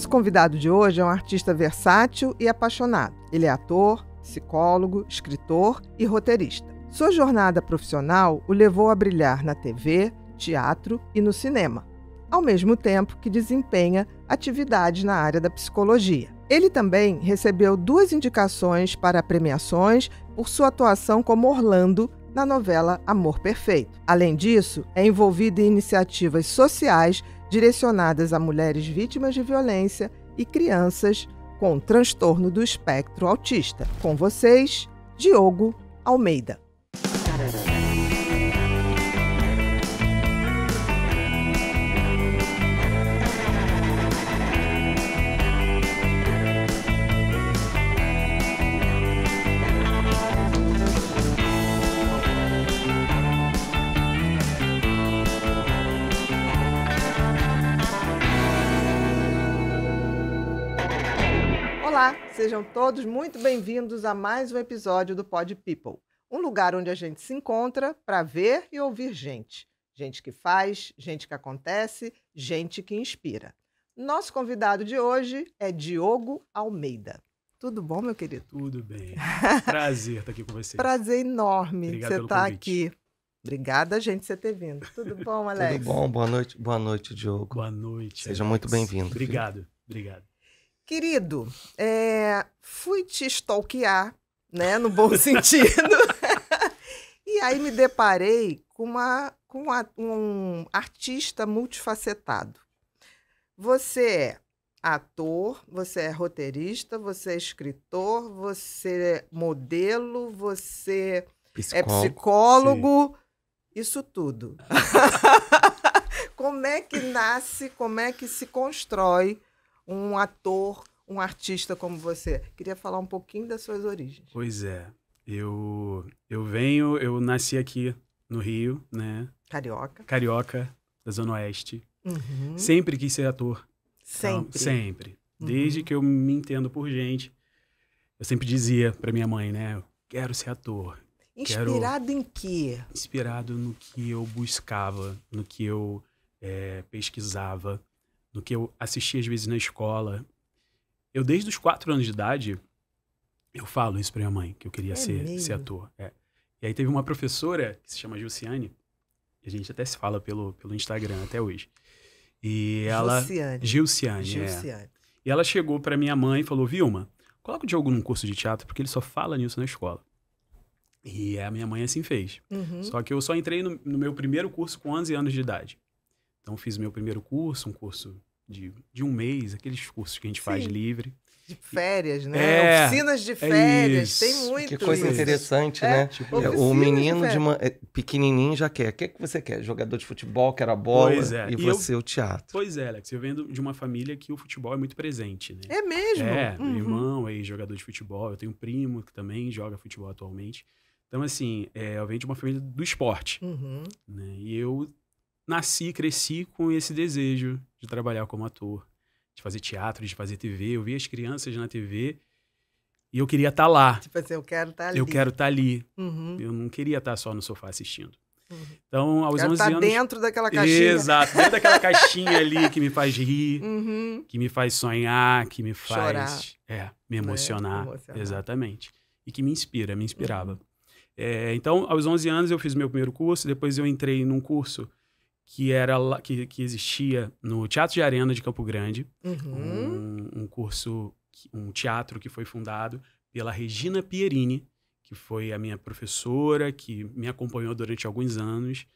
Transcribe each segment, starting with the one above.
nosso convidado de hoje é um artista versátil e apaixonado. Ele é ator, psicólogo, escritor e roteirista. Sua jornada profissional o levou a brilhar na TV, teatro e no cinema, ao mesmo tempo que desempenha atividades na área da psicologia. Ele também recebeu duas indicações para premiações por sua atuação como Orlando na novela Amor Perfeito. Além disso, é envolvido em iniciativas sociais direcionadas a mulheres vítimas de violência e crianças com transtorno do espectro autista. Com vocês, Diogo Almeida. Olá, sejam todos muito bem-vindos a mais um episódio do Pod People, um lugar onde a gente se encontra para ver e ouvir gente. Gente que faz, gente que acontece, gente que inspira. Nosso convidado de hoje é Diogo Almeida. Tudo bom, meu querido? Tudo bem. Prazer estar aqui com você. Prazer enorme Obrigado você estar tá aqui. Obrigada, gente, por você ter vindo. Tudo bom, Alex? Tudo bom, boa noite, boa noite, Diogo. Boa noite. Seja Alex. muito bem-vindo. Obrigado, filho. obrigado. Querido, é, fui te stalkear, né, no bom sentido. e aí me deparei com, uma, com uma, um artista multifacetado. Você é ator, você é roteirista, você é escritor, você é modelo, você é psicólogo, sim. isso tudo. como é que nasce, como é que se constrói um ator, um artista como você? Queria falar um pouquinho das suas origens. Pois é. Eu, eu venho, eu nasci aqui no Rio, né? Carioca. Carioca, da Zona Oeste. Uhum. Sempre quis ser ator. Sempre. Então, sempre. Uhum. Desde que eu me entendo por gente. Eu sempre dizia para minha mãe, né? Eu quero ser ator. Inspirado quero... em quê? Inspirado no que eu buscava, no que eu é, pesquisava, do que eu assisti às vezes na escola. Eu, desde os quatro anos de idade, eu falo isso pra minha mãe, que eu queria é ser, ser ator. É. E aí teve uma professora, que se chama Gilciane, a gente até se fala pelo, pelo Instagram até hoje. E ela... Gilciane. Gilciane, É. E ela chegou pra minha mãe e falou, Vilma, coloca o Diogo num curso de teatro, porque ele só fala nisso na escola. E a minha mãe assim fez. Uhum. Só que eu só entrei no, no meu primeiro curso com 11 anos de idade. Então fiz meu primeiro curso, um curso de, de um mês, aqueles cursos que a gente Sim. faz livre. De férias, né? É, oficinas de é férias, é tem muito. Que coisa isso. interessante, é, né? Tipo, é, o menino de, de, uma é, pequenininho já quer. O que, é que você quer? Jogador de futebol, que era bola, e, e, você o teatro. Pois é, Alex, eu venho de uma família que o futebol é muito presente, né? É mesmo? É, uhum. meu irmão é jogador de futebol, eu tenho um primo que também joga futebol atualmente. Então, assim, eu venho de uma família do esporte, uhum. né? E eu nasci, cresci com esse desejo de trabalhar como ator, de fazer teatro, de fazer TV. Eu via as crianças na TV e eu queria estar tá lá. Tipo assim, eu quero estar tá ali. Eu quero estar tá ali. Uhum. Eu não queria estar tá só no sofá assistindo. Uhum. Então, aos quero 11 tá anos. dentro daquela caixinha. Exato, dentro daquela caixinha ali que me faz rir, uhum. que me faz sonhar, que me faz. Chorar. É, me é, emocionar. É, emocionar. Exatamente. E que me inspira, me inspirava. Uhum. É, então, aos 11 anos, eu fiz meu primeiro curso. Depois, eu entrei num curso que era que, que existia no Teatro de Arena de Campo Grande, uhum. um, um, curso, um teatro que foi fundado pela Regina Pierini, que foi a minha professora, que me acompanhou durante alguns anos,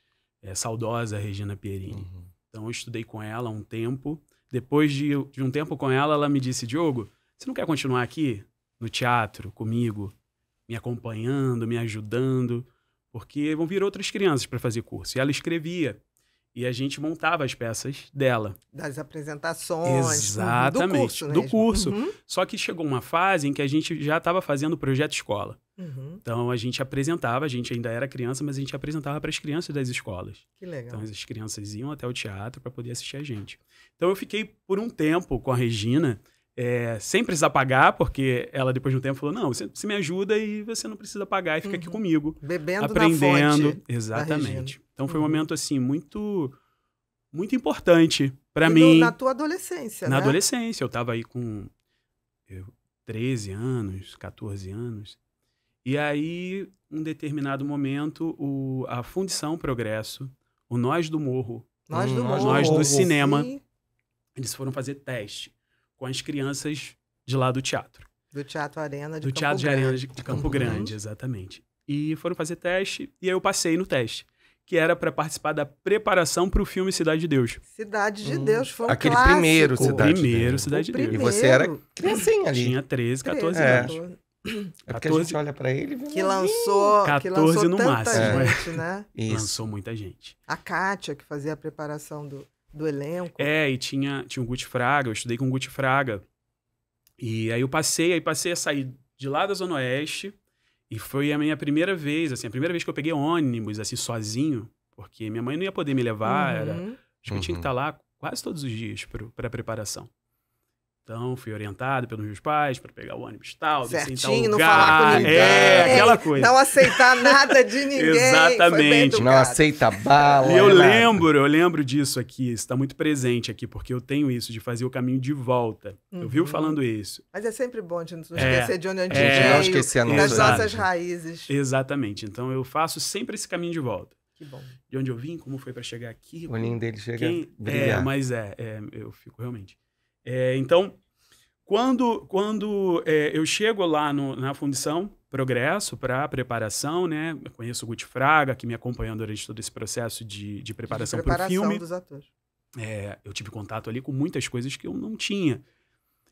é, saudosa Regina Pierini. Uhum. Então eu estudei com ela um tempo. Depois de, de um tempo com ela, ela me disse: Diogo, você não quer continuar aqui no teatro comigo, me acompanhando, me ajudando? Porque vão vir outras crianças para fazer curso. E ela escrevia e a gente montava as peças dela. Das apresentações. Exatamente. Do curso. Mesmo. Do curso. Uhum. Só que chegou uma fase em que a gente já estava fazendo o projeto escola. Uhum. Então a gente apresentava, a gente ainda era criança, mas a gente apresentava para as crianças das escolas. Que legal. Então as crianças iam até o teatro para poder assistir a gente. Então eu fiquei por um tempo com a Regina é, sem precisar pagar, porque ela depois de um tempo falou: não, você, você me ajuda e você não precisa pagar e fica uhum. aqui comigo. Bebendo aprendendo. Fonte, exatamente. Então foi uhum. um momento assim muito muito importante para mim. na tua adolescência, Na né? adolescência, eu tava aí com eu, 13 anos, 14 anos. E aí, um determinado momento, o, a Fundição Progresso, o Nós do Morro, nós hum, do, hum, morro, nós do cinema, Sim. eles foram fazer teste com as crianças de lá do teatro. Do Teatro Arena de do Campo Teatro Grande. de Arena de, Campo Grande, Grande, exatamente. E foram fazer teste e aí eu passei no teste que era para participar da preparação para o filme Cidade de Deus. Cidade de hum. Deus foi um Aquele clássico. primeiro Cidade o primeiro Deus. Cidade de Deus. E você era criancinha ali. Tinha 13, 14 é. anos. É porque 14... a gente olha pra ele e que lançou 14 que lançou no máximo, gente, é. né? Isso. Lançou muita gente. A Kátia, que fazia a preparação do, do elenco. É, e tinha, tinha o Guti Fraga, eu estudei com o Guti Fraga. E aí eu passei, aí passei a sair de lá da Zona Oeste, e foi a minha primeira vez, assim, a primeira vez que eu peguei ônibus, assim, sozinho, porque minha mãe não ia poder me levar, uhum. era, acho que eu tinha que estar uhum. tá lá quase todos os dias para a preparação. Então, fui orientado pelos meus pais para pegar o ônibus tal, Certinho, não falar com ninguém. É, aquela coisa. Não aceitar nada de ninguém. Exatamente. Não aceita bala. E eu nada. lembro, eu lembro disso aqui. Isso está muito presente aqui, porque eu tenho isso de fazer o caminho de volta. Uhum. Eu vivo uhum. falando isso. Mas é sempre bom de não é, esquecer é, de onde a gente é, veio, não esquecer a das Exato. nossas raízes. Exatamente. Então, eu faço sempre esse caminho de volta. Que bom. De onde eu vim, como foi para chegar aqui. O ninho dele chega quem... É, mas é, é, eu fico realmente é, então, quando, quando é, eu chego lá no, na Fundição Progresso para preparação, né? Eu conheço o Guti Fraga, que me acompanhou durante todo esse processo de, de preparação para o filme. dos atores. É, eu tive contato ali com muitas coisas que eu não tinha.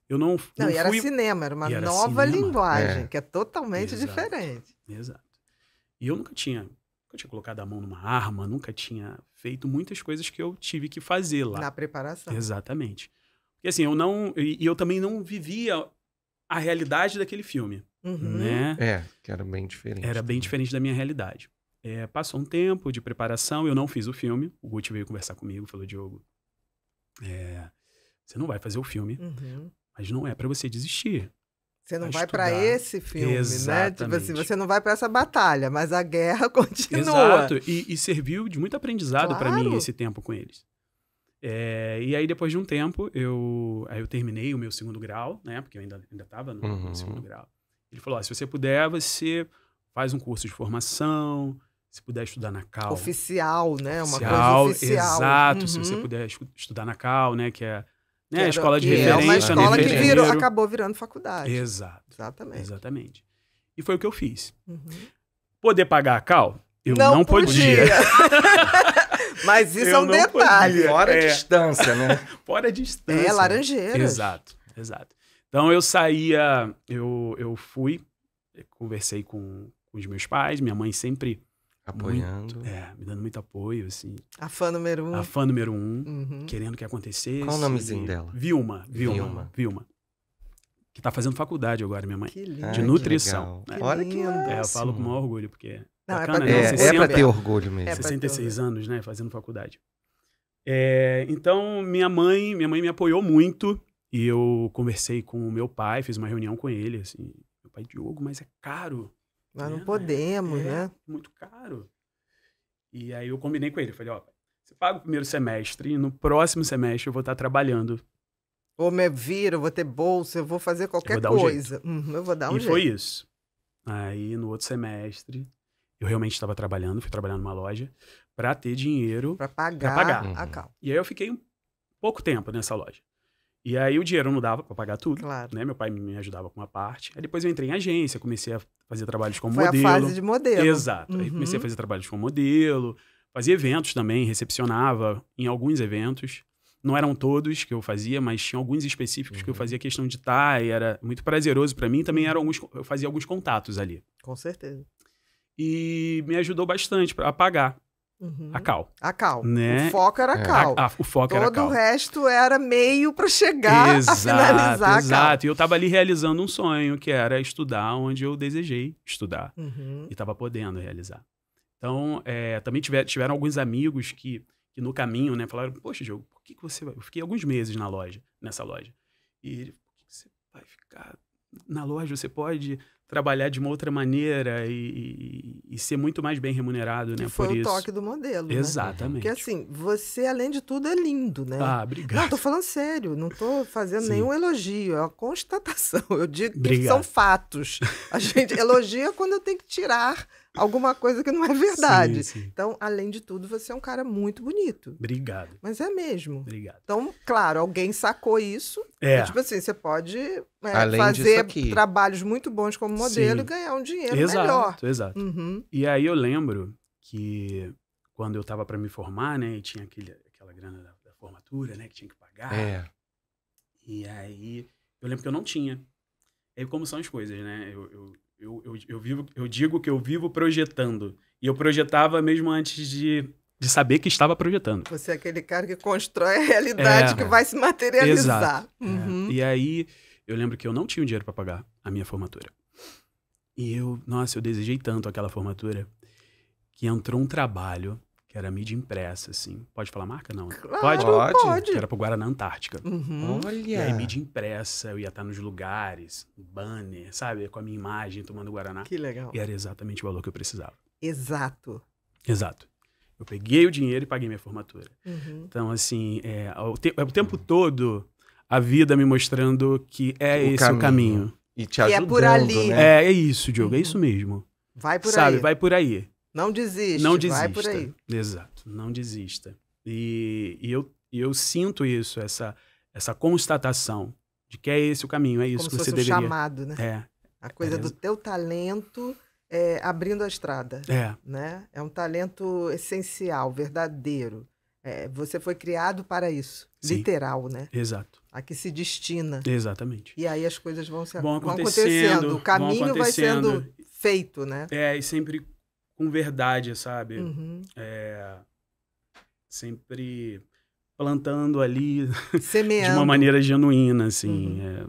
Eu não. Não, não e era fui... cinema, era uma era nova cinema. linguagem, é. que é totalmente Exato. diferente. Exato. E eu nunca tinha, nunca tinha colocado a mão numa arma, nunca tinha feito muitas coisas que eu tive que fazer lá. Na preparação. Exatamente. Porque assim, eu não. E eu também não vivia a realidade daquele filme. Uhum. Né? É, que era bem diferente. Era também. bem diferente da minha realidade. É, passou um tempo de preparação, eu não fiz o filme. O Gucci veio conversar comigo, falou: Diogo, é, você não vai fazer o filme, uhum. mas não é para você desistir. Você não vai para esse filme, Exatamente. né? Tipo assim, você não vai para essa batalha, mas a guerra continua. Exato. E, e serviu de muito aprendizado claro. para mim esse tempo com eles. É, e aí, depois de um tempo, eu, aí eu terminei o meu segundo grau, né? Porque eu ainda estava no, uhum. segundo grau. Ele falou: se você puder, você faz um curso de formação, se puder estudar na Cal. Oficial, né? Oficial, Uma coisa oficial. Exato, uhum. se você uhum. puder estudar na Cal, né? Que é né, que a é escola de referência. É uma né, escola que virou, acabou virando faculdade. Exato. Exatamente. Exatamente. E foi o que eu fiz. Uhum. Poder pagar a Cal? Eu não, não podia. podia. Mas isso é eu é um detalhe. Podia. Fora é. a distância, né? Fora a distância. É, laranjeira Exato, exato. Então eu saía, eu, eu fui, eu conversei com, com os meus pais, minha mãe sempre Apoiando. Muito, é, me dando muito apoio, assim. A fã número um. A fã número um, uhum. querendo que acontecesse. Qual o nomezinho dela? Vilma, Vilma, Vilma. Vilma. Que tá fazendo faculdade agora, minha mãe. Que lindo. De nutrição. Que Olha que lindo. É, eu falo com o maior orgulho, porque é Bacana, né? é para é, ter orgulho mesmo. 66 é anos, né? Fazendo faculdade. É, então, minha mãe, minha mãe me apoiou muito. E eu conversei com o meu pai, fiz uma reunião com ele, assim, meu pai, Diogo, mas é caro. Nós né, não podemos, né? É muito caro. E aí eu combinei com ele, falei, ó, você paga o primeiro semestre, no próximo semestre eu vou estar trabalhando. Ou me vira, eu vou ter bolsa, eu vou fazer qualquer eu vou coisa. Um uhum, eu vou dar um e jeito. E foi isso. Aí no outro semestre, eu realmente estava trabalhando, fui trabalhar numa loja para ter dinheiro para pagar, pra pagar. Uhum. a cal. E aí eu fiquei um pouco tempo nessa loja. E aí o dinheiro não dava para pagar tudo, claro. né? Meu pai me ajudava com uma parte. Aí depois eu entrei em agência, comecei a fazer trabalhos como Foi modelo. a fase de modelo. Exato. Uhum. Aí comecei a uhum. fazer trabalhos como modelo, fazia eventos também, recepcionava em alguns eventos. Não eram todos que eu fazia, mas tinha alguns específicos uhum. que eu uhum. fazia questão de estar e era muito prazeroso para mim. Também uhum. eram alguns, eu fazia alguns contatos ali. Com certeza e me ajudou bastante para apagar Uhum. A cal. A cal. Né? O foco era a é. cal. A, a, o foco Todo era a cal. Todo o resto era meio para chegar exato, a finalizar Exato. A cal. E eu estava ali realizando um sonho, que era estudar onde eu desejei estudar. Uhum. E estava podendo realizar. Então, é, também tiver, tiveram alguns amigos que, que, no caminho, né, falaram, poxa, Diogo, por que, que você vai... Eu fiquei alguns meses na loja, nessa loja. E ele, por que você vai ficar na loja? Você pode trabalhar de uma outra maneira e, e, ser muito mais bem remunerado, que né, Foi por o isso. toque do modelo. Né? Exatamente. Né? Porque assim, você, além de tudo, é lindo, né? Ah, obrigado. Não, tô falando sério, não tô fazendo Sim. nenhum elogio, é uma constatação. Eu digo obrigado. que são fatos. A gente elogia quando eu tenho que tirar alguma coisa que não é verdade. Sim, sim. Então, além de tudo, você é um cara muito bonito. Obrigado. Mas é mesmo. Obrigado. Então, claro, alguém sacou isso. É. tipo assim, você pode é, fazer trabalhos muito bons como modelo sim. e ganhar um dinheiro exato, melhor. Exato. Uhum. E aí eu lembro que quando eu tava para me formar, né, e tinha aquele, aquela grana da, da formatura, né, que tinha que pagar. É. E aí eu lembro que eu não tinha. É como são as coisas, né? Eu, eu, eu, eu, eu, vivo, eu digo que eu vivo projetando. E eu projetava mesmo antes de, de saber que estava projetando. Você é aquele cara que constrói a realidade é, que vai se materializar. É. Uhum. É. E aí, eu lembro que eu não tinha dinheiro para pagar a minha formatura. E eu, nossa, eu desejei tanto aquela formatura que entrou um trabalho que era mídia impressa, assim. Pode falar marca? Não. Claro, pode? Pode. Que era pro Guaraná Antártica. Uhum. Olha. E aí, mídia impressa, eu ia estar nos lugares, banner, sabe? Com a minha imagem tomando Guaraná. Que legal. E era exatamente o valor que eu precisava. Exato. Exato. Eu peguei o dinheiro e paguei minha formatura. Uhum. Então, assim, é, te é, o tempo todo, a vida me mostrando que é o esse caminho. o caminho. E te ajudando, e é por ali. Né? É, é isso, Diogo, uhum. é isso uhum. mesmo. Vai por Sabe, aí. Sabe, vai por aí. Não desista. Não desista. Vai por aí. Exato. Não desista. E, e eu, eu sinto isso, essa, essa constatação de que é esse o caminho, é isso Como que se você fosse deveria. chamado, né? É. A coisa é. do teu talento é, abrindo a estrada. É. Né? É um talento essencial, verdadeiro. É, você foi criado para isso. Sim. Literal, né? Exato. A que se destina. Exatamente. E aí as coisas vão, se, vão, acontecendo, vão acontecendo. O caminho acontecendo. vai sendo feito, né? É, e sempre com verdade, sabe? Uhum. É, sempre plantando ali Semeando. de uma maneira genuína, assim, uhum. é,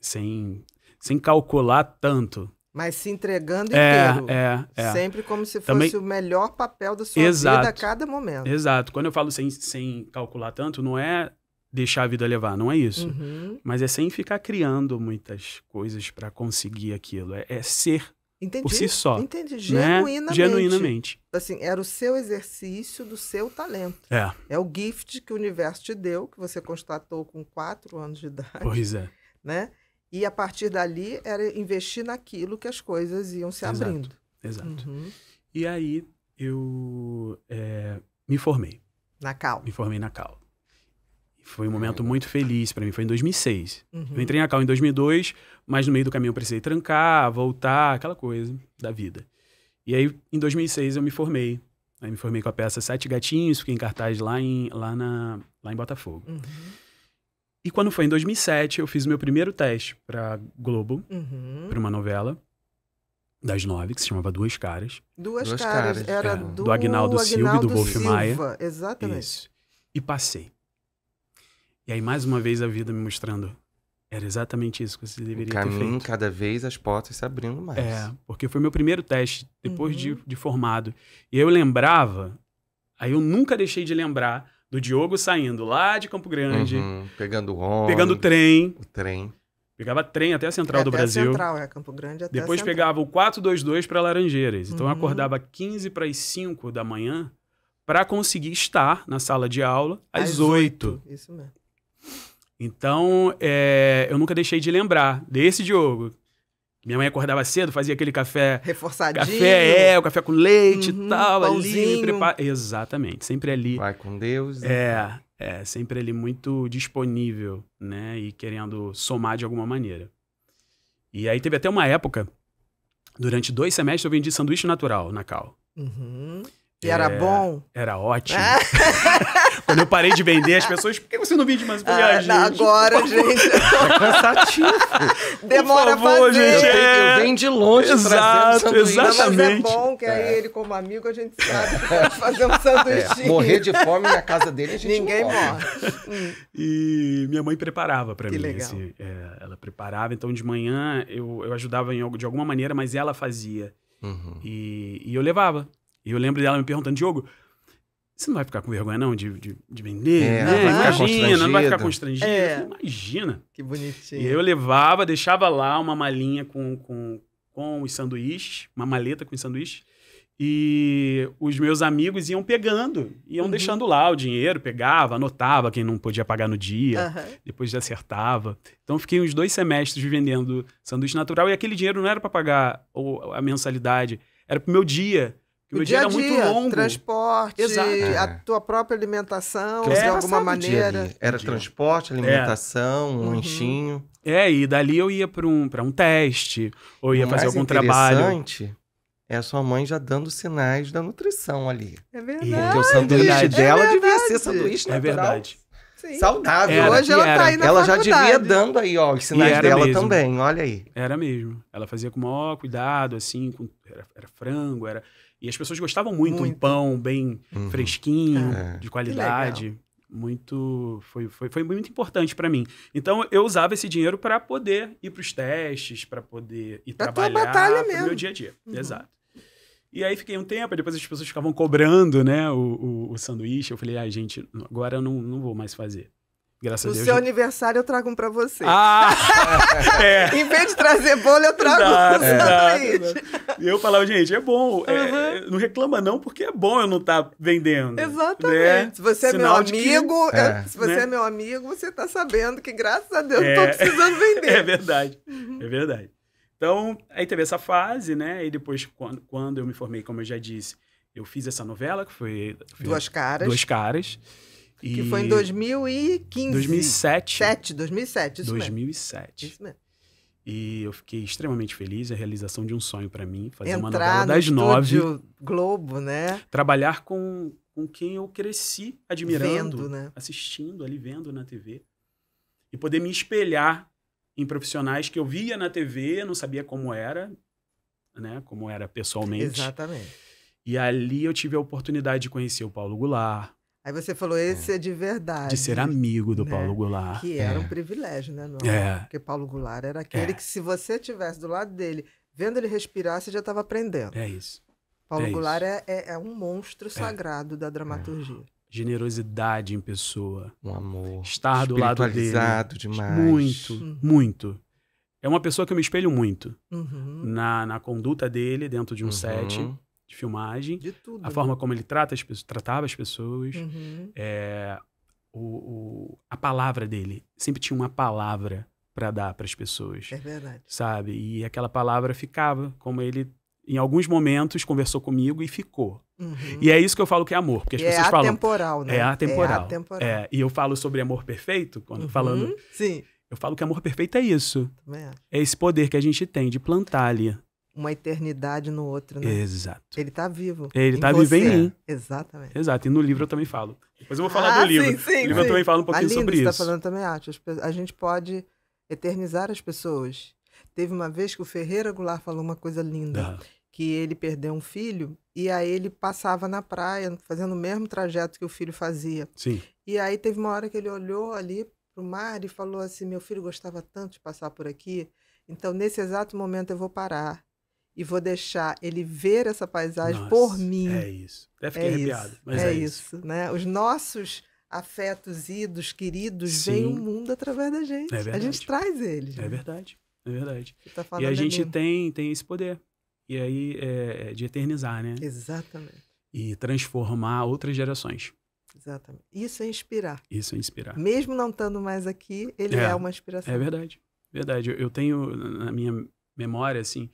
sem, sem calcular tanto. Mas se entregando é, inteiro. É, é, Sempre como se fosse Também... o melhor papel da sua Exato. vida a cada momento. Exato. Quando eu falo sem, sem calcular tanto, não é deixar a vida levar, não é isso. Uhum. Mas é sem ficar criando muitas coisas para conseguir aquilo. É, é ser Entendi. Por si só. Entendi. Né? Genuinamente. Né? Genuinamente. Assim, era o seu exercício do seu talento. É. É o gift que o universo te deu, que você constatou com quatro anos de idade. Pois é. Né? E a partir dali era investir naquilo que as coisas iam se abrindo. Exato. exato. Uhum. E aí eu é, me formei. Na Cal. Me formei na Cal. Foi um momento uhum. muito feliz para mim, foi em 2006. Uhum. Eu entrei na Cal em 2002, mas no meio do caminho eu precisei trancar, voltar, aquela coisa da vida. E aí, em 2006, eu me formei. Aí me formei com a peça Sete Gatinhos, fiquei em cartaz lá em, lá na, lá em Botafogo. Uhum. E quando foi em 2007, eu fiz o meu primeiro teste para Globo, uhum. para uma novela das nove, que se chamava Duas Caras. Duas, Duas caras. caras. Era é, do, do Agnaldo Silva e do Wolf Maia. Exatamente. Isso. E passei. E aí, mais uma vez, a vida me mostrando. Era exatamente isso que você deveria caminho, ter feito. cada vez as portas se abrindo mais. É, porque foi meu primeiro teste, depois uhum. de, de formado. E eu lembrava, aí eu nunca deixei de lembrar do Diogo saindo lá de Campo Grande. Uhum, pegando o ônibus. Pegando o trem. O trem. Pegava trem até a Central é do até Brasil. Central, é Campo Grande até Depois pegava o 422 para Laranjeiras. Então uhum. eu acordava 15 para as 5 da manhã para conseguir estar na sala de aula às, às 8. 8. Isso mesmo. Então, é, eu nunca deixei de lembrar desse Diogo. Minha mãe acordava cedo, fazia aquele café. Reforçadinho. Café é, o café com leite e uhum, tal, pãozinho. ali. Prepara... Exatamente, sempre ali. Vai com Deus. Né? É, é, sempre ali muito disponível, né? E querendo somar de alguma maneira. E aí teve até uma época, durante dois semestres, eu vendi sanduíche natural na Cal. Uhum. E é, era é, bom? Era ótimo. Quando eu parei de vender, as pessoas, por que você não vende mais? Falei, ah, ah gente, agora, gente. É cansativo. Demora por favor, fazer. gente. É... Eu venho de longe Exato, exatamente. Mas é bom que aí é. ele, como amigo, a gente sabe que pode fazer um sanduíche. É, morrer de fome na casa dele, a gente Ninguém morre. morre. Hum. e minha mãe preparava para mim. Legal. Assim, é, ela preparava, então de manhã eu, eu ajudava em, de alguma maneira, mas ela fazia. Uhum. E, e eu levava. E eu lembro dela me perguntando, Diogo, você não vai ficar com vergonha, não, de, de, de vender, é, né? Não vai imagina, não vai ficar constrangido. É. Imagina. Que bonitinho. E eu levava, deixava lá uma malinha com, com, com os sanduíches, uma maleta com os sanduíches. E os meus amigos iam pegando, iam uhum. deixando lá o dinheiro, pegava, anotava quem não podia pagar no dia, uhum. depois acertava. Então fiquei uns dois semestres vendendo sanduíche natural e aquele dinheiro não era para pagar a mensalidade, era pro meu dia o meu dia, dia era muito longo. Transporte, É. a tua própria alimentação, de alguma maneira. Era transporte, é. alimentação, é. um uhum. lanchinho. É, e dali eu ia para um, pra um teste, ou ia o fazer algum trabalho. É a sua mãe já dando sinais da nutrição ali. É verdade. Porque o sanduíche é dela devia ser sanduíche é natural. É verdade. Sim. Saudável. Era, Hoje ela tá era. tá Ela já devia dando aí, ó, os sinais dela mesmo. também, olha aí. Era mesmo. Ela fazia com o maior cuidado, assim, com... era, era frango, era... E as pessoas gostavam muito, muito. um pão bem uhum. fresquinho, é. de qualidade. Muito foi, foi, foi muito importante para mim. Então eu usava esse dinheiro para poder ir para os testes, para poder ir pra trabalhar, tua batalha mesmo. meu dia a dia. Uhum. Exato. E aí fiquei um tempo, depois as pessoas ficavam cobrando, né, o, o, o sanduíche. Eu falei, ah, gente, agora eu não, não vou mais fazer. Graças no a Deus. seu aniversário eu trago um pra você. Ah! é. em vez de trazer bolo, eu trago exato, um sanduíche. E eu falava, gente, é bom. Uhum. É, não reclama não, porque é bom eu não estar tá vendendo. Né? Exatamente. Né? Se você é meu amigo, que... É. é, se você né? é meu amigo, você tá sabendo que, graças a Deus, é. não tô precisando vender. É verdade, uhum. é verdade. Então, aí teve essa fase, né? E depois, quando, quando eu me formei, como eu já disse, eu fiz essa novela, que foi... foi Duas Caras. Duas Caras. E... Que foi em 2015. 2007. 7, 2007, isso 2007. Isso mesmo. E eu fiquei extremamente feliz, a realização de um sonho para mim, fazer Entrar uma novela das no nove. Globo, né? Trabalhar com, com quem eu cresci admirando, vendo, né? assistindo ali, vendo na TV. E poder me espelhar em profissionais que eu via na TV, não sabia como era, né? Como era pessoalmente. Exatamente. E ali eu tive a oportunidade de conhecer o Paulo Goulart, Aí você falou, é. esse é, é de verdade. De ser amigo do né? Paulo Goulart. Que era é. um privilégio, né, é. Porque Paulo Goulart era aquele é. que, se você tivesse do lado dele, vendo ele respirar, você já estava aprendendo. É isso. Paulo é Goulart isso. É, um monstro sagrado da dramaturgia. Generosidade em pessoa. Um amor. Estar do lado dele. demais. Muito, uhum. muito. É uma pessoa que eu me espelho muito uhum. na, na conduta dele dentro de um uhum. set de filmagem, de tudo, a né? forma como ele trata as pessoas, tratava as pessoas, uhum. é, o, o, a palavra dele sempre tinha uma palavra para dar para as pessoas. É verdade. Sabe? E aquela palavra ficava, como ele em alguns momentos conversou comigo e ficou. Uhum. E é isso que eu falo que é amor, porque as e é pessoas é falam. Atemporal, né? É atemporal, É atemporal. É, e eu falo sobre amor perfeito, quando uhum. falando. Sim. Eu falo que amor perfeito é isso. É. é esse poder que a gente tem de plantar ali uma eternidade no outro, né? Exato. Ele está vivo. Ele está vivo em mim. Exatamente. Exato. E no livro eu também falo. Depois eu vou falar ah, do livro. Sim, sim, o livro sim. eu também falo um pouquinho sobre tá isso. Você está falando também acho. A gente pode eternizar as pessoas. Teve uma vez que o Ferreira Goulart falou uma coisa linda. Ah. Que ele perdeu um filho e aí ele passava na praia, fazendo o mesmo trajeto que o filho fazia. Sim. E aí teve uma hora que ele olhou ali pro mar e falou assim: Meu filho gostava tanto de passar por aqui, então nesse exato momento eu vou parar e vou deixar ele ver essa paisagem Nossa, por mim. É isso. Até fiquei é arrepiado. Isso, mas é, é isso. isso. né? Os nossos afetos, idos, queridos, veem o mundo através da gente. É a gente traz eles. É verdade. É verdade. Tá e a gente tem, tem esse poder. E aí, é, é, de eternizar, né? Exatamente. E transformar outras gerações. Exatamente. Isso é inspirar. Isso é inspirar. Mesmo não estando mais aqui, ele é, é uma inspiração. É verdade. Verdade. Eu, eu tenho na minha memória, assim,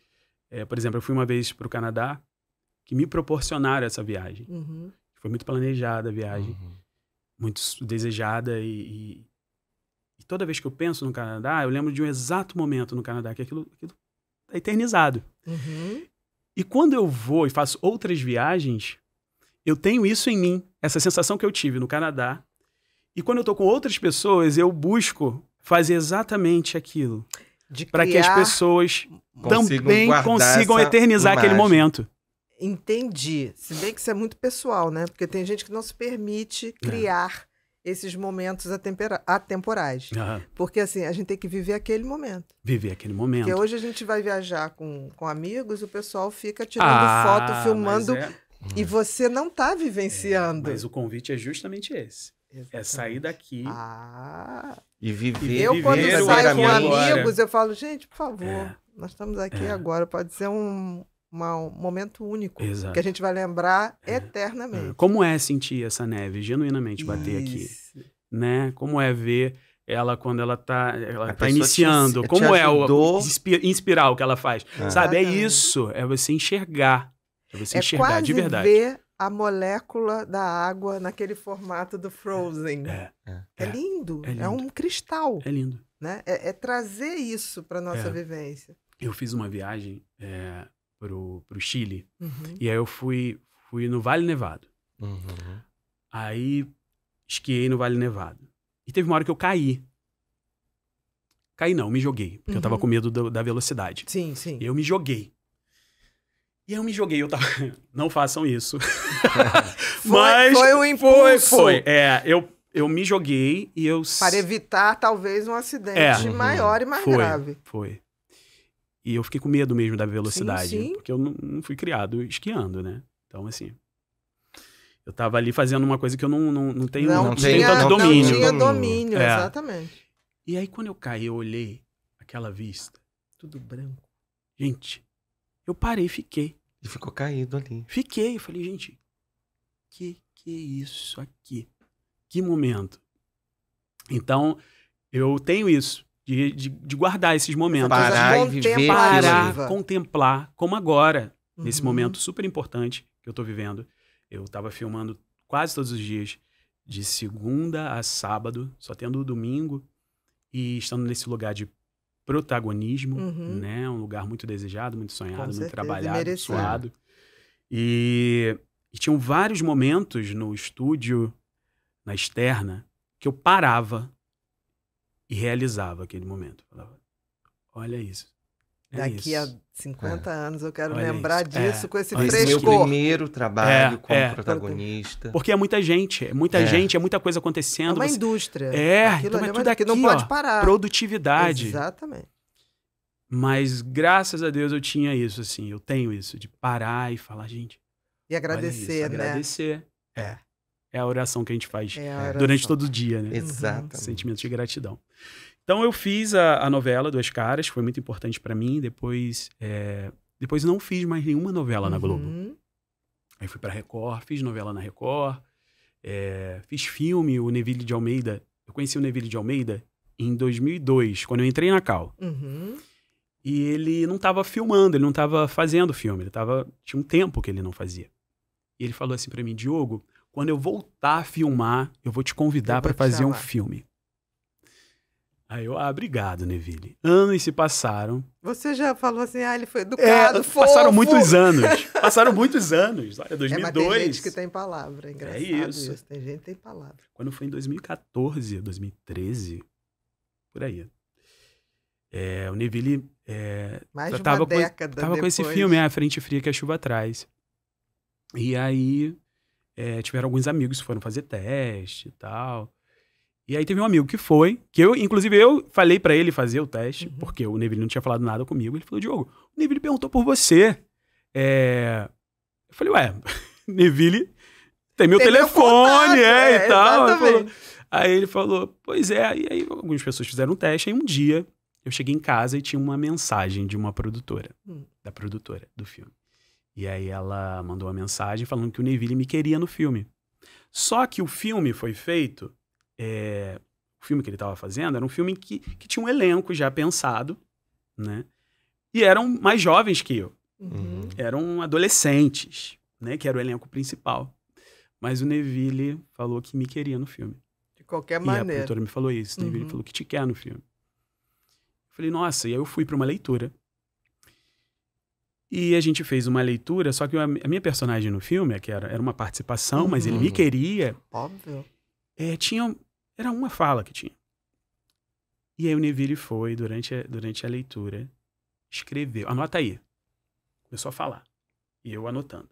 é, por exemplo, eu fui uma vez para o Canadá que me proporcionaram essa viagem. Uhum. Foi muito planejada a viagem, uhum. muito desejada e, e, e, toda vez que eu penso no Canadá, eu lembro de um exato momento no Canadá que aquilo, aquilo é eternizado. Uhum. E quando eu vou e faço outras viagens, eu tenho isso em mim, essa sensação que eu tive no Canadá. E quando eu estou com outras pessoas, eu busco fazer exatamente aquilo para que as pessoas também consigam eternizar aquele momento. Entendi. Se bem que isso é muito pessoal, né? Porque tem gente que não se permite é. criar é. esses momentos atemporais. Uhum. Porque, assim, a gente tem que viver aquele momento. Viver aquele momento. Porque hoje a gente vai viajar com, com amigos, o pessoal fica tirando ah, foto, filmando, é... e você não está vivenciando. É, mas o convite é justamente esse. Exatamente. É sair daqui. Ah. E viver. Eu, quando viver saio com agora. amigos, eu falo, gente, por favor, é. nós estamos aqui é. agora. Pode ser um, uma, um momento único Exato. que a gente vai lembrar é. eternamente. É. Como é sentir essa neve genuinamente bater Isso. aqui? Né? Como é ver ela quando ela tá, ela a tá iniciando, te, como te é o inspirar o que ela faz. Ah. Sabe, é isso, é você enxergar. É você é enxergar de verdade. Ver a molécula da água naquele formato do Frozen. É, é, é, lindo, é lindo, é um cristal. É lindo. Né? É, é trazer isso para nossa é. vivência. Eu fiz uma viagem é, pro, pro Chile uhum. e aí eu fui, fui no Vale Nevado. Uhum. Aí esquiei no Vale Nevado. E teve uma hora que eu caí. Caí não, me joguei, porque uhum. eu tava uhum. com medo do, da velocidade. Sim, sim. E eu me joguei. E eu me joguei, eu tava. Não façam isso. foi, Mas. Foi o impulso. Foi, foi. É, eu, eu me joguei e eu. Para evitar talvez um acidente é, maior e mais foi, grave. Foi. E eu fiquei com medo mesmo da velocidade. Sim, sim. Porque eu não, não, fui criado esquiando, né? Então, assim. Eu tava ali fazendo uma coisa que eu não, não, não tenho, não, não tinha, tenho tanto domínio. Não tinha domínio, é. exatamente. E aí, quando eu caí, eu olhei aquela vista, tudo branco. Gente, eu parei e fiquei. E ficou caído ali. Fiquei, eu falei, gente, que que é isso aqui? Que momento? Então, eu tenho isso. De, de, de guardar esses momentos. Parar e viver. Parar, contemplar, como agora, uhum. nesse momento super importante que eu estou vivendo. Eu estava filmando quase todos os dias, de segunda a sábado, só tendo o domingo, e estando nesse lugar de protagonismo, uhum. né? Um lugar muito desejado, muito sonhado, Com muito certeza, trabalhado, suado. E, e tinham vários momentos no estúdio, na externa, que eu parava e realizava aquele momento. Falava, olha isso. É Daqui a 50 é. anos eu quero Olha lembrar isso. É. disso é. com esse Olha Meu primeiro trabalho é, como protagonista. Porque é muita gente, é muita gente, é muita coisa acontecendo. É uma você... indústria. É, então é tudo aqui, não pode ó, parar. Produtividade. Exatamente. Mas graças a Deus eu tinha isso, assim, eu tenho isso, de parar e falar, gente. E agradecer, isso, né? Agradecer. É. É a oração que a gente faz a durante todo o dia, né? Uhum. Exato. Sentimento de gratidão. Então eu fiz a, a novela Duas Caras, foi muito importante para mim. Depois, é, depois não fiz mais nenhuma novela uhum. na Globo. Uhum. Aí fui para Record, fiz novela na Record, é, fiz filme. O Neville de Almeida, eu conheci o Neville de Almeida em 2002, quando eu entrei na Cal. Uhum. E ele não estava filmando, ele não estava fazendo filme, ele tava, tinha um tempo que ele não fazia. E ele falou assim para mim, Diogo, quando eu voltar a filmar, eu vou te convidar para fazer chamar. um filme. Aí eu, ah, obrigado, Neville. Anos se passaram. Você já falou assim, ah, ele foi é, educado, é, fofo. Passaram muitos anos. Passaram muitos anos. Olha, 2002. É, mas tem gente que tem palavra, é engraçado é isso. isso. Tem gente que tem palavra. Quando foi em 2014, 2013, por aí. É, o Neville é, Mais já tava, uma com, década tava depois. com esse filme, é, A Frente Fria que a Chuva Traz. E aí é, tiveram alguns amigos que foram fazer teste e tal. E aí teve um amigo que foi, que eu, inclusive, eu falei para ele fazer o teste, uhum. porque o Neville não tinha falado nada comigo. Ele falou, Diogo, o Neville perguntou por você. É... Eu falei, ué, Neville tem meu tem telefone, meu contato, é, é, e tal. Aí ele falou, pois é. E aí algumas pessoas fizeram um teste, aí um dia eu cheguei em casa e tinha uma mensagem de uma produtora, hum. da produtora do filme. E aí ela mandou uma mensagem falando que o Neville me queria no filme. Só que o filme foi feito é, o filme que ele estava fazendo era um filme que, que tinha um elenco já pensado, né? E eram mais jovens que eu. Uhum. uhum. Eram adolescentes, né? Que era o elenco principal. Mas o Neville falou que me queria no filme. De qualquer maneira. E a produtora me falou isso. O uhum. Neville falou que te quer no filme. Eu falei, nossa. E aí eu fui para uma leitura. E a gente fez uma leitura, só que a minha personagem no filme, que era, era uma participação, uhum. mas ele me uhum. queria. Óbvio. É, tinha era uma fala que tinha. E aí o Neville foi, durante a, durante a leitura, escreveu. Anota aí. Começou a falar. E eu anotando.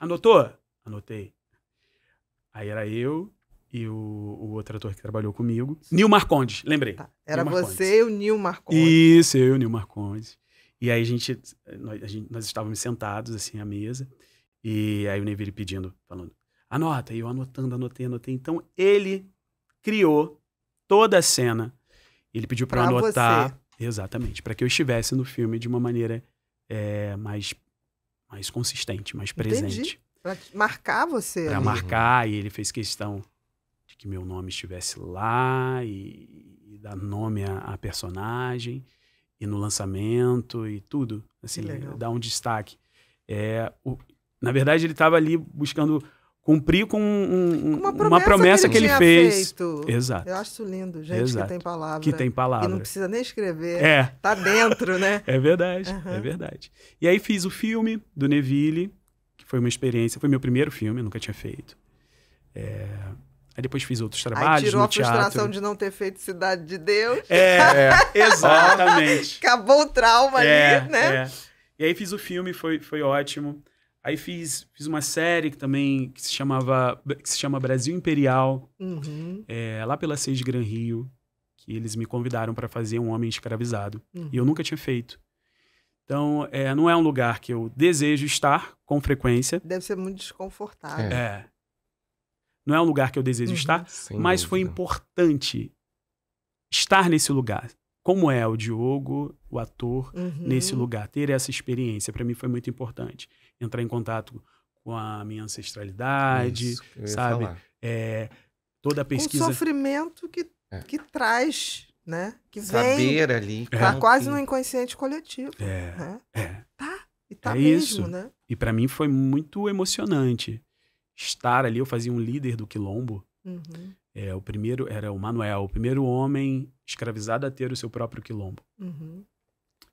Anotou? Anotei. Aí era eu e o, o outro ator que trabalhou comigo. Nilmar Nil Marcondes, lembrei. Tá. Era você e o Nil Marcondes. Isso, eu e o Nil Marcondes. E aí a gente, eh, nós, a gente, nós estávamos sentados assim à mesa. E aí o Neville pedindo, falando, Anota. eu anotando, anotei, anotei. Então ele criou toda a cena. Ele pediu para anotar. Você. Exatamente. Para que eu estivesse no filme de uma maneira é, mais, mais consistente, mais presente. para Pra marcar você. Pra marcar, e ele fez questão de que meu nome estivesse lá e, e dar nome à, à, personagem e no lançamento e tudo. Assim, dar um destaque. É, o, na verdade, ele estava ali buscando cumpriu com um, um, uma promessa, uma promessa que ele, que ele fez. Feito. Exato. Eu acho lindo, gente Exato. que tem palavra. Que tem palavra. E não precisa nem escrever. É. Tá dentro, né? é verdade, uhum. é verdade. E aí fiz o filme do Neville, que foi uma experiência, foi meu primeiro filme, nunca tinha feito. É... Aí depois fiz outros trabalhos. teatro. tirou a frustração de não ter feito Cidade de Deus. É, é exatamente. Acabou o trauma é, ali, né? É. E aí fiz o filme, foi, foi ótimo. Aí fiz, fiz uma série que também que se chamava que se chama Brasil Imperial, uhum. é, lá pela Seis de Gran Rio, que eles me convidaram para fazer um homem escravizado. Uhum. E eu uhum. nunca tinha feito. Então, é, não é um lugar que eu desejo estar com frequência. Deve ser muito desconfortável. É. é. Não é um lugar que eu desejo uhum. estar, Sem mas dúvida. foi importante estar nesse lugar. Como é o Diogo, o ator, uhum. nesse lugar, ter essa experiência, para mim foi muito importante entrar em contato com a minha ancestralidade, Isso, sabe? É, toda a pesquisa. O sofrimento que, é. que traz, né? Que Saber vem. ali. Tá é. quase no inconsciente coletivo. É. Né? é. Tá. E tá é mesmo, isso. né? E para mim foi muito emocionante estar ali. Eu fazia um líder do quilombo. Uhum. É, o primeiro era o Manuel, o primeiro homem escravizado a ter o seu próprio quilombo. Uhum.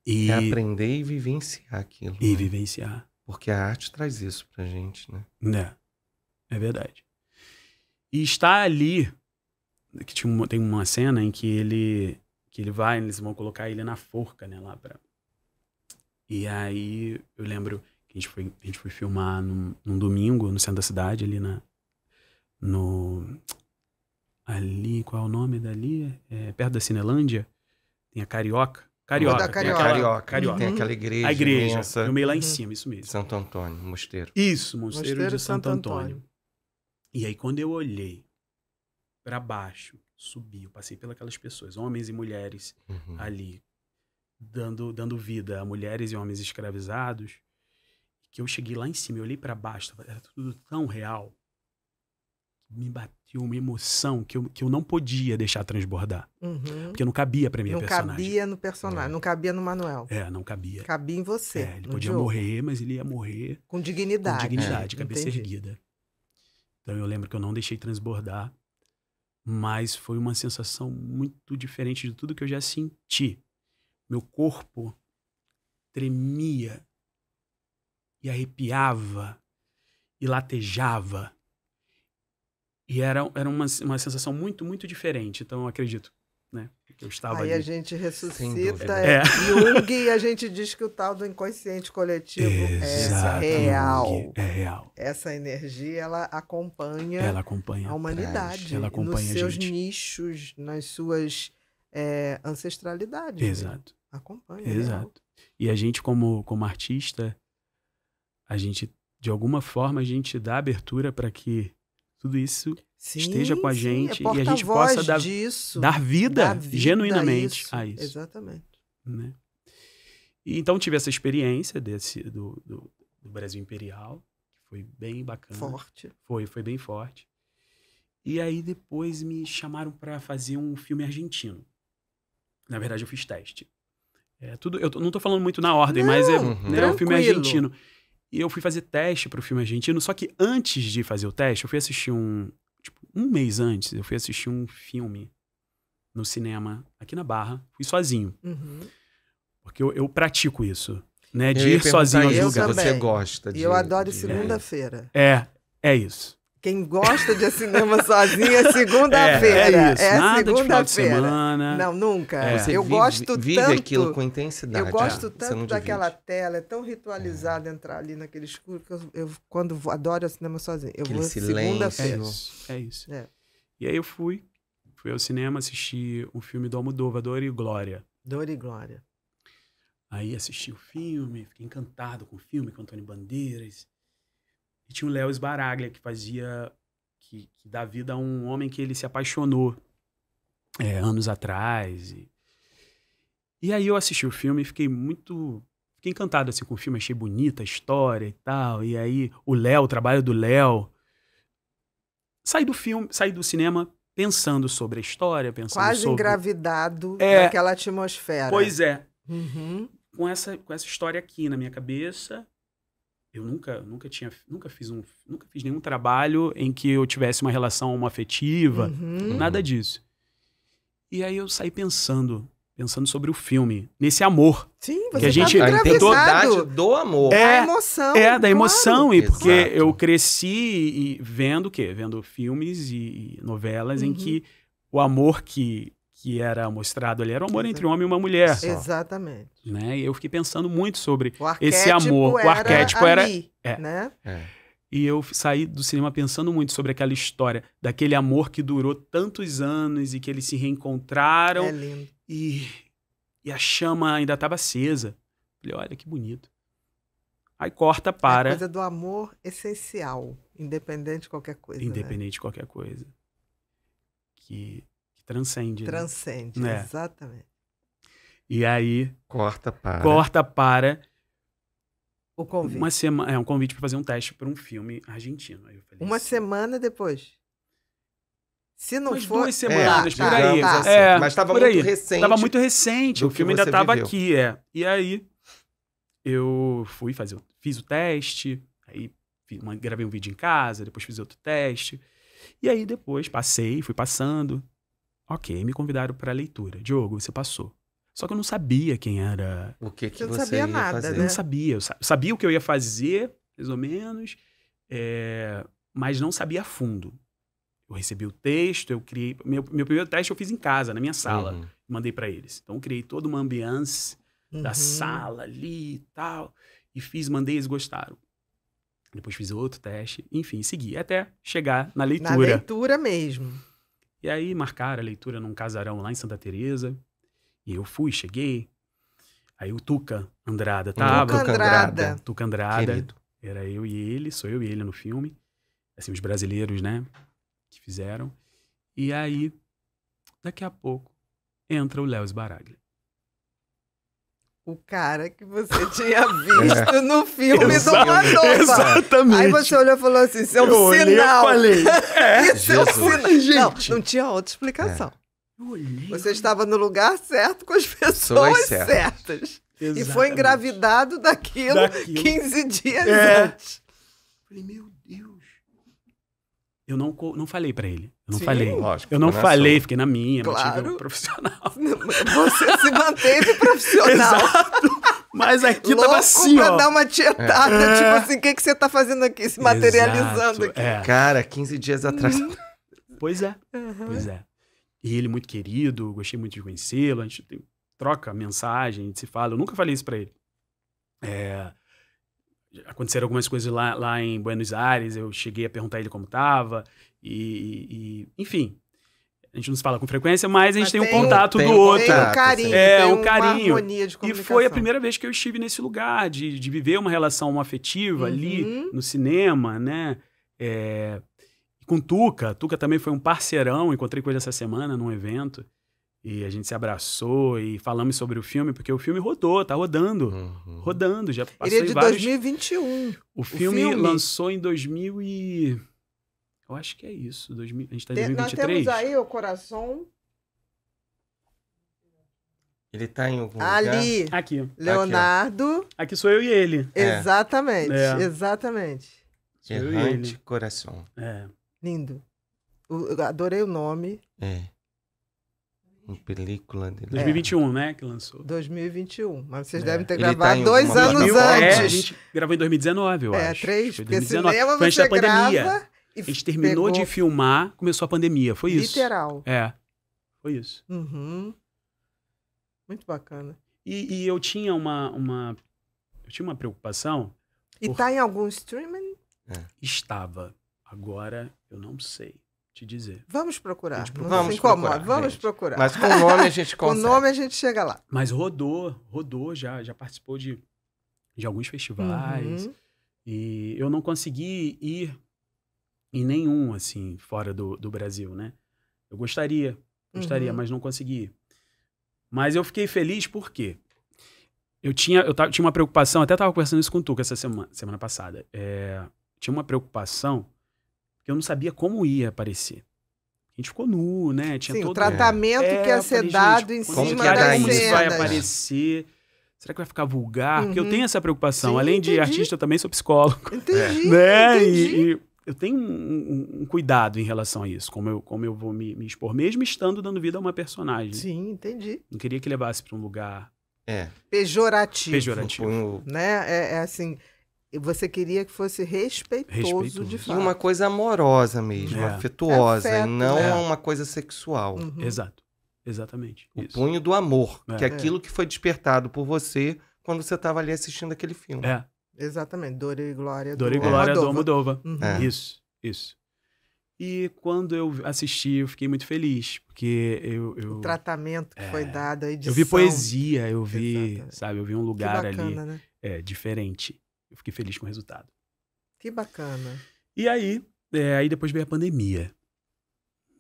E é aprender e vivenciar aquilo. E né? vivenciar. Porque a arte traz isso pra gente, né? Né. É verdade. E está ali que tinha uma, tem uma cena em que ele que ele vai, eles vão colocar ele na forca, né, lá para E aí eu lembro que a gente foi, a gente foi filmar num, num domingo no centro da cidade ali na no ali, qual é o nome dali? É, perto da Cinelândia, tem a Carioca. Carioca. Carioca. Tem aquela, Carioca. Tem aquela igreja. A igreja. Imensa. No meio lá em cima, isso mesmo. Santo Antônio, mosteiro. Isso, mosteiro, mosteiro de Santo, Santo Antônio. Antônio. E aí, quando eu olhei para baixo, subi, eu passei pelas pessoas, homens e mulheres uhum. ali, dando, dando vida a mulheres e homens escravizados, que eu cheguei lá em cima, eu olhei para baixo, era tudo tão real me bateu uma emoção que eu, que eu não podia deixar transbordar. Uhum. Porque não cabia pra mim não personagem. Não cabia no personagem, é. não cabia no Manuel. É, não cabia. Cabia em você. É, ele podia jogo. morrer, mas ele ia morrer... Com dignidade. Com dignidade, é, cabeça entendi. erguida. Então eu lembro que eu não deixei transbordar, mas foi uma sensação muito diferente de tudo que eu já senti. Meu corpo tremia e arrepiava e latejava e era, era uma, uma sensação muito, muito diferente. Então, eu acredito. Né? Eu estava Aí ali. a gente ressuscita é, é. Jung e a gente diz que o tal do inconsciente coletivo é real. É real. Essa energia ela acompanha, ela acompanha a humanidade. Ela acompanha nos seus gente. nichos, nas suas é, ancestralidades. Exato. Né? Acompanha. É Exato. E a gente, como, como artista, a gente, de alguma forma, a gente dá abertura para que tudo isso sim, esteja com a é gente é e a gente possa dar, disso, dar, vida, dar vida genuinamente isso, a isso. Exatamente. Né? E, então tive essa experiência desse, do, do, do, Brasil Imperial, que foi bem bacana. Forte. Foi, foi bem forte. E aí depois me chamaram para fazer um filme argentino. Na verdade, eu fiz teste. É, tudo, eu não estou falando muito na ordem, não, mas é, uhum. né, é um filme argentino. E eu fui fazer teste para o filme argentino, só que antes de fazer o teste, eu fui assistir um. Tipo, um mês antes, eu fui assistir um filme no cinema aqui na Barra, fui sozinho. Uhum. Porque eu, eu, pratico isso. Né, de ir sozinho aos lugares. Você gosta de. E eu adoro segunda-feira. É, é isso. Quem gosta de cinema sozinha, é segunda-feira. É, é, é segunda-feira. Não, nunca. É. Eu vive, gosto vive tanto. aquilo com intensidade. Eu gosto é. tanto daquela tela, é tão ritualizado entrar ali naquele escuro que eu, eu quando vou, adoro o cinema sozinho. Eu Aquele vou segunda-feira. É, é isso. É E aí eu fui, fui ao cinema assistir um filme do Almodóvar, Dor e Glória. Dor e Glória. Aí assisti o filme, fiquei encantado com o filme, com Antônio Bandeiras. E tinha o Léo Esbaraglia, que fazia. Que, que, dá vida a um homem que ele se apaixonou é, anos atrás. E, e aí eu assisti o filme e fiquei muito. Fiquei encantado assim, com o filme, achei bonita a história e tal. E aí o Léo, o trabalho do Léo. Saí do filme, saí do cinema pensando sobre a história, pensando Quase sobre... engravidado é... naquela atmosfera. Pois é. Uhum. Com, essa, com essa história aqui na minha cabeça eu nunca, nunca tinha, nunca fiz um, nunca fiz nenhum trabalho em que eu tivesse uma relação afetiva uhum. nada disso. E aí eu saí pensando, pensando sobre o filme, nesse amor. Sim, você que a tá gente tá tentou do amor. É, a emoção. É, da claro. emoção. E porque Exato. eu cresci vendo o quê? Vendo filmes e novelas uhum. em que o amor que que era mostrado ali era o amor Exatamente. entre um homem e uma mulher. Só. Exatamente. Né? E eu fiquei pensando muito sobre esse amor. o arquétipo era. Ali, era... É. Né? É. E eu saí do cinema pensando muito sobre aquela história, daquele amor que durou tantos anos e que eles se reencontraram. É lindo. E, e a chama ainda estava acesa. Falei, olha que bonito. Aí corta é para. É a coisa do amor essencial, independente de qualquer coisa. Né? Independente né? de qualquer coisa. Que transcende. Né? Transcende, né? exatamente. E aí. Corta para. Corta para. O convite. Uma semana, é um convite para fazer um teste para um filme argentino. Aí eu falei, uma assim, semana depois. Se não for. duas é, semanas, é, por aí. Tá, tá. É, mas estava muito recente. Estava muito recente, o filme ainda estava aqui, é. E aí, eu fui fazer, fiz o teste, aí uma, gravei um vídeo em casa, depois fiz outro teste. E aí depois passei, fui passando. Ok, me convidaram para a leitura. Diogo, você passou. Só que eu não sabia quem era. O que, que eu você não sabia nada, fazer. Né? Eu não sabia. Eu sabia o que eu ia fazer, mais ou menos, é... mas não sabia a fundo. Eu recebi o texto, eu criei. Meu, meu primeiro teste eu fiz em casa, na minha sala. Uhum. Mandei para eles. Então eu criei toda uma ambiance uhum. da sala ali e tal. E fiz, mandei, eles gostaram. Depois fiz outro teste, enfim, segui até chegar na leitura. Na leitura mesmo. E aí marcaram a leitura num casarão lá em Santa Teresa. E eu fui, cheguei. Aí o Tuca Andrada tava. Tuca Andrada. Tuca Andrada. Querido. Era eu e ele, sou eu e ele no filme. Assim, os brasileiros, né? Que fizeram. E aí, daqui a pouco, entra o Léo Sbaraglia o cara que você tinha visto é. no filme do Manova. Exatamente. Aí você olhou e falou assim: isso é um eu sinal. Olhei, eu falei: é. isso é um sinal. Não, não tinha outra explicação. É. Você estava no lugar certo com as pessoas certas. certas. E foi engravidado daquilo, daquilo. 15 dias é. antes. Eu falei: meu Deus. Eu não, não falei para ele. Eu não Sim, falei. Lógico, eu não é falei, fiquei na minha, claro. mantive profissional. Você se manteve profissional. Exato. Mas aqui Louco tava assim, pra ó. dar uma tietada, é. tipo assim, o que, que você tá fazendo aqui, se materializando Exato, aqui. É. Cara, 15 dias atrás. Uhum. Pois é, uhum. pois é. E ele é muito querido, gostei muito de conhecê-lo, a gente tem, troca mensagem, a gente se fala, eu nunca falei isso para ele. É, aconteceram algumas coisas lá, lá em Buenos Aires, eu cheguei a perguntar ele como tava, e, e, enfim, a gente não se fala com frequência, mas a gente mas tem, tem um contato tem, do outro. Tem um carinho, é, um carinho. E foi a primeira vez que eu estive nesse lugar de, de viver uma relação afetiva uhum. ali no cinema, né? É, com Tuca, Tuca também foi um parceirão, encontrei com ele essa semana num evento. E a gente se abraçou e falamos sobre o filme, porque o filme rodou, tá rodando. Uhum. Rodando, já passou Ele é de vários... 2021. O filme, o filme lançou em 2000 e... Eu acho que é isso. a gente tá em 2023. Nós temos aí o coração. Ele tá em algum Ali. lugar? Aqui. Leonardo. Aqui, sou eu e ele. É. Exatamente, é. exatamente. Sou Errante coração. É. Lindo. Eu adorei o nome. É. Uma película dele. 2021, é. né? Que lançou. 2021. Mas vocês é. devem ter Ele tá gravado tá dois anos é, antes. É, a gente gravou em 2019, eu é, acho. É, três. Foi porque 2019. cinema Foi antes da pandemia. grava e a gente terminou pegou... de filmar, começou a pandemia. Foi isso. Literal. É. Foi isso. Uhum. Muito bacana. E, e, eu tinha uma, uma. Eu tinha uma preocupação. E por... tá em algum streaming? É. Estava. Agora eu não sei te dizer. Vamos procurar. Procura. Vamos incomoda. procurar. Vamos procurar. Mas com o nome a gente consegue. com o nome a gente chega lá. Mas rodou, rodou já, já participou de, de alguns festivais. Uhum. E eu não consegui ir em nenhum, assim, fora do, do Brasil, né? Eu gostaria, gostaria, uhum. mas não consegui. Mas eu fiquei feliz porque eu tinha, eu tava, tinha uma preocupação, até estava conversando isso com o Tuca essa semana, semana passada. É, tinha uma preocupação que eu não sabia como ia aparecer. A gente ficou nu, né? Tinha Sim, todo... o tratamento é, que ia ser dado em como cima que das como isso vai aparecer? Será que vai ficar vulgar? Uhum. Porque eu tenho uhum. essa preocupação. Sim, Além entendi. de artista, eu também sou psicólogo. Entendi, né? entendi. E, e eu tenho um, um, um, cuidado em relação a isso, como eu, como eu vou me, me, expor, mesmo estando dando vida a uma personagem. Sim, entendi. Não queria que levasse para um lugar. É. Pejorativo. Pejorativo. Um... Né? É, é, assim. Você queria que fosse respeitoso, respeitoso. de fato. E uma coisa amorosa mesmo, é. afetuosa, Afeto, e não é. uma coisa sexual. Uhum. Exato. Exatamente. O isso. punho do amor, que é, é. aquilo que foi despertado por você quando você estava ali assistindo aquele filme. É, Exatamente, Dor e Glória do Dor e Glória do Almodova. Uhum. É. Isso, isso. E quando eu assisti, eu fiquei muito feliz, porque eu... eu o tratamento que é, foi dado, a edição. Eu vi poesia, eu vi, Exatamente. sabe, eu vi um lugar bacana, ali né? é, diferente. Eu fiquei feliz com o resultado. Que bacana. E aí, é, aí depois veio a pandemia.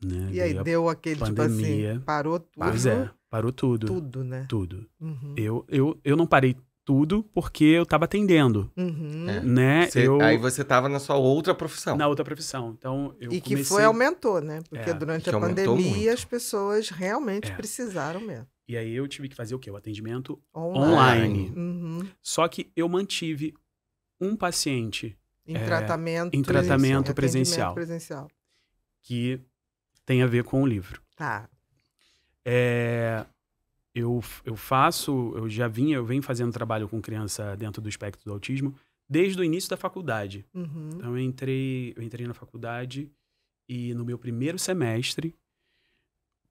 Né? E aí deu aquele, pandemia. tipo assim, parou tudo. Pois é, parou tudo. Tudo, né? Tudo. Uhum. Eu, eu, eu não parei tudo porque eu estava atendendo, uhum. É. né? Cê, eu... Aí você estava na sua outra profissão. Na outra profissão, então eu E que comecei... foi, aumentou, né? Porque é. durante a pandemia muito. as pessoas realmente é. precisaram mesmo. E aí eu tive que fazer o quê? O atendimento online. online. Uhum. Só que eu mantive um paciente... Em é, tratamento... Em tratamento presencial. presencial. Que tem a ver com o livro. Tá. É... Eu, eu faço, eu já vinha, eu venho fazendo trabalho com criança dentro do espectro do autismo desde o início da faculdade. Uhum. Então eu entrei, eu entrei na faculdade e no meu primeiro semestre,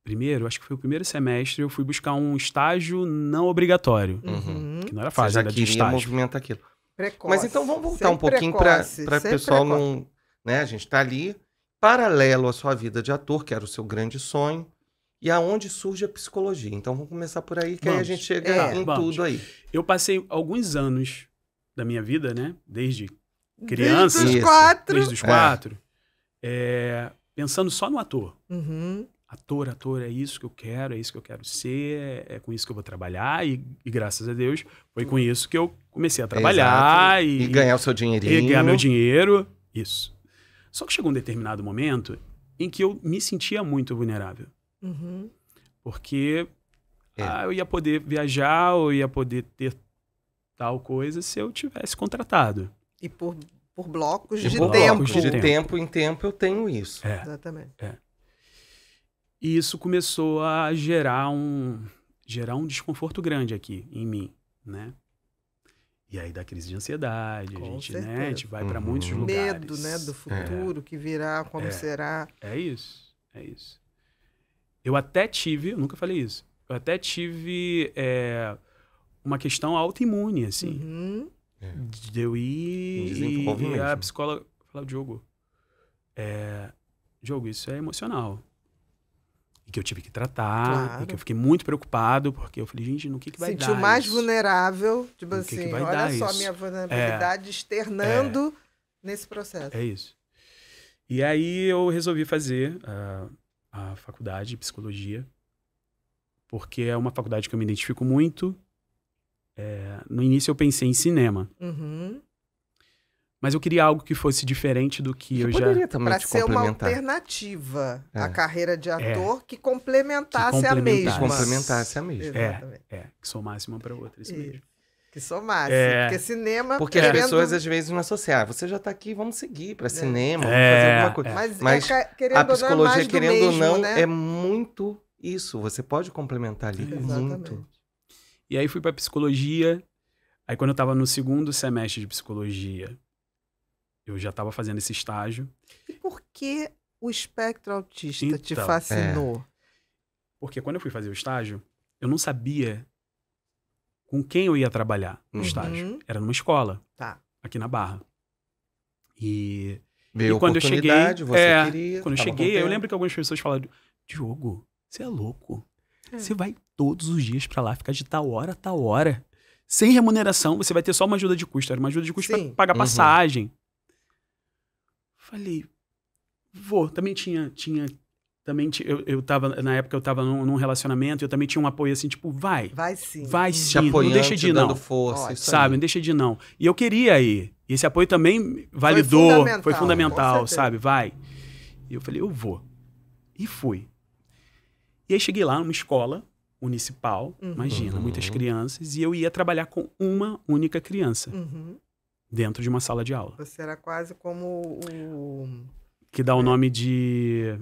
primeiro, acho que foi o primeiro semestre, eu fui buscar um estágio não obrigatório, uhum. uhum. que não era fácil, Você já era de estágio. movimenta aquilo. Precoce, Mas então vamos voltar um pouquinho para para pessoal precoce. não, né, a gente está ali paralelo à sua vida de ator, que era o seu grande sonho, e aonde surge a psicologia. Então vamos começar por aí, que vamos. aí a gente chega é, em vamos. tudo aí. Eu passei alguns anos da minha vida, né? Desde criança. Desde os quatro. Desde os é. quatro. É. É, pensando só no ator. Uhum. Ator, ator, é isso que eu quero, é isso que eu quero ser, é, é com isso que eu vou trabalhar. E, e graças a Deus, foi com isso que eu comecei a trabalhar. E, e, ganhar o seu dinheirinho. E ganhar meu dinheiro. Isso. Só que chegou um determinado momento em que eu me sentia muito vulnerável. Uhum. Porque é. ah, eu ia poder viajar, eu ia poder ter tal coisa se eu tivesse contratado. E por, por blocos e de por tempo. Blocos de, de tempo. tempo. em tempo eu tenho isso. É. Exatamente. É. E isso começou a gerar um, gerar um desconforto grande aqui em mim, né? E aí da crise de ansiedade, com a gente, né, a gente vai uhum. para muitos lugares. Medo, né, do é. futuro, é. que virá, como é. será. É isso, é isso. Eu até tive, eu nunca falei isso, eu até tive é, uma questão autoimune, assim. Uhum. É. De eu ir um e a né? psicóloga falar, Diogo, é, Diogo, isso é emocional. E que eu tive que tratar, claro. e que eu fiquei muito preocupado, porque eu falei, gente, no que, que vai Sentiu dar Sentiu mais isso? vulnerável, tipo no assim, que que assim, olha só isso? a minha é. vulnerabilidade é, externando nesse processo. É isso. E aí eu resolvi fazer... Uh, a faculdade de psicologia, porque é uma faculdade que eu me identifico muito. É, no início eu pensei em cinema. Uhum. Mas eu queria algo que fosse diferente do que Você eu já. para pra ser uma alternativa é. à carreira de é. ator é. que complementasse, que complementasse. a mesma. Que complementasse a mesma. É, é, que somasse uma para outra, isso, isso. mesmo. Que somasse. É. Porque cinema. Porque querendo... as pessoas às vezes não associam. Ah, você já está aqui, vamos seguir para é. cinema, é. vamos fazer alguma coisa. É. Mas, Mas é, querendo a é psicologia, é querendo mesmo, ou não, né? é muito isso. Você pode complementar ali. Exatamente. Muito. E aí fui para psicologia. Aí quando eu estava no segundo semestre de psicologia, eu já estava fazendo esse estágio. E por que o espectro autista então, te fascinou? É. Porque quando eu fui fazer o estágio, eu não sabia com quem eu ia trabalhar no uhum. estágio. Era numa escola. Tá. Aqui na Barra. E. Veio e quando eu cheguei. Você é, queria, quando eu cheguei, eu lembro que algumas pessoas falaram: Diogo, você é louco. É. Você é. vai todos os dias para lá ficar de tal hora a tal hora. Sem remuneração, você vai ter só uma ajuda de custo. Era uma ajuda de custo Sim. pra pagar uhum. passagem. Falei, vou. Também tinha, tinha também eu, eu tava, na época eu tava num, num relacionamento, eu também tinha um apoio assim, tipo, vai. Vai sim. Vai uhum. sim. Te apoiando, não deixa de não. Força, Ó, sabe, aí. não deixa de não. E eu queria ir. E esse apoio também validou, foi fundamental, foi fundamental sabe? Vai. E eu falei, eu vou. E fui. E aí cheguei lá numa escola municipal, uhum. imagina, muitas uhum. crianças, e eu ia trabalhar com uma única criança uhum. dentro de uma sala de aula. Você era quase como o. Que dá é. o nome de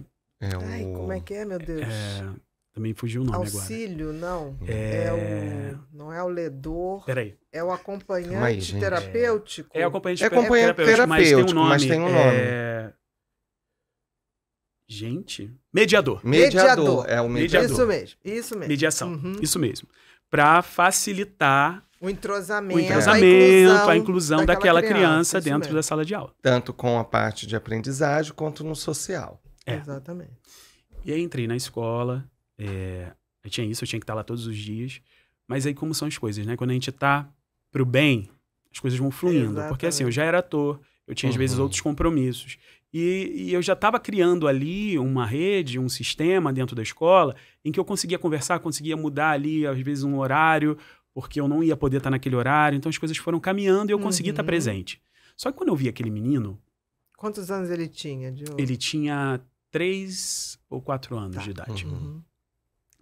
é o... Ai, como é que é, meu Deus? É... Também fugiu o nome Auxílio, agora. não. É... é... o. Não é o ledor. Peraí. É o acompanhante terapêutico? É... é o acompanhante, é acompanhante terapêutico, terapêutico, mas tem um nome. Tem um é, nome. É... Gente. Mediador. mediador. É o mediador. Isso mesmo. Isso mesmo. Mediação. Uhum. Isso mesmo. Para facilitar o entrosamento, o entrosamento a, inclusão a inclusão daquela, daquela criança, criança dentro mesmo. da sala de aula. Tanto com a parte de aprendizagem quanto no social. É. Exatamente. E aí entrei na escola, é, eu tinha isso, eu tinha que estar lá todos os dias. Mas aí como são as coisas, né? Quando a gente tá pro bem, as coisas vão fluindo. Exatamente. Porque assim, eu já era ator, eu tinha às vezes uhum. outros compromissos. E, e eu já estava criando ali uma rede, um sistema dentro da escola em que eu conseguia conversar, conseguia mudar ali, às vezes, um horário, porque eu não ia poder estar naquele horário. Então as coisas foram caminhando e eu uhum. consegui estar uhum. presente. Só que quando eu vi aquele menino. Quantos anos ele tinha, Diogo? Ele tinha três ou quatro anos tá. de idade. Uhum. uhum.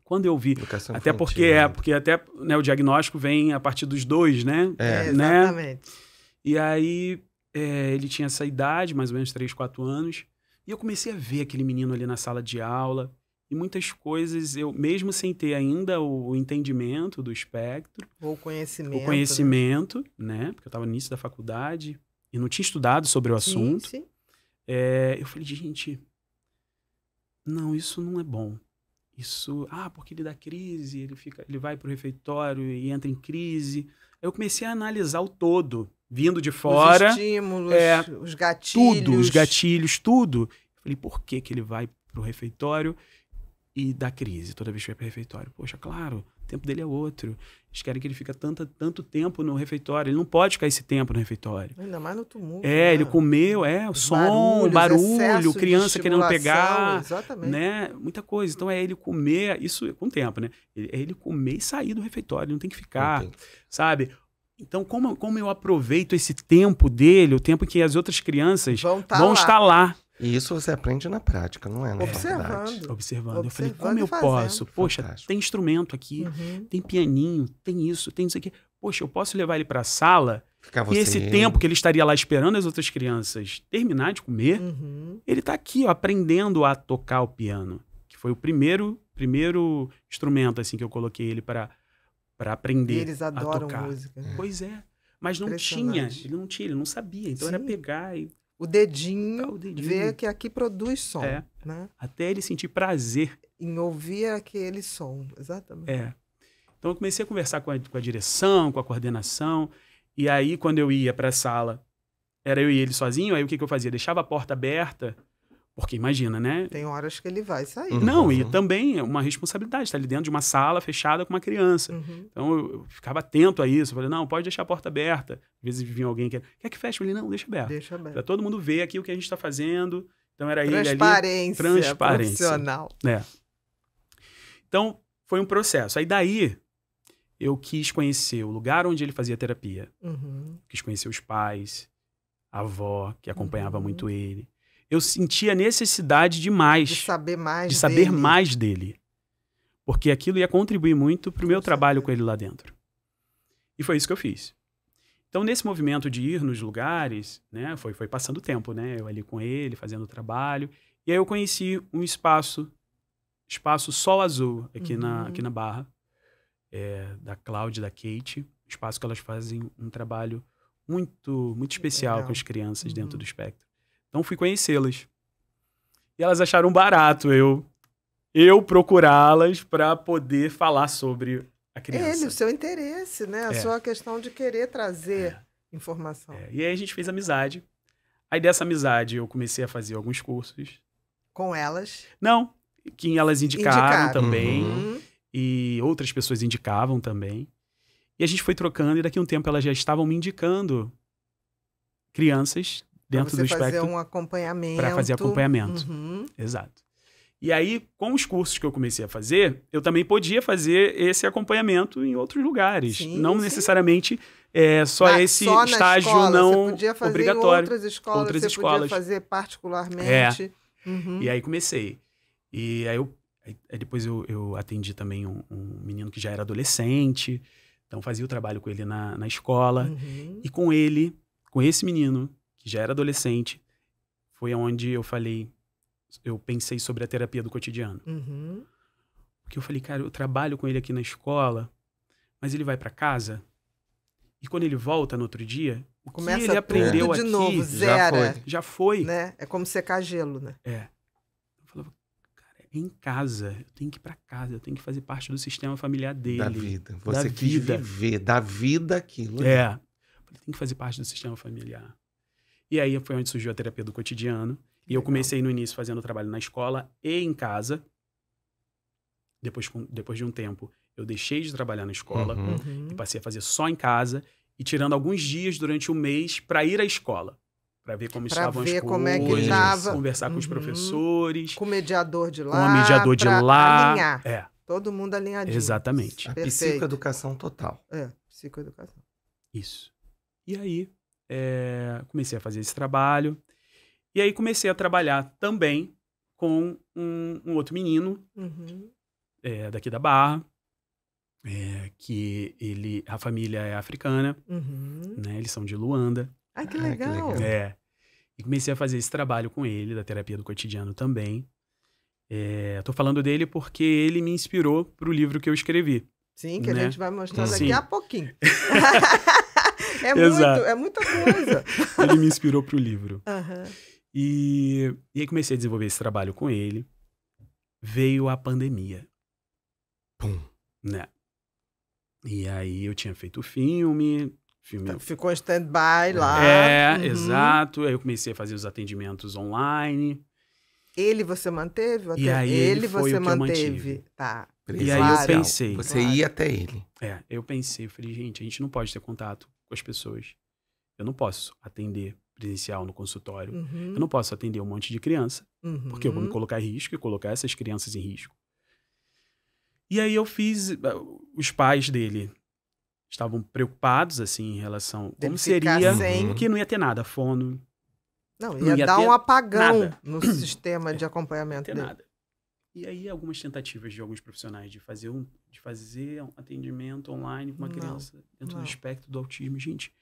Quando eu vi, Educação até porque é, né? porque até né, o diagnóstico vem a partir dos dois, né? É, é né? exatamente. E aí é, ele tinha essa idade, mais ou menos três, quatro anos, e eu comecei a ver aquele menino ali na sala de aula e muitas coisas eu mesmo sem ter ainda o entendimento do espectro ou conhecimento o né? conhecimento né, né? porque eu estava no início da faculdade e não tinha estudado sobre o assunto sim, sim. É, eu falei gente não, isso não é bom. Isso, ah, porque ele dá crise, ele fica, ele vai pro refeitório e entra em crise. Eu comecei a analisar o todo, vindo de fora, os estímulos, é, os gatilhos, tudo, os gatilhos, tudo. Falei, por que que ele vai pro refeitório e dá crise toda vez que vai pro refeitório? Poxa, claro, tempo dele é outro. Eles querem que ele fica tanto, tanto tempo no refeitório. Ele não pode ficar esse tempo no refeitório. Ainda mais no tumulto. É, né? ele comeu, é, o som, o barulho, criança querendo pegar. Exatamente. Né? Muita coisa. Então é ele comer, isso com o tempo, né? É ele comer e sair do refeitório, ele não tem que ficar. Entendi. Sabe? Então, como, como eu aproveito esse tempo dele, o tempo que as outras crianças vão, tá vão lá. estar lá. E isso você aprende na prática, não é na Observando. Observando. Observando. Eu falei, como eu posso? Poxa, Fantástico. tem instrumento aqui, uhum. tem pianinho, tem isso, tem isso aqui. Poxa, eu posso levar ele para a sala Ficar e esse tempo que ele estaria lá esperando as outras crianças terminar de comer, uhum. ele está aqui, ó, aprendendo a tocar o piano, que foi o primeiro primeiro instrumento assim que eu coloquei ele para para aprender e eles adoram a tocar. música. É. Pois é, mas não tinha, ele não tinha, ele não sabia, então Sim. era pegar e o dedinho, o dedinho. ver que aqui produz som. É. Né? Até ele sentir prazer. Em ouvir aquele som, exatamente. É. Então eu comecei a conversar com a, com a direção, com a coordenação, e aí quando eu ia para a sala, era eu e ele sozinho, aí o que, que eu fazia? Deixava a porta aberta porque imagina, né? Tem horas que ele vai sair. Uhum. Não, uhum. e também é uma responsabilidade, estar tá ali dentro de uma sala fechada com uma criança. Uhum. Então eu ficava atento a isso. Eu falei, não, pode deixar a porta aberta. Às vezes vinha alguém que quer que feche? Eu falei, não, deixa aberto. Deixa aberto. Pra todo mundo ver aqui o que a gente está fazendo. Então era ele ali. Transparência. Transparência. Profissional. É. Então foi um processo. Aí daí eu quis conhecer o lugar onde ele fazia terapia. Uhum. Quis conhecer os pais, a avó, que acompanhava uhum. muito ele eu senti a necessidade de mais. De saber mais De saber dele. mais dele. Porque aquilo ia contribuir muito para o meu trabalho com ele lá dentro. E foi isso que eu fiz. Então, nesse movimento de ir nos lugares, né, foi, foi passando o tempo, né? Eu ali com ele, fazendo o trabalho. E aí eu conheci um espaço, espaço Sol Azul, aqui, uhum. na, aqui na Barra, é, da Cláudia da Kate. Espaço que elas fazem um trabalho muito, muito especial Legal. com as crianças uhum. dentro do espectro. Então fui conhecê-las. E elas acharam barato eu eu procurá-las para poder falar sobre a criança. Ele, o seu interesse, né? A é. sua questão de querer trazer é. informação. É. E aí a gente fez amizade. Aí dessa amizade eu comecei a fazer alguns cursos. Com elas? Não, que elas indicaram, indicaram. também. Uhum. E outras pessoas indicavam também. E a gente foi trocando, e daqui a um tempo elas já estavam me indicando crianças dentro do espectro. Para fazer um acompanhamento. Para fazer acompanhamento. Uhum. Exato. E aí, com os cursos que eu comecei a fazer, eu também podia fazer esse acompanhamento em outros lugares. Sim, não sim. necessariamente é, só esse só estágio escola, não você podia fazer obrigatório. Em outras escolas, outras você escolas. podia fazer particularmente. É. Uhum. E aí comecei. E aí, eu, aí depois eu, eu, atendi também um, um menino que já era adolescente. Então fazia o trabalho com ele na, na escola. Uhum. E com ele, com esse menino, que já era adolescente, foi onde eu falei, eu pensei sobre a terapia do cotidiano. Uhum. Porque eu falei, cara, eu trabalho com ele aqui na escola, mas ele vai para casa e quando ele volta no outro dia, o Começa que ele aprendeu tudo de aqui novo, zero. já foi, já foi. Né? É como secar gelo, né? É. Eu falava, cara, é em casa, eu tenho que ir para casa, eu tenho que fazer parte do sistema familiar dele. Da vida. Você da quis vida. viver, da vida aquilo. Né? É. Eu falei, tem que fazer parte do sistema familiar. E aí foi onde surgiu a terapia do cotidiano. E eu comecei no início fazendo trabalho na escola e em casa. Depois, depois de um tempo, eu deixei de trabalhar na escola uhum. uhum. e passei a fazer só em casa e tirando alguns dias durante o mês para ir à escola. Para ver como pra estavam ver as é coisas, é conversar uhum. com os uhum. professores. Com o mediador de lá. Com o mediador de lá. Alinhar. É. Todo mundo alinhadinho. Exatamente. A psicoeducação total. É, psicoeducação. Isso. E aí, é, comecei a fazer esse trabalho. E aí comecei a trabalhar também com um, um outro menino uhum. é, daqui da Barra, é, que ele, a família é africana, uhum. né? Eles são de Luanda. Ah, que legal! Ah, que legal. É. E comecei a fazer esse trabalho com ele, da terapia do cotidiano também. Estou falando dele porque ele me inspirou para o livro que eu escrevi. Sim, que né? a gente vai mostrar Sim. daqui a pouquinho. É muito, é muita coisa. ele me inspirou para o livro. Uhum. E, e aí comecei a desenvolver esse trabalho com ele. Veio a pandemia. Pum. Né? E aí eu tinha feito o filme, filme. Tá, ficou em stand-by lá. É, uhum. exato. Aí eu comecei a fazer os atendimentos online. Ele você manteve? E aí ele, ele você manteve. Tá. Presencial. E aí eu pensei. Você claro. ia até ele. É, eu pensei, eu falei, gente, a gente não pode ter contato com as pessoas. Eu não posso atender presencial no consultório. Uhum. Eu não posso atender um monte de criança, uhum. porque eu vou me uhum. colocar em risco e colocar essas crianças em risco. E aí eu fiz. Eh, os pais dele estavam preocupados, assim, em relação. Deve como seria. Sem... Uhum. Que não ia ter nada. Fono. Não, ia, não ia dar um apagão nada. no sistema de é, acompanhamento. Não ia ter dele. nada. E aí algumas tentativas de alguns profissionais de fazer um, de fazer um atendimento online com uma não, criança dentro não. do espectro do autismo, gente.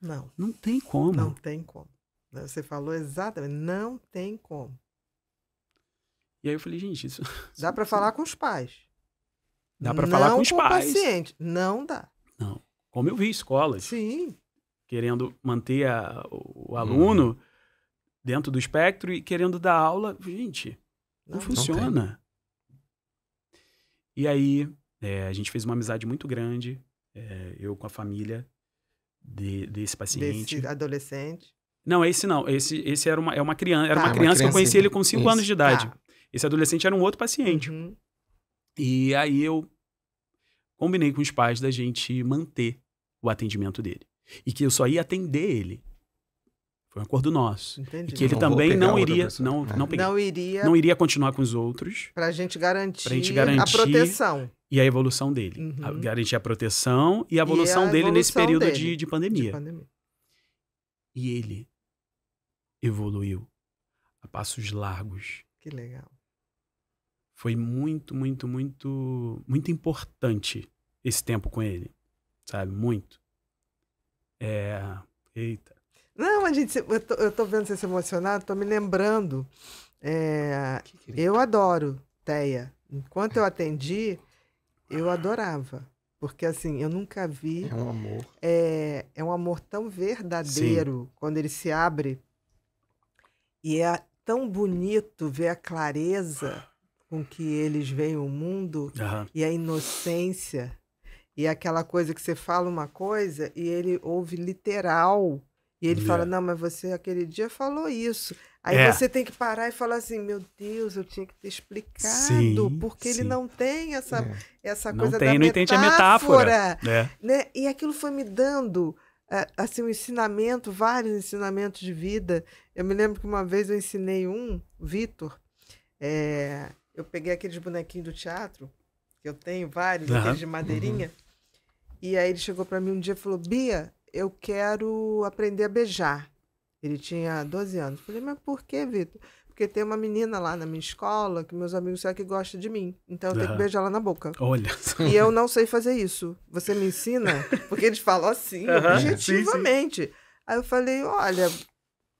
Não. Não tem como. Não tem como. Né, você falou exatamente, não tem como. E aí eu falei, gente, isso dá para falar com os pais. Dá para falar com os com pais. Paciente. Não dá. Não. Como eu vi escolas. Sim. Querendo manter a, o, o aluno hum. dentro do espectro e querendo dar aula, gente, não, não funciona. Não e aí, é, a gente fez uma amizade muito grande, é, eu com a família de, desse paciente. Desse adolescente? Não, esse não. Esse, esse era uma, é uma criança. Era tá, uma, criança uma, criança que eu conheci ele com 5 anos de idade. Tá. Esse adolescente era um outro paciente. Uhum. E aí eu combinei com os pais da gente manter o atendimento dele. E que eu só ia atender ele. Foi um acordo nosso. Entendi. E que ele não também não iria, não, é. não, não, iria não iria continuar com os outros. Pra gente garantir, pra gente garantir a proteção. E a evolução dele. Uhum. A, garantir a proteção e a evolução e a dele evolução nesse período dele, de, de, pandemia. de pandemia. E ele evoluiu a passos largos. Que legal. Foi muito, muito, muito, muito importante esse tempo com ele. Sabe? Muito. É. Eita. Não, a gente, eu tô, eu tô vendo você se emocionar. tô me lembrando. É, eu adoro Teia. Enquanto eu atendi, eu adorava. Porque assim, eu nunca vi. É um amor. É, é um amor tão verdadeiro Sim. quando ele se abre. E é tão bonito ver a clareza com que eles veem o mundo uhum. e a inocência. E é aquela coisa que você fala uma coisa e ele ouve literal e ele yeah. fala: Não, mas você aquele dia falou isso. Aí é. você tem que parar e falar assim: Meu Deus, eu tinha que ter explicado. Sim, porque sim. ele não tem essa, é. essa coisa não tem, da não metáfora. Entende a metáfora. É. Né? E aquilo foi me dando eh, assim um ensinamento, vários ensinamentos de vida. Eu me lembro que uma vez eu ensinei um, Vitor. Eh, eu peguei aqueles bonequinhos do teatro, que eu tenho vários, uhum. aqueles de madeirinha. Uhum. E aí ele chegou para mim um dia e falou: Bia, eu quero aprender a beijar. Ele tinha 12 anos. Falei, mas por que, Vitor? Porque tem uma menina lá na minha escola que meus amigos sabem que gosta de mim. Então eu tenho que beijar ela na boca. Olha só. E eu não sei fazer isso. Você me ensina? Porque eles falam assim, uhum. objetivamente. Sim, sim. Aí eu falei, olha,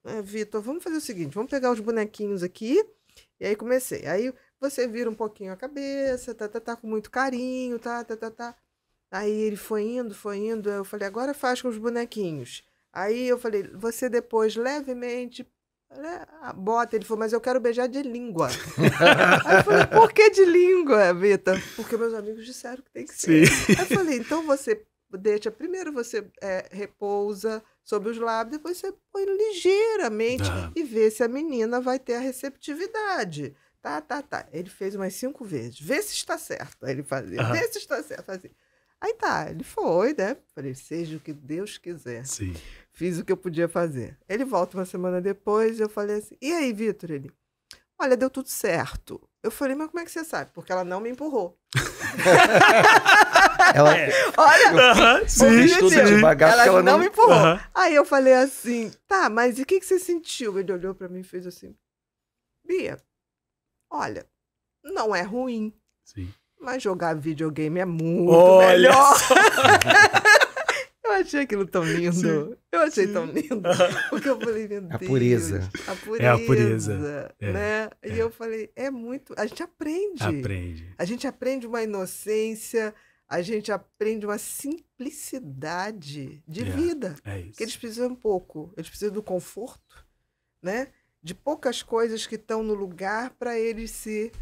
é, Vitor, vamos fazer o seguinte: vamos pegar os bonequinhos aqui. E aí comecei. Aí você vira um pouquinho a cabeça, tá, tá, tá, com muito carinho, tá, tá, tá, tá. Aí ele foi indo, foi indo. Eu falei, agora faz com os bonequinhos. Aí eu falei, você depois levemente né, bota. Ele falou, mas eu quero beijar de língua. Aí eu falei, por que de língua, Vita? Porque meus amigos disseram que tem que ser. Sim. Aí eu falei, então você deixa, primeiro você é, repousa sobre os lábios, depois você põe ligeiramente tá. e vê se a menina vai ter a receptividade. Tá, tá, tá. Ele fez umas cinco vezes. Vê se está certo. Aí ele fazia. Ah. Vê se está certo. Fazia. Aí tá, ele foi, né? Falei, seja o que Deus quiser. Sim. Fiz o que eu podia fazer. Ele volta uma semana depois, eu falei assim, e aí, Vitor? Ele, olha, deu tudo certo. Eu falei, mas como é que você sabe? Porque ela não me empurrou. ela, é. Olha, uh -huh, sim, devagar, ela, ela não, não me empurrou. Uh -huh. Aí eu falei assim, tá, mas e o que, que você sentiu? Ele olhou para mim e fez assim, Bia, olha, não é ruim. Sim. Mas jogar videogame é muito Olha melhor. eu achei aquilo tão lindo. Sim. Eu achei Sim. tão lindo. Porque eu falei, meu Deus, a Pureza. A pureza. É a pureza. É. Né? É. E eu falei, é muito. A gente aprende. Aprende. A gente aprende uma inocência a gente aprende uma simplicidade de é. vida. É isso. Que eles precisam um pouco, eles precisam do conforto, né? De poucas coisas que estão no lugar para eles se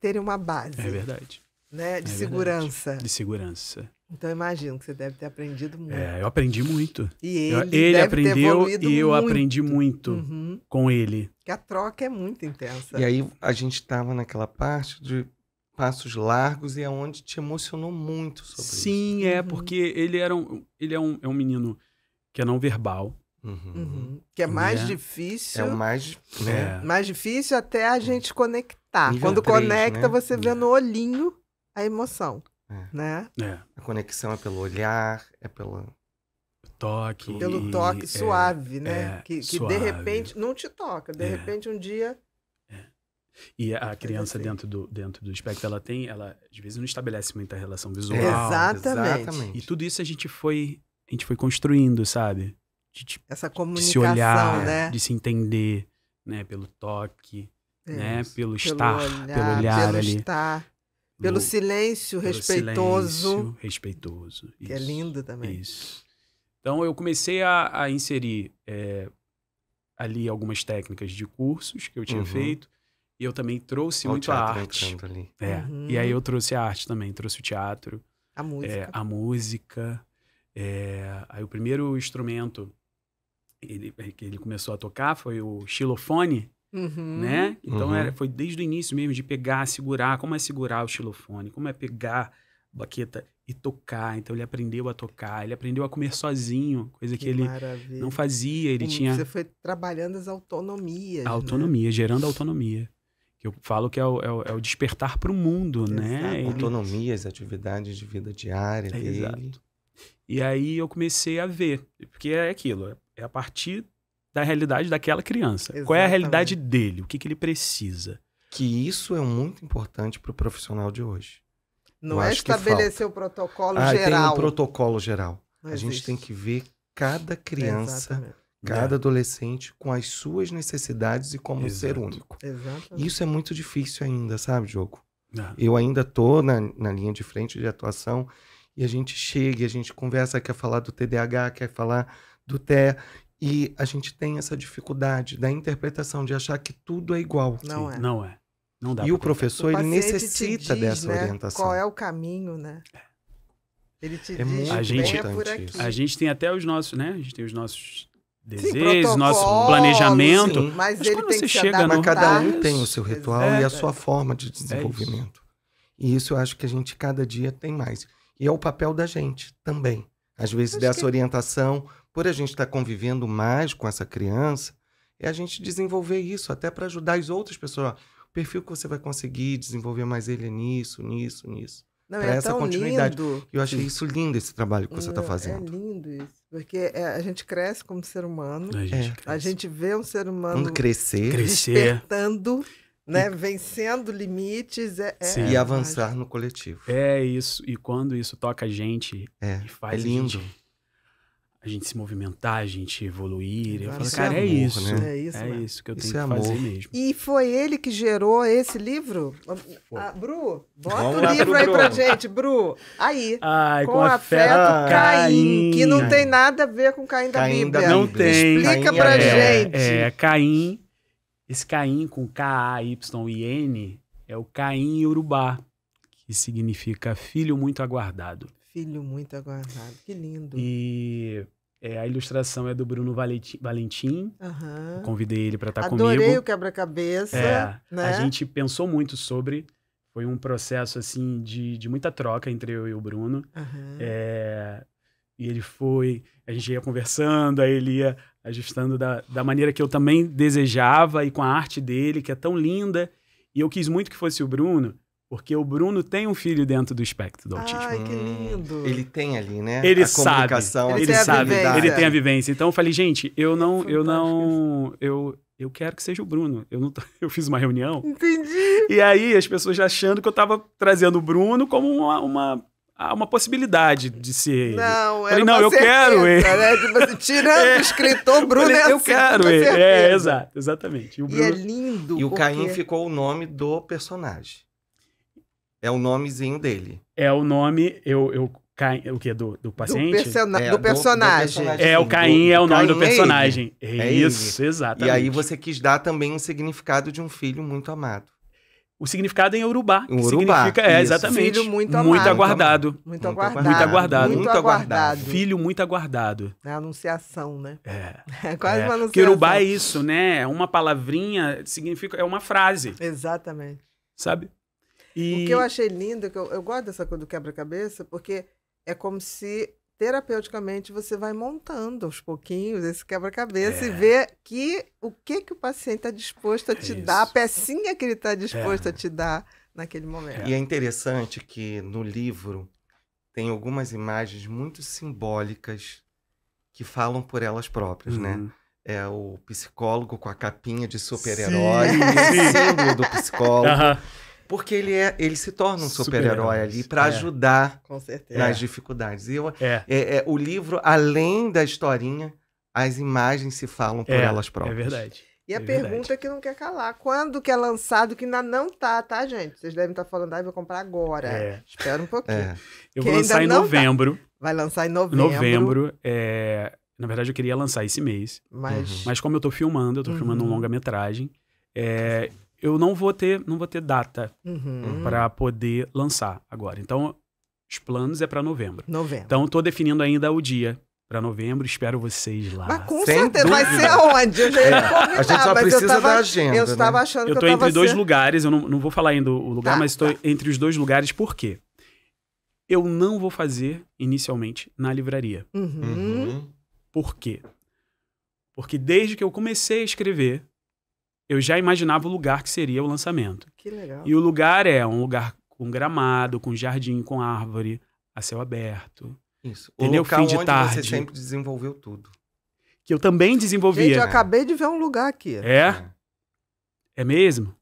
terem uma base. É verdade. Né, de é segurança. Verdade. De segurança. Então imagino que você deve ter aprendido muito. É, eu aprendi muito. E ele, eu, ele aprendeu e eu muito. aprendi muito uhum. com ele. Que a troca é muito intensa. E aí a gente estava naquela parte de passos largos e é onde te emocionou muito sobre Sim, isso. Sim, é uhum. porque ele era um, ele é um, é um menino que é não verbal. Uhum. Que é mais né? difícil. É o mais. Né? É. Mais difícil até a uhum. gente conectar. Nível Quando 3, conecta, né? você vê no olhinho a emoção. É. Né? É. A conexão é pelo olhar, é pelo Toque. Pelo toque é, suave, né? é, né? que, que suave. de repente não te toca. De é. repente um dia. E a criança dentro do, dentro do espectro, ela tem, ela às vezes não estabelece muita relação visual. Exatamente. Exatamente. E tudo isso a gente foi, a gente foi construindo, sabe? Tipo, de, de, Essa comunicação, de se olhar, né? de se entender, né? Pelo toque, é, né? Pelo, pelo estar, olhar, pelo olhar pelo ali. Estar, pelo silêncio pelo respeitoso. Silêncio respeitoso. Isso, que é lindo também. Isso. Então eu comecei a, a inserir é, ali algumas técnicas de cursos que eu tinha uhum. feito. E eu também trouxe muito a arte. Ali. É. Uhum. E aí eu uhum. trouxe a arte também, trouxe o teatro. A música. É, a música. É... Aí o primeiro instrumento ele, é, que ele começou a tocar foi o xilofone, uhum. né? Então uhum. era, foi desde o início mesmo de pegar, segurar, como é segurar o xilofone, como é pegar a baqueta e tocar. Então ele aprendeu a tocar, ele aprendeu a comer sozinho, coisa que, que ele maravilha. não fazia. Ele Como tinha. Você foi trabalhando as autonomias. A né? autonomia, né? gerando autonomia. Que eu falo que é o, é o, é o despertar para o mundo, né? Exato. né? Ele... Autonomias, atividades de vida diária é, dele. Exato. E aí eu comecei a ver, porque é aquilo, é é a partir da realidade daquela criança. Exatamente. Qual é a realidade dele? O que, que ele precisa? Que isso é muito importante para o profissional de hoje. Não Eu é, é estabelecer o protocolo ah, geral. Tem um protocolo geral. Não a existe. gente tem que ver cada criança, Exatamente. cada é. adolescente com as suas necessidades e como Exato. um ser único. Exatamente. Isso é muito difícil ainda, sabe, Diogo? É. Eu ainda estou na, na linha de frente de atuação e a gente chega, a gente conversa, quer falar do TDAH, quer falar do té E a gente tem essa dificuldade da interpretação, de achar que tudo é igual. Não Sim. é. Não é. Não dá e o professor ele necessita diz, dessa né, orientação. Qual é o caminho, né? É. Ele te é diz muito a gente, é por aqui. A gente tem até os nossos, né? A gente tem os nossos desejos, sim, nosso planejamento. Sim, mas, mas ele quando tem você chega não no... cada um tem o seu ritual é, e a sua forma de é desenvolvimento. e isso eu acho que a gente cada dia tem mais. E é o papel da gente também. Às vezes acho dessa que... orientação por a gente estar tá convivendo mais com essa criança, é a gente desenvolver isso, até para ajudar as outras pessoas. o perfil que você vai conseguir desenvolver mais ele é nisso, nisso, nisso. Não, pra é essa continuidade. Lindo. Eu achei isso lindo, esse trabalho que você está fazendo. É lindo isso. Porque é, a gente cresce como ser humano. A gente, é. a gente vê um ser humano Quando crescer, crescer. né? E... Vencendo limites. É, é e avançar no coletivo. É isso. E quando isso toca a gente é, e faz é lindo. A gente a gente se movimentar, a gente evoluir. Eu falo, é cara, é, amor, isso, né? é, isso. É né? isso, que eu tenho isso é que é fazer amor. mesmo. E foi ele que gerou esse livro? Ah, Bru, bota Vamos o livro aí pra gente, Bru. Aí, Ai, com, com afeto, Caim, que não tem nada a ver com Caim da Caim Bíblia. Da Bíblia. Não tem. Explica Caim pra é, gente. É, é Caim, esse Caim com K-A-Y-I-N é o Caim Urubá, que significa filho muito aguardado. Filho muito aguardado, que lindo. E é, a ilustração é do Bruno Valentim. Uhum. Convidei ele para estar tá Adorei comigo. Adorei o quebra-cabeça. É, né? A gente pensou muito sobre. Foi um processo assim de, de muita troca entre eu e o Bruno. Uhum. É, e ele foi, a gente ia conversando, aí ele ia ajustando da, da maneira que eu também desejava e com a arte dele, que é tão linda. E eu quis muito que fosse o Bruno, porque o Bruno tem um filho dentro do espectro do autismo. Ai, que hum, lindo. Ele tem ali, né? Ele a sabe. Comunicação, ele sabe. Vivência. Ele tem a vivência. Então eu falei, gente, eu não, eu não, eu, eu quero que seja o Bruno. Eu não, eu fiz uma reunião. Entendi. E aí as pessoas achando que eu estava trazendo o Bruno como uma, uma ah, uma possibilidade de ser Não, é. falei, não, eu certeza, quero ele. Né? Tipo assim, tirando é. o escritor Bruno falei, é Eu assim, quero ele. É, exato, exatamente. E, o Bruno... e é lindo. E porque... o Caim ficou o nome do personagem. É o nomezinho dele. É o nome, eu, eu Caim, o que do, do paciente? Do, é, do, personagem. do, personagem. É, o Caim é o nome Caim do personagem. É ele. É ele. Isso, exatamente. E aí você quis dar também um significado de um filho muito amado. O significado é em urubá. Um urubá. Significa, é, exatamente. Filho muito amado. Muito aguardado. Muito aguardado. Muito aguardado. Muito aguardado. Filho muito aguardado. É anunciação, né? É. é quase é. uma anunciação. Porque urubá é isso, né? É uma palavrinha significa. É uma frase. Exatamente. Sabe? E... O que eu achei lindo, que eu, eu gosto dessa coisa do quebra-cabeça, porque é como se terapeuticamente você vai montando aos pouquinhos esse quebra-cabeça é. e vê que o que que o paciente está disposto a te dar, a pecinha que ele está é. disposto é. a te dar naquele momento. E é interessante que no livro tem algumas imagens muito simbólicas que falam por elas próprias, né? uhum. né? É o psicólogo com a capinha de super-herói, o símbolo do psicólogo. Uhum. Porque ele, é, ele se torna um super-herói ali para é. ajudar nas dificuldades. E eu, é. É, é. o livro, além da historinha, as imagens se falam por é, elas próprias. É verdade. E a pergunta é que não quer calar. Quando que é lançado que ainda não tá, tá, gente? Vocês devem estar tá falando, ah, vou comprar agora. Espera um pouquinho. Eu vou lançar em tá. novembro. Tá. Vai lançar em novembro. Novembro. É... Na verdade, eu queria lançar esse mês. Mas, uhum. mas como eu estou filmando, eu estou uhum. filmando um uhum. longa-metragem. É, eu não vou ter, não vou ter data uhum. uhum. para poder lançar agora. Então, os planos é para novembro. Novembro. Então, estou definindo ainda o dia para novembro. Espero vocês lá. Mas com Sem certeza dúvida. vai ser onde? Eu já ia é, a gente só precisa tava, da agenda. Eu estava né? achando eu tô que eu entre dois ser... lugares. Eu não, não vou falar ainda o lugar, tá, mas estou tá. entre os dois lugares. Por quê? Eu não vou fazer inicialmente na livraria. Uhum. uhum. Por quê? Porque desde que eu comecei a escrever, eu já imaginava o lugar que seria o lançamento. Que legal. E o lugar é um lugar com gramado, com jardim, com árvore, a céu aberto. Isso. Entendeu? O local Fim de onde tarde. você sempre desenvolveu tudo. Que eu também desenvolvia. Gente, eu acabei de ver um lugar aqui. É? É, é mesmo?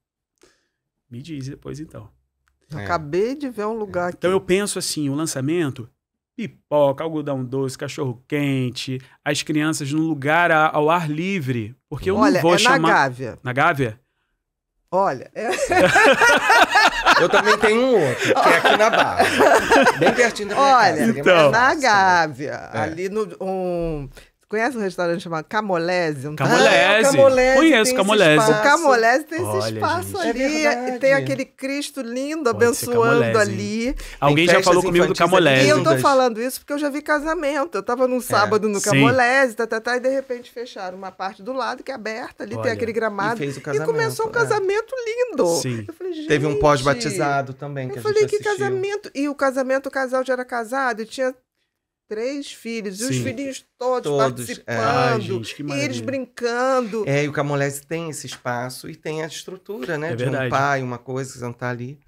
Me diz depois então. É. Acabei de ver um lugar então, aqui. Então eu penso assim, o lançamento pipoca, algodão doce, cachorro quente, as crianças num lugar ao ar livre, porque eu Olha, não vou é chamar na Gávea. Na Gávea? Olha, é... eu também tenho um outro, que é aqui na Barra. Bem pertinho da minha Olha, casa. então... é na Gávea, é. ali no um, Conhece um restaurante chamado Camolese? Um Camolese. Ah, Camolese. Conheço Camolese. O Camolese tem Olha, esse espaço gente. É ali. É tem aquele Cristo lindo Pode abençoando ali. Alguém já falou comigo do Camolese. E eu tô falando isso porque eu já vi casamento. Eu tava num é, sábado é. no Camolese, tá, tá, tá, e de repente fecharam uma parte do lado que é aberta ali, Olha, tem aquele gramado. E, e começou um casamento é. lindo. Sim. Eu falei, gente. Teve um pós-batizado também. Que eu falei, que casamento. E o casamento, o casal já era casado e tinha três filhos, e os filhinhos todos, todos. participando, é, gente, e eles brincando. É, e o Camolese tem esse espaço e tem a estrutura, né? É de um pai, uma coisa, que não tá ali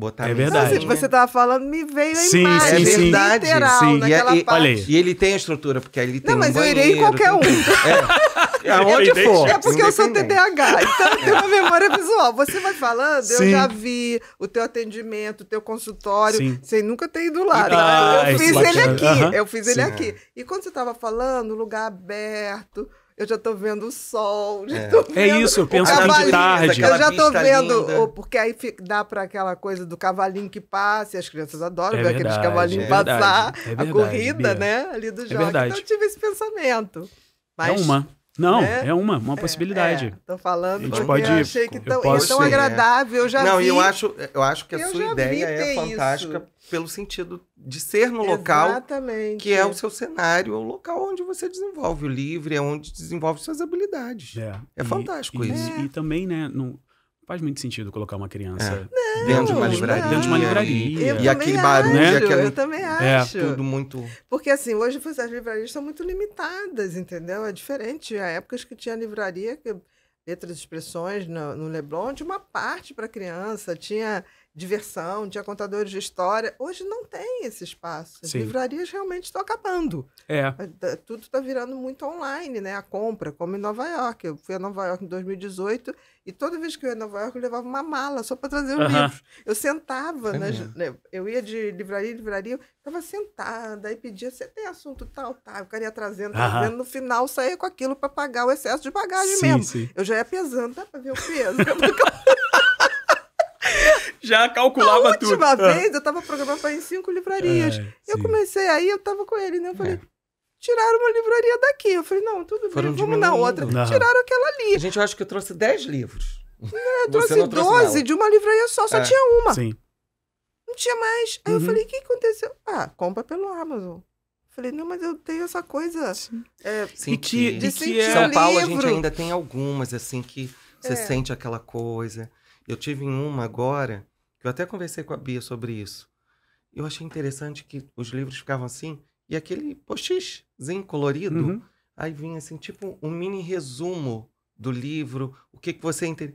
botar É verdade. você né? tava falando, me veio a sim, imagem. Sim, é assim, verdade. Literal, sim. E, é- e, e ele tem a estrutura, porque ele tem Não, um mas banheiro, eu irei em qualquer um. É. é. Aonde for. É porque eu sou TDAH, então eu tenho uma é. memória visual. Você vai falando, sim. eu já vi o teu atendimento, o teu consultório, sim. sem nunca ter ido lá. Então, ah, eu, fiz ele aqui, eu fiz ele aqui. E quando você tava falando, lugar aberto, eu já tô vendo o sol. É, é isso, eu penso bem de tarde. Eu já tô vendo, linda. porque aí dá para aquela coisa do cavalinho que passa, e as crianças adoram é ver verdade, aqueles cavalinhos é passar, verdade, é a verdade, corrida, né, ali do é jogo. Então eu tive esse pensamento. É Mas... É uma. Não, né? é uma, uma é, possibilidade. É, é, falando porque pode, eu achei que tão, posso, tão é. agradável, eu já Não, vi. Não, eu acho, eu acho que a sua ideia é fantástica isso. pelo sentido de ser no local, Exatamente. que é o seu cenário, o local onde você desenvolve o livre, é onde desenvolve suas habilidades. É, é fantástico e, isso. E, e também, né, no, faz muito sentido colocar uma criança é. dentro, não, de uma livraria, dentro de uma livraria. Eu e aquele barulho, né? aquele... eu também é, acho. É, tudo muito. Porque assim, hoje as livrarias são muito limitadas, entendeu? É diferente. Há épocas que tinha livraria, que... letras e expressões no, no Leblon, tinha uma parte para criança, tinha diversão, tinha contadores de história. Hoje não tem esse espaço. As Sim. livrarias realmente estão acabando. É. Tudo está virando muito online, né? A compra, como em Nova York. Eu fui a Nova York em 2018 e toda vez que eu ia a Nova York eu levava uma mala só para trazer os uh -huh. livros. Eu sentava, é nas, né? eu ia de livraria em livraria, estava sentada aí pedia, você tem assunto tal, tal. O cara trazendo, trazendo. Uh -huh. No final saía com aquilo para pagar o excesso de bagagem sim, mesmo. Sim. Eu já ia pesando, dá para ver o peso. já calculava tudo. A última tudo. É. vez eu tava programando para ir em cinco livrarias. É, eu sim. comecei aí, eu tava com ele, né? Eu falei, é. tiraram uma livraria daqui. Eu falei, não, tudo Foram bem, vamos na outra. Não. Tiraram aquela ali. A gente, eu acho que eu trouxe dez livros. É, eu trouxe doze de uma livraria só, só é. tinha uma. Sim. Não tinha mais. Aí uhum. eu falei, o que aconteceu? Ah, compra pelo Amazon. Falei, não, mas eu tenho essa coisa. É, Sim, que, de que é... São Paulo a gente ainda tem algumas, assim, que você é. sente aquela coisa. Eu tive em uma agora que eu até conversei com a Bia sobre isso. Eu achei interessante que os livros ficavam assim, e aquele postichezinho colorido, uhum. aí vinha assim, tipo um mini resumo do livro, o que, que você entende.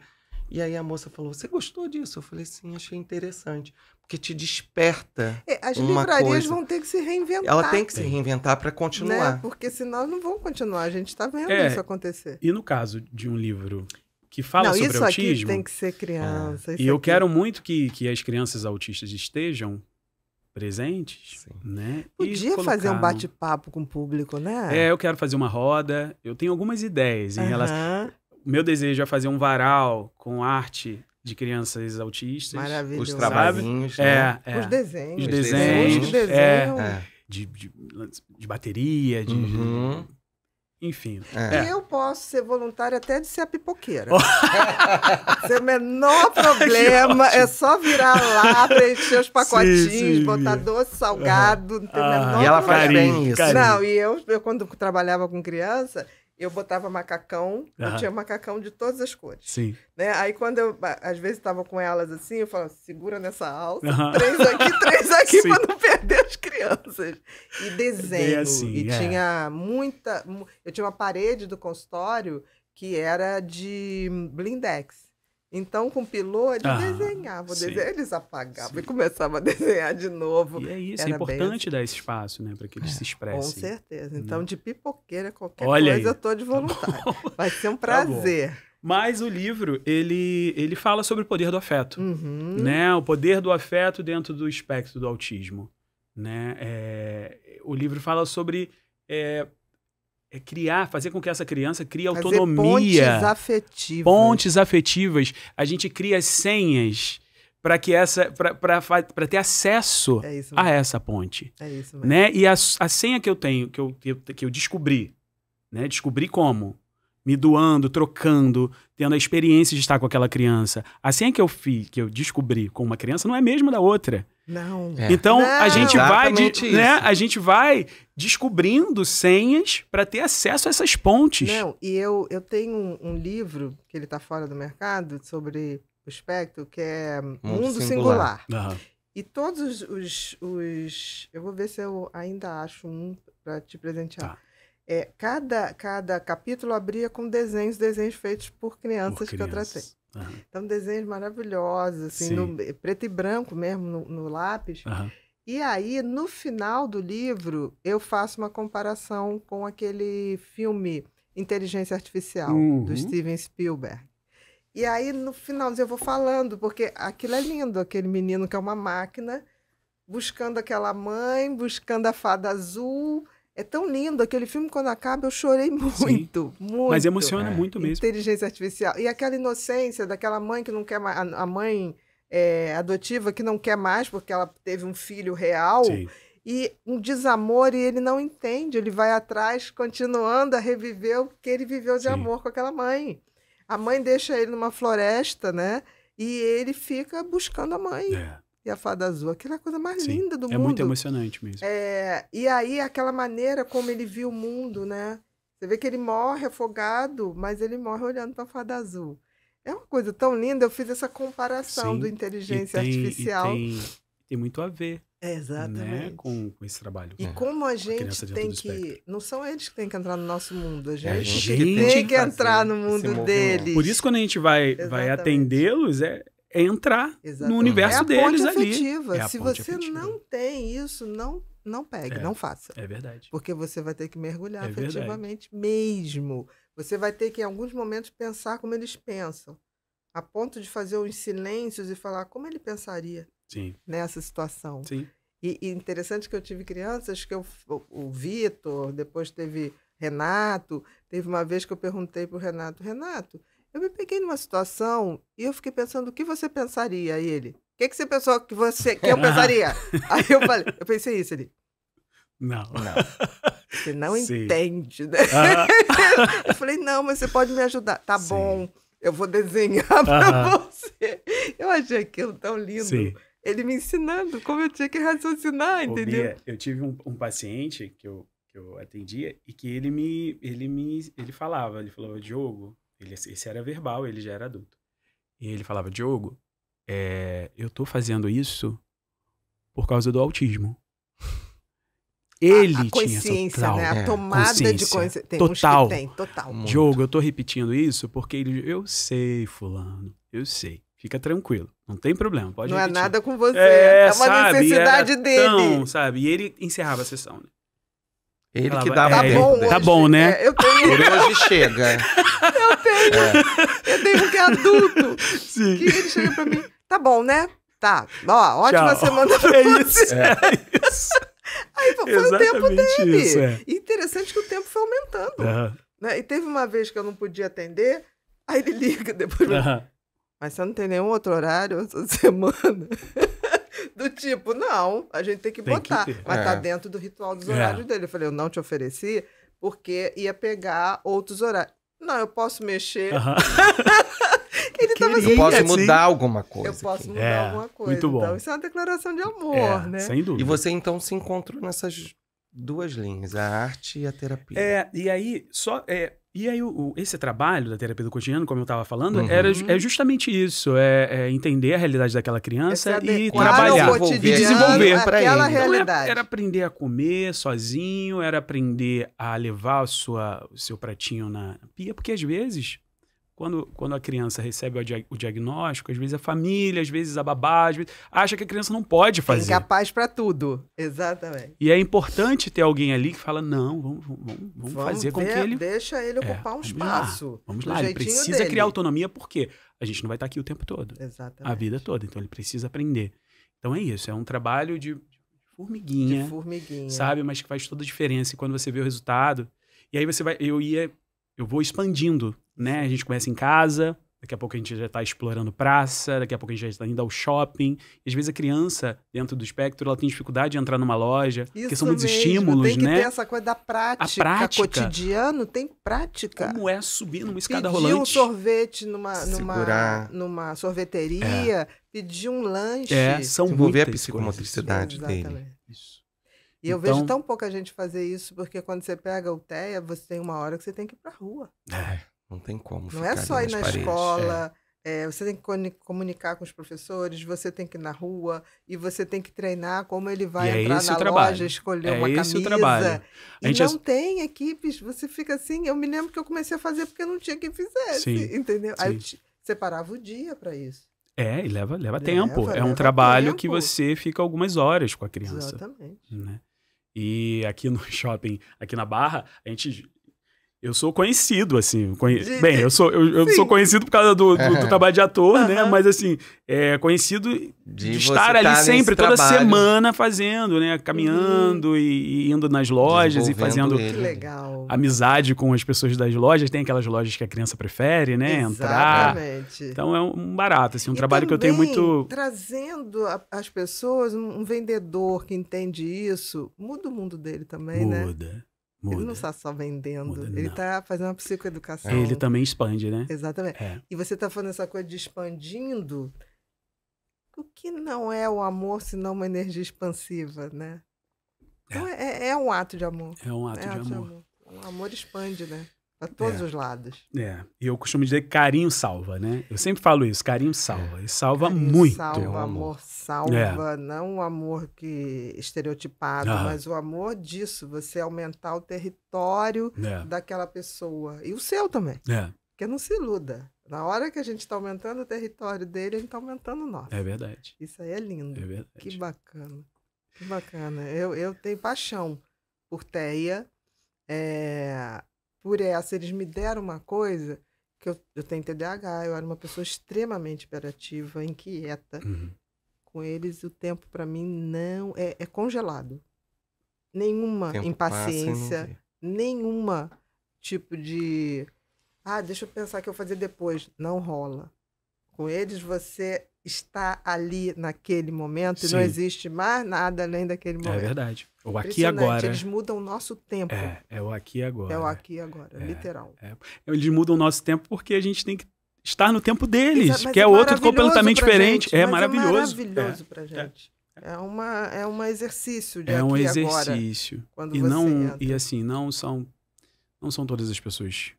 E aí a moça falou: Você gostou disso? Eu falei: Sim, achei interessante. Porque te desperta. É, as uma livrarias coisa. vão ter que se reinventar. Ela tem que se reinventar para continuar. Né? Porque senão não vão continuar. A gente está vendo é, isso acontecer. E no caso de um livro que fala não, sobre isso autismo. Aqui tem que ser criança. É. E eu aqui... quero muito que, que as crianças autistas estejam presentes, Sim. né? Podia colocar... fazer um bate-papo com o público, né? É, eu quero fazer uma roda. Eu tenho algumas ideias em uhum. relação. meu desejo é fazer um varal com arte de crianças autistas. Maravilhoso. Os trabalhinhos, é, né? é, é. Os desenhos. Os desenhos. Os é. desenhos. É, de, de, de, bateria, de, uhum. Enfim. É. é. Eu posso ser voluntária até de ser a pipoqueira. Sem Seu menor problema é só virar lá, preencher os pacotinhos, sim, sim. botar doce, salgado, não tem ah. menor E ela problema. faz bem isso. Não, e eu, eu quando trabalhava com criança, eu botava macacão, uhum. eu tinha macacão de todas as cores. Sim. Né? Aí quando eu, às vezes, estava com elas assim, eu falava, segura nessa alça, uhum. três aqui, três aqui, para não perder as crianças. E é desenho. assim, e é. tinha muita. Eu tinha uma parede do consultório que era de blindex. Então, com pilô, ele ah, desenhava, desenhava, eles apagavam sim. e começava a desenhar de novo. E é isso, é Era é importante assim. dar esse espaço, né, para que eles é, se expressem. Com certeza. Né? Então, de pipoqueira, qualquer Olha coisa, aí. eu tô de voluntário. Tá Vai ser um tá prazer. Tá Mas o livro, ele, ele fala sobre o poder do afeto, uhum. né? O poder do afeto dentro do espectro do autismo, né? É, o livro fala sobre é, é criar, fazer com que essa criança crie fazer autonomia. Pontes afetivas. Pontes afetivas. A gente cria senhas para que essa para ter acesso é a essa ponte. É isso mesmo. Né? E a, a senha que eu tenho, que eu, que eu descobri, né? Descobri como? Me doando, trocando, tendo a experiência de estar com aquela criança. A senha que eu fiz, que eu descobri com uma criança não é a mesma da outra. Não. É. Então Não, a gente vai, de, né? A gente vai descobrindo senhas para ter acesso a essas pontes. Não. E eu eu tenho um, um livro que ele está fora do mercado sobre o espectro que é Mundo, Mundo Singular. Singular. Uhum. E todos os, os, os, eu vou ver se eu ainda acho um para te presentear. Tá. É, cada, cada capítulo abria com desenhos, desenhos feitos por crianças por que eu tratei. Uhum. Então, desenhos maravilhosos, assim, no, preto e branco mesmo, no, no lápis. Uhum. E aí, no final do livro, eu faço uma comparação com aquele filme Inteligência Artificial, uhum. do Steven Spielberg. E aí, no final eu vou falando, porque aquilo é lindo, aquele menino que é uma máquina, buscando aquela mãe, buscando a fada azul, é tão lindo aquele filme quando acaba eu chorei muito, Sim. muito. Mas emociona é. muito mesmo. Inteligência artificial e aquela inocência daquela mãe que não quer mais, a mãe é, adotiva que não quer mais porque ela teve um filho real. Sim e um desamor e ele não entende, ele vai atrás continuando a reviver o que ele viveu de Sim. amor com aquela mãe. A mãe deixa ele numa floresta, né? E ele fica buscando a mãe. É e a fada azul. Aquela é coisa mais Sim, linda do é mundo. É muito emocionante mesmo. É, e aí, aquela maneira como ele viu o mundo, né? Você vê que ele morre afogado, mas ele morre olhando para a fada azul. É uma coisa tão linda. Eu fiz essa comparação Sim, do inteligência tem, artificial. Tem, tem, muito a ver. Né, exatamente. Né? Com, com, esse trabalho. E é. como a gente a tem que. Não são eles que têm que entrar no nosso mundo, a é, gente, a gente tem que, entrar no mundo deles. Por isso, quando a gente vai, vai atendê-los, é, é entrar Exatamente. no universo é deles ali. Afetiva. É a Se ponte você afetiva. não tem isso, não não pegue, é, não faça. É verdade. Porque você vai ter que mergulhar é afetivamente verdade. mesmo. Você vai ter que, em alguns momentos, pensar como eles pensam. A ponto de fazer uns silêncios e falar como ele pensaria Sim. nessa situação. Sim. E, e interessante que eu tive crianças que eu, o, o Vitor, depois teve Renato. Teve uma vez que eu perguntei para o Renato: Renato, eu me peguei numa situação e eu fiquei pensando o que você pensaria, e ele. O que, que você pensou que você que eu pensaria? Aí eu falei, eu pensei isso ali. Não. Não. Você não Sim. entende, né? Uh-huh. eu falei, não, mas você pode me ajudar. Tá Sim. bom, eu vou desenhar uh-huh. para você. Eu achei aquilo tão lindo. Sim. Ele me ensinando como eu tinha que raciocinar, entendeu? Bia, eu tive um, um paciente que eu, que eu atendia e que ele me, ele me ele falava, ele falava, Diogo, ele, esse era verbal, ele já era adulto. E ele falava, Diogo, é, eu tô fazendo isso por causa do autismo. Ele a, a consciência, tinha total, né? A é, tomada consciência, de consciência. total. Tem, total. Diogo, eu tô repetindo isso porque ele, eu sei, fulano, eu sei. Fica tranquilo, não tem problema, pode Não é repetir. é nada com você, é, é uma sabe, necessidade dele. Tão, sabe? E ele encerrava a sessão, né? Ele que dá Tá bom, hoje. tá bom, né? É, eu tenho, Por hoje chega. eu tenho, é. eu tenho um que é adulto. Sim. Que ele chega pra mim, tá bom, né? Tá, ó, ótima Tchau. semana pra É você. isso, é, isso. É aí foi o tempo dele. isso, é. interessante que o tempo foi aumentando. né? E teve uma vez que eu não podia atender, aí ele liga depois. Mas você não tem nenhum outro horário essa semana? Do tipo, não, a gente tem que tem botar. Que mas tá é. tá dentro do ritual dos horários é. dele. Eu falei, eu não te ofereci porque ia pegar outros horários. Não, eu posso mexer. Uh -huh. Ele tava assim, eu posso mudar assim. alguma coisa. Eu posso aqui. mudar é, alguma coisa. Muito bom. Então, isso é uma declaração de amor, é, né? Sem dúvida. E você então se encontrou nessas duas linhas, a arte e a terapia. É, e aí, só. É, e aí, o, esse trabalho da terapia do cotidiano, como eu estava falando, uhum. era, é justamente isso: é, é, entender a realidade daquela criança é e trabalhar, e desenvolver para ela Então, era, aprender a comer sozinho, era aprender a levar sua, o seu pratinho na pia, porque às vezes quando, quando a criança recebe o, dia, o, diagnóstico, às vezes a família, às vezes a babá, às vezes, acha que a criança não pode fazer. incapaz para tudo. Exatamente. E é importante ter alguém ali que fala: não, vamos, vamos, vamos, vamos fazer ver, com que ele. Deixa ele é, ocupar é, um espaço. Lá, vamos lá, ele precisa dele. criar autonomia, porque a gente não vai estar aqui o tempo todo. Exatamente. A vida toda. Então ele precisa aprender. Então é isso, é um trabalho de formiguinha. De formiguinha. Sabe? Mas que faz toda a diferença. E quando você vê o resultado. E aí você vai. Eu ia. Eu vou expandindo né? A gente começa em casa, daqui a pouco a gente já está explorando praça, daqui a pouco a gente já está indo ao shopping. E às vezes a criança, dentro do espectro, ela tem dificuldade de entrar numa loja, Isso porque são muitos mesmo, estímulos, tem que né? Ter essa coisa da prática. A prática. Cotidiano tem prática. Como é subir numa escada pedir rolante? um sorvete numa, numa, numa sorveteria, é. pedir um lanche. É, são Desenvolver a psicomotricidade coisas. dele. Exatamente. Isso. E eu então... vejo tão pouca gente fazer isso, porque quando você pega o TEA, você tem uma hora que você tem que ir pra rua. É. Não tem como. Não é só ir na paredes, escola. É. É, você tem que comunicar com os professores, você tem que ir na rua e você tem que treinar como ele vai e é entrar é na loja, escolher é uma camisa. O trabalho. A gente e não tem equipes, você fica assim. Eu me lembro que eu comecei a fazer porque não tinha quem fizesse, Sim. entendeu? Sim. Aí eu separava o dia para isso. É, e leva, leva tempo. Leva, é um leva trabalho tempo. que você fica algumas horas com a criança. Exatamente. Né? E aqui no shopping, aqui na Barra, a gente eu sou conhecido, assim. Conhe... Bem, eu sou, eu, eu sou conhecido por causa do, do, do trabalho de ator, uhum. né? Mas, assim, é conhecido de, de estar tá ali sempre, toda trabalho. semana fazendo, né? Caminhando uhum. e, e, indo nas lojas e fazendo amizade com as pessoas das lojas. Tem aquelas lojas que a criança prefere, né? Exatamente. Entrar. Então, é um barato, assim, um e trabalho que eu tenho muito. Trazendo as pessoas, um vendedor que entende isso, muda o mundo dele também, muda. né? Muda. Muda. Ele não está só vendendo, Muda, ele está fazendo uma psicoeducação. É, ele também expande, né? Exatamente. É. E você está falando essa coisa de expandindo, o que não é o amor senão uma energia expansiva, né? Então é, é, é, é um ato de amor. É um ato, é de, ato amor. de amor. O amor expande, né? Para todos é, os lados. É. E eu costumo dizer que carinho salva, né? Eu sempre falo isso, carinho salva. E salva carinho muito. Salva, o amor. amor salva, é. não o amor que estereotipado, mas o amor disso, você aumentar o território é. daquela pessoa e o seu também. É. Porque não se iluda. Na hora que a gente está aumentando o território dele, a gente está aumentando o nosso. É verdade. Isso aí é lindo. É verdade. Que bacana. Que bacana. Eu, eu tenho paixão por Teia. É, por essa, eles me deram uma coisa que eu, eu tenho TDAH, eu era uma pessoa extremamente imperativa, inquieta. Uhum com eles, o tempo para mim não é, é congelado. Nenhuma impaciência, nenhuma tipo de ah, deixa eu pensar que eu vou fazer depois. Não rola. Com eles você está ali naquele momento Sim. e não existe mais nada além daquele é momento. É verdade. O aqui e agora. Eles mudam o nosso tempo. É, é o aqui e agora. É o aqui e agora, é, literal. É. Eles mudam o nosso tempo porque a gente tem que estar no tempo deles, que é, é outro é completamente diferente. Gente, é, é maravilhoso. É maravilhoso pra gente. É, uma, é um exercício de É um exercício. Agora, e, não, e assim, não são, não são todas as pessoas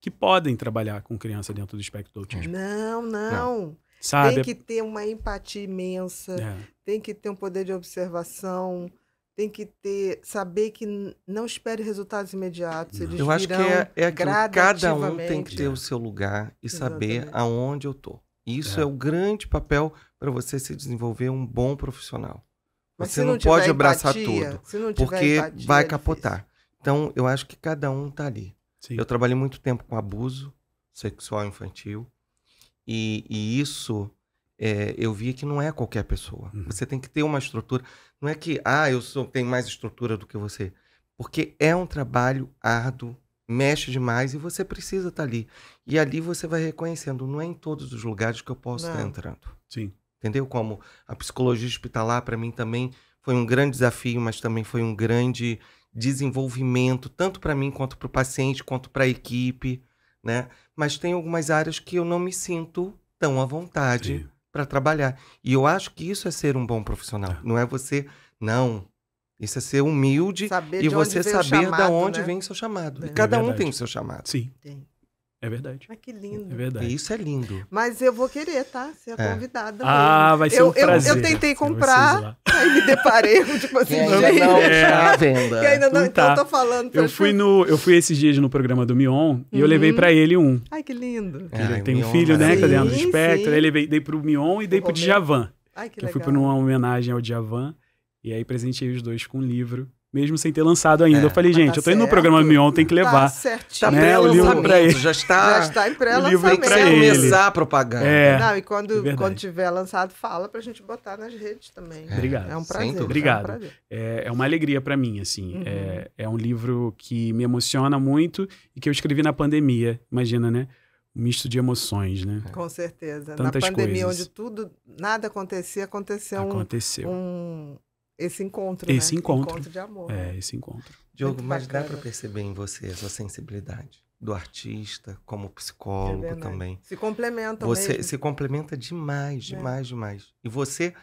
que podem trabalhar com criança dentro do espectro do autismo. Não, não. Sabe? Tem que ter uma empatia imensa, é. tem que ter um poder de observação tem que ter saber que não espere resultados imediatos. Eles eu acho que é, é aquilo, cada um tem que ter o seu lugar e Exatamente. saber aonde eu tô. Isso é, é o grande papel para você se desenvolver um bom profissional. Mas você não, pode abraçar tudo, porque empatia, vai é capotar. É então, eu acho que cada um tá ali. Sim. Eu trabalhei muito tempo com abuso sexual infantil e, e isso é, eu via que não é qualquer pessoa. Uhum. Você tem que ter uma estrutura. Não é que, ah, eu sou, tenho mais estrutura do que você. Porque é um trabalho árduo, mexe demais e você precisa estar tá ali. E ali você vai reconhecendo, não é em todos os lugares que eu posso tá não. estar entrando. Sim. Entendeu? Como a psicologia hospitalar, para mim, também foi um grande desafio, mas também foi um grande desenvolvimento, tanto para mim quanto para o paciente, quanto para a equipe. Né? Mas tem algumas áreas que eu não me sinto tão à vontade. Sim para trabalhar. E eu acho que isso é ser um bom profissional. É. Não é você, não. Isso é ser humilde saber e você saber de da onde né? vem o seu chamado. E é cada um tem o seu chamado. Sim. Tem. É verdade. Mas que é lindo. É verdade. Isso é lindo. Mas eu vou querer, tá? Ser é. convidada. Ah, vai ser eu, um prazer. Eu, eu tentei comprar, aí me deparei, tipo assim, não, não é. está venda. ainda não, não tá. então eu tá. tô falando. Eu fui, no, eu fui esses dias no programa do Mion uhum. e eu levei uhum. pra ele um. Ai, que lindo. É, ele tem um filho, né? Que o dentro do espectro. Aí levei, dei pro Mion e dei pro Djavan. Ai, que, que legal. Eu fui pra uma homenagem ao Djavan e aí presenteei os dois com um livro mesmo sem ter lançado ainda. É. Eu falei, gente, tá eu tô indo no programa Mion, tem que tá levar. Tá certinho. Né? Tá o livro pra ele. Já está, já está em pré-lançamento. É pra ele. começar a propaganda. É. Não, e quando, é quando tiver lançado, fala pra gente botar nas redes também. É. É Obrigado. É um prazer. Obrigado. Um prazer. É, uma alegria para mim, assim. Uhum. É, é um livro que me emociona muito e que eu escrevi na pandemia, imagina, né? Um misto de emoções, né? Com certeza. Tantas Na pandemia, coisas. onde tudo, nada acontecia, aconteceu, aconteceu. Um, esse encontro, esse né? encontro. encontro de amor. É, esse encontro. Diogo, mas dá para perceber em você essa sensibilidade do artista como psicólogo é também. Se complementa Você mesmo. se complementa demais, é. demais, é. demais. E você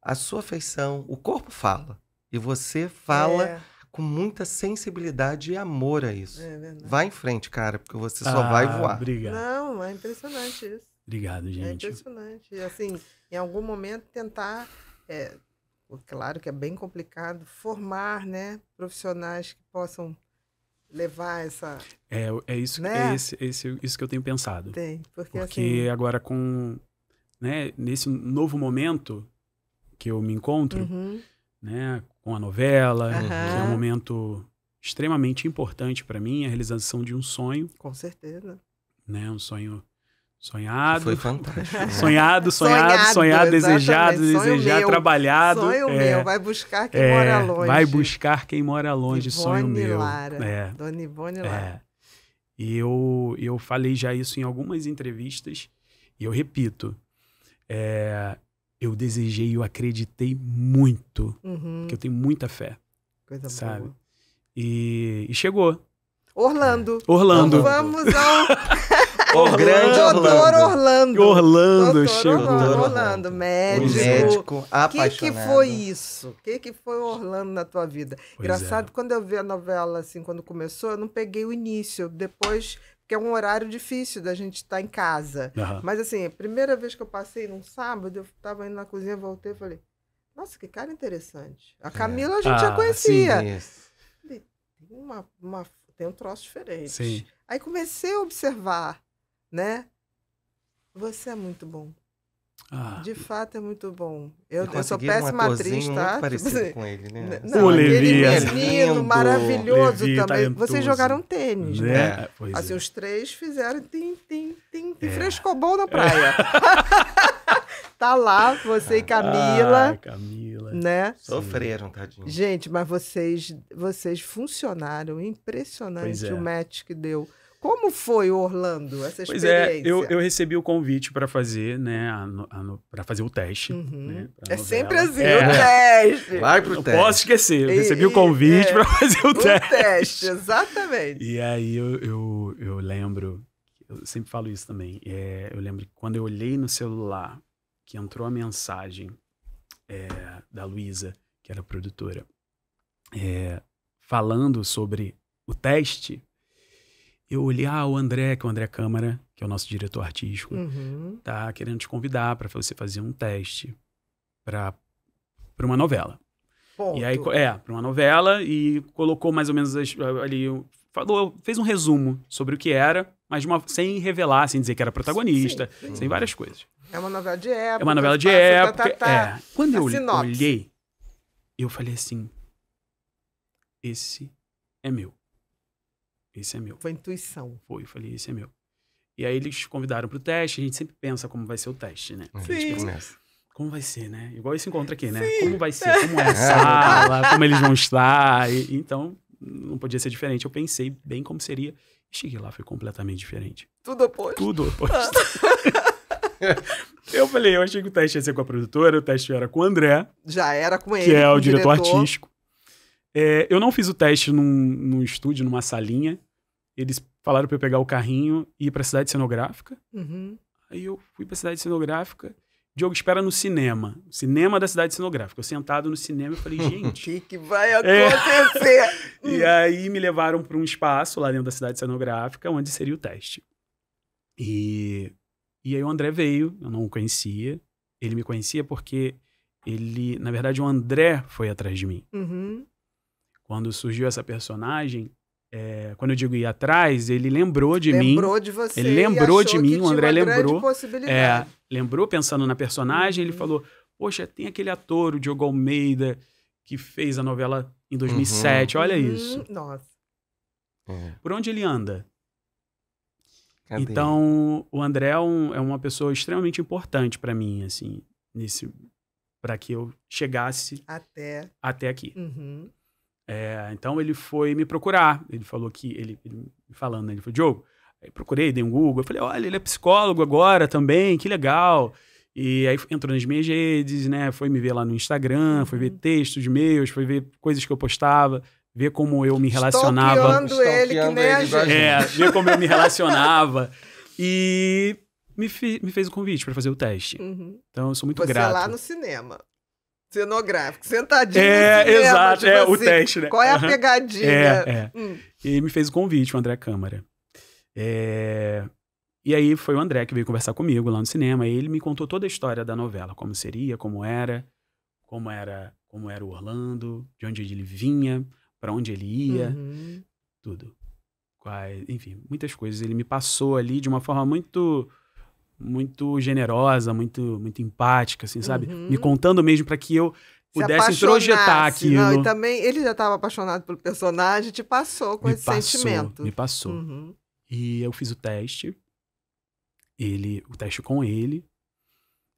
a sua afeição, o corpo fala. E você fala é. com muita sensibilidade e amor a isso. É vai em frente, cara, porque você só ah, vai voar. Obrigado. Não, é impressionante isso. Obrigado, é gente. É impressionante. E assim, em algum momento tentar é, claro que é bem complicado formar né, profissionais que possam levar essa. É, é isso né? é esse, esse, isso que eu tenho pensado. Tem, porque, porque assim... agora com. Né, nesse novo momento que eu me encontro, uhum. né, com a novela, que é um momento extremamente importante para mim, a realização de um sonho. Com certeza. Né, um sonho Sonhado. Foi fantástico. Sonhado, sonhado, sonhado, sonhado desejado, Sonho desejado, meu. trabalhado. Sonho é, meu, vai buscar quem é, mora longe. Vai buscar quem mora longe, Ivone sonho meu. Lara, é, Dona Ivone é. Lara. E eu, eu falei já isso em algumas entrevistas, e eu repito, é, eu desejei, eu acreditei muito, uhum. porque eu tenho muita fé, Coisa sabe? Boa. E, e chegou. Orlando. É. Orlando. Então vamos ao... O grande Doutor Orlando. Orlando, Orlando chegou. Orlando, Orlando médico. médico apaixonado. O que, que foi isso? O que, que foi Orlando na tua vida? Pois é. Engraçado, é. quando eu vi a novela, assim, quando começou, eu não peguei o início. Depois que é um horário difícil da gente estar tá em casa. Uhum. Mas assim, a primeira vez que eu passei num sábado, eu estava indo na cozinha, voltei e falei, nossa, que cara interessante. A é. Camila é. a gente ah, já conhecia. Sim, isso. Tem, uma, uma, tem um troço diferente. Sim. Aí comecei a observar né? Você é muito bom. Ah. De fato é muito bom. Eu, eu sou péssima atriz, tá? Tipo parecido assim, com ele, né? Assim, não, o Levi, menino maravilhoso Levi, tá também. Talentoso. Vocês jogaram tênis, é, né? É, assim, é. os três fizeram tim, tim, tim, tim é. na é. praia. tá lá, você e Camila. Ah, Camila. Né? Sofreram, tadinho. Gente, mas vocês, vocês funcionaram. Impressionante é. o match que deu. Como foi o Orlando, essa experiência? Pois é, eu, eu recebi o convite para fazer, né, para fazer o teste. Uhum. Né, é novela. sempre assim, é. o teste. Vai pro teste. Não posso esquecer, eu recebi e, o convite é, para fazer o, o teste. O teste, exatamente. E aí eu, eu, eu lembro, eu sempre falo isso também, é, eu lembro que quando eu olhei no celular que entrou a mensagem é, da Luísa, que era produtora, é, falando sobre o teste, eu olhei, ah, o André, que é o André Câmara, que é o nosso diretor artístico, uhum. tá querendo te convidar para você fazer um teste para uma novela. Ponto. E aí, é, para uma novela e colocou mais ou menos as, ali, falou, fez um resumo sobre o que era, mas uma, sem revelar, sem dizer que era protagonista, sim, sim. sem várias coisas. É uma novela de época. É uma novela de tá, época. tá, tá. É. Quando eu sinopse. olhei, eu falei assim, esse é meu esse é meu. Foi intuição. Foi, eu falei, esse é meu. E aí eles convidaram pro teste, a gente sempre pensa como vai ser o teste, né? É, Sim. Pensa, como vai ser, né? Igual esse encontro aqui, né? Sim. Como vai ser, como é a sala, como eles vão estar. E, então, não podia ser diferente. Eu pensei bem como seria. Cheguei lá, foi completamente diferente. Tudo oposto. Tudo oposto. eu falei, eu achei que o teste ia ser com a produtora, o teste era com o André. Já era com ele. Que é o diretor, diretor artístico. É, eu não fiz o teste num, num estúdio, numa salinha. Eles falaram para eu pegar o carrinho e ir pra cidade cenográfica. Uhum. Aí eu fui pra cidade cenográfica. Diogo espera no cinema. Cinema da cidade cenográfica. Eu sentado no cinema, e falei, gente. O que, que, vai é. acontecer? É. e aí me levaram para um espaço lá dentro da cidade cenográfica, onde seria o teste. E, e aí o André veio, eu não o conhecia. Ele me conhecia porque ele, na verdade, o André foi atrás de mim. Uhum. Quando surgiu essa personagem, é, quando eu digo ir atrás, ele lembrou de lembrou mim. Lembrou de você. Ele lembrou de mim, o André lembrou. É, lembrou pensando na personagem, uhum. ele falou: Poxa, tem aquele ator, o Diogo Almeida, que fez a novela em 2007, uhum. olha isso. Uhum. Nossa. É. Por onde ele anda? Cadê? Então, o André é, um, é uma pessoa extremamente importante para mim, assim, nesse para que eu chegasse até até aqui. Uhum. É, então ele foi me procurar. Ele falou que, ele, ele falando, né? ele falou, Diogo, aí procurei, dei um Google. Eu falei, olha, ele é psicólogo agora também, que legal. E aí entrou nas minhas redes, né? Foi me ver lá no Instagram, foi ver uhum. textos meus, foi ver coisas que eu postava, ver como eu me relacionava. Estou ele, que nem a gente. É, ver como eu me relacionava. e me, me fez o convite para fazer o teste. Uhum. Então eu sou muito Você é grato. Você é lá no cinema. Cenográfico, é, sentadinho. É, cinema, exato, tipo é assim, o teste, né? Qual é a pegadinha? É, é. Hum. E ele me fez o convite, o André Câmara. É... E aí foi o André que veio conversar comigo lá no cinema, e ele me contou toda a história da novela, como seria, como era, como era, como era o Orlando, de onde ele vinha, para onde ele ia, uhum. tudo. Quais, enfim, muitas coisas ele me passou ali de uma forma muito muito generosa, muito muito empática, assim, sabe? Uhum. Me contando mesmo para que eu pudesse projetar aquilo. Não, e também ele já estava apaixonado pelo personagem, te passou com me esse passou, sentimento. Me passou. Uhum. E eu fiz o teste. Ele, o teste com ele.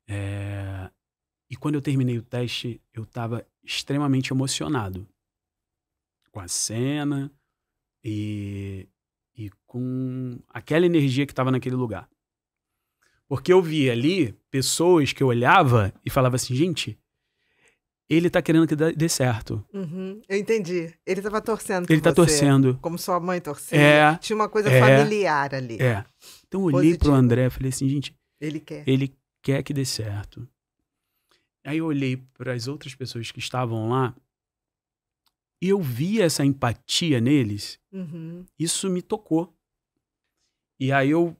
É... E quando eu terminei o teste, eu estava extremamente emocionado com a cena e, e com aquela energia que estava naquele lugar. Porque eu vi ali pessoas que eu olhava e falava assim, gente, ele tá querendo que dê certo. Uhum, eu entendi. Ele tava torcendo. Ele tá você, torcendo. Como sua mãe torcia. É, Tinha uma coisa é, familiar ali. É. Então eu olhei Positivo. pro André e falei assim, gente. Ele quer. Ele quer que dê certo. Aí eu olhei para as outras pessoas que estavam lá e eu vi essa empatia neles. Uhum. Isso me tocou. E aí eu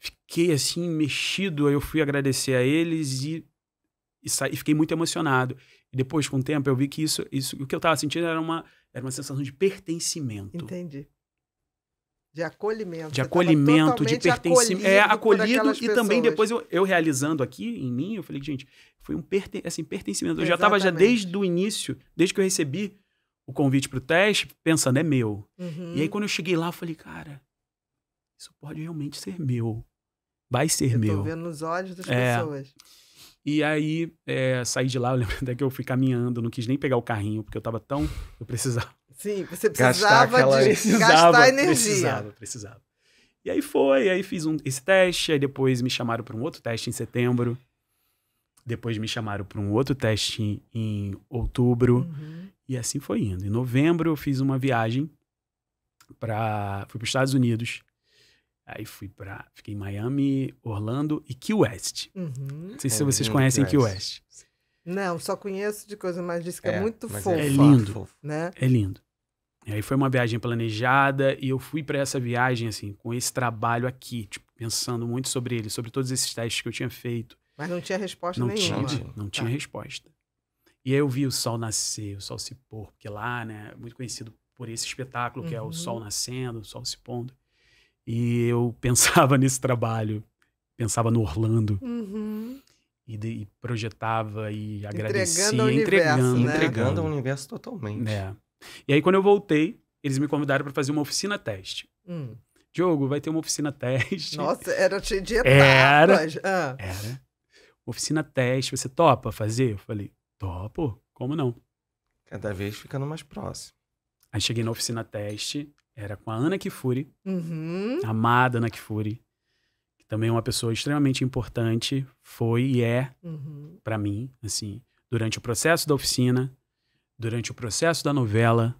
fiquei assim, mexido. Aí eu fui agradecer a eles e, e, fiquei muito emocionado. E depois, com o tempo, eu vi que isso, isso o que eu estava sentindo era uma, era uma sensação de pertencimento. Entendi. De acolhimento. De acolhimento, de pertencimento. É, acolhido. E pessoas. também depois eu, eu, realizando aqui em mim, eu falei, gente, foi um perten assim, pertencimento. Eu Exatamente. já estava já desde o início, desde que eu recebi o convite para o teste, pensando, é meu. Uhum. E aí quando eu cheguei lá, eu falei, cara, isso pode realmente ser meu vai ser eu meu. Tô vendo nos olhos das é. pessoas. E aí, é, saí de lá, eu lembro até que eu fui caminhando, não quis nem pegar o carrinho, porque eu tava tão. Eu precisava. Sim, você precisava aquela... de precisava, gastar energia. Precisava, precisava. E aí foi, aí fiz um, esse teste, aí depois me chamaram para um outro teste em setembro. Depois me chamaram para um outro teste em, em outubro. Uhum. E assim foi indo. Em novembro, eu fiz uma viagem para. Fui para os Estados Unidos Aí fui pra. Fiquei em Miami, Orlando e Key West. Uhum. Não sei se vocês conhecem Key West. Não, só conheço de coisa mais disso, que é, é muito é fofo. É lindo. Né? É lindo. E aí foi uma viagem planejada e eu fui para essa viagem, assim, com esse trabalho aqui, tipo, pensando muito sobre ele, sobre todos esses testes que eu tinha feito. Mas não tinha resposta não nenhuma. Tinha, não tá. tinha resposta. E aí eu vi o sol nascer, o sol se pôr, porque lá, né, muito conhecido por esse espetáculo que uhum. é o uhum. sol nascendo, o sol se pondo. E eu pensava nesse trabalho, pensava no Orlando. Uhum. E, de, e, projetava e agradecia. Entregando ao universo, entregando, né? entregando ao universo totalmente. É. E aí, quando eu voltei, eles me convidaram para fazer uma oficina teste. Hum. Diogo, vai ter uma oficina teste. Nossa, era cheio de etapas. Era, ah. era. Oficina teste, você topa fazer? Eu falei, topo, como não? Cada vez ficando mais próximo. Aí cheguei na oficina teste, era com a Ana Kifuri, uhum. amada Ana Kifuri, que também é uma pessoa extremamente importante, foi e é uhum. para mim, assim, durante o processo da oficina, durante o processo da novela,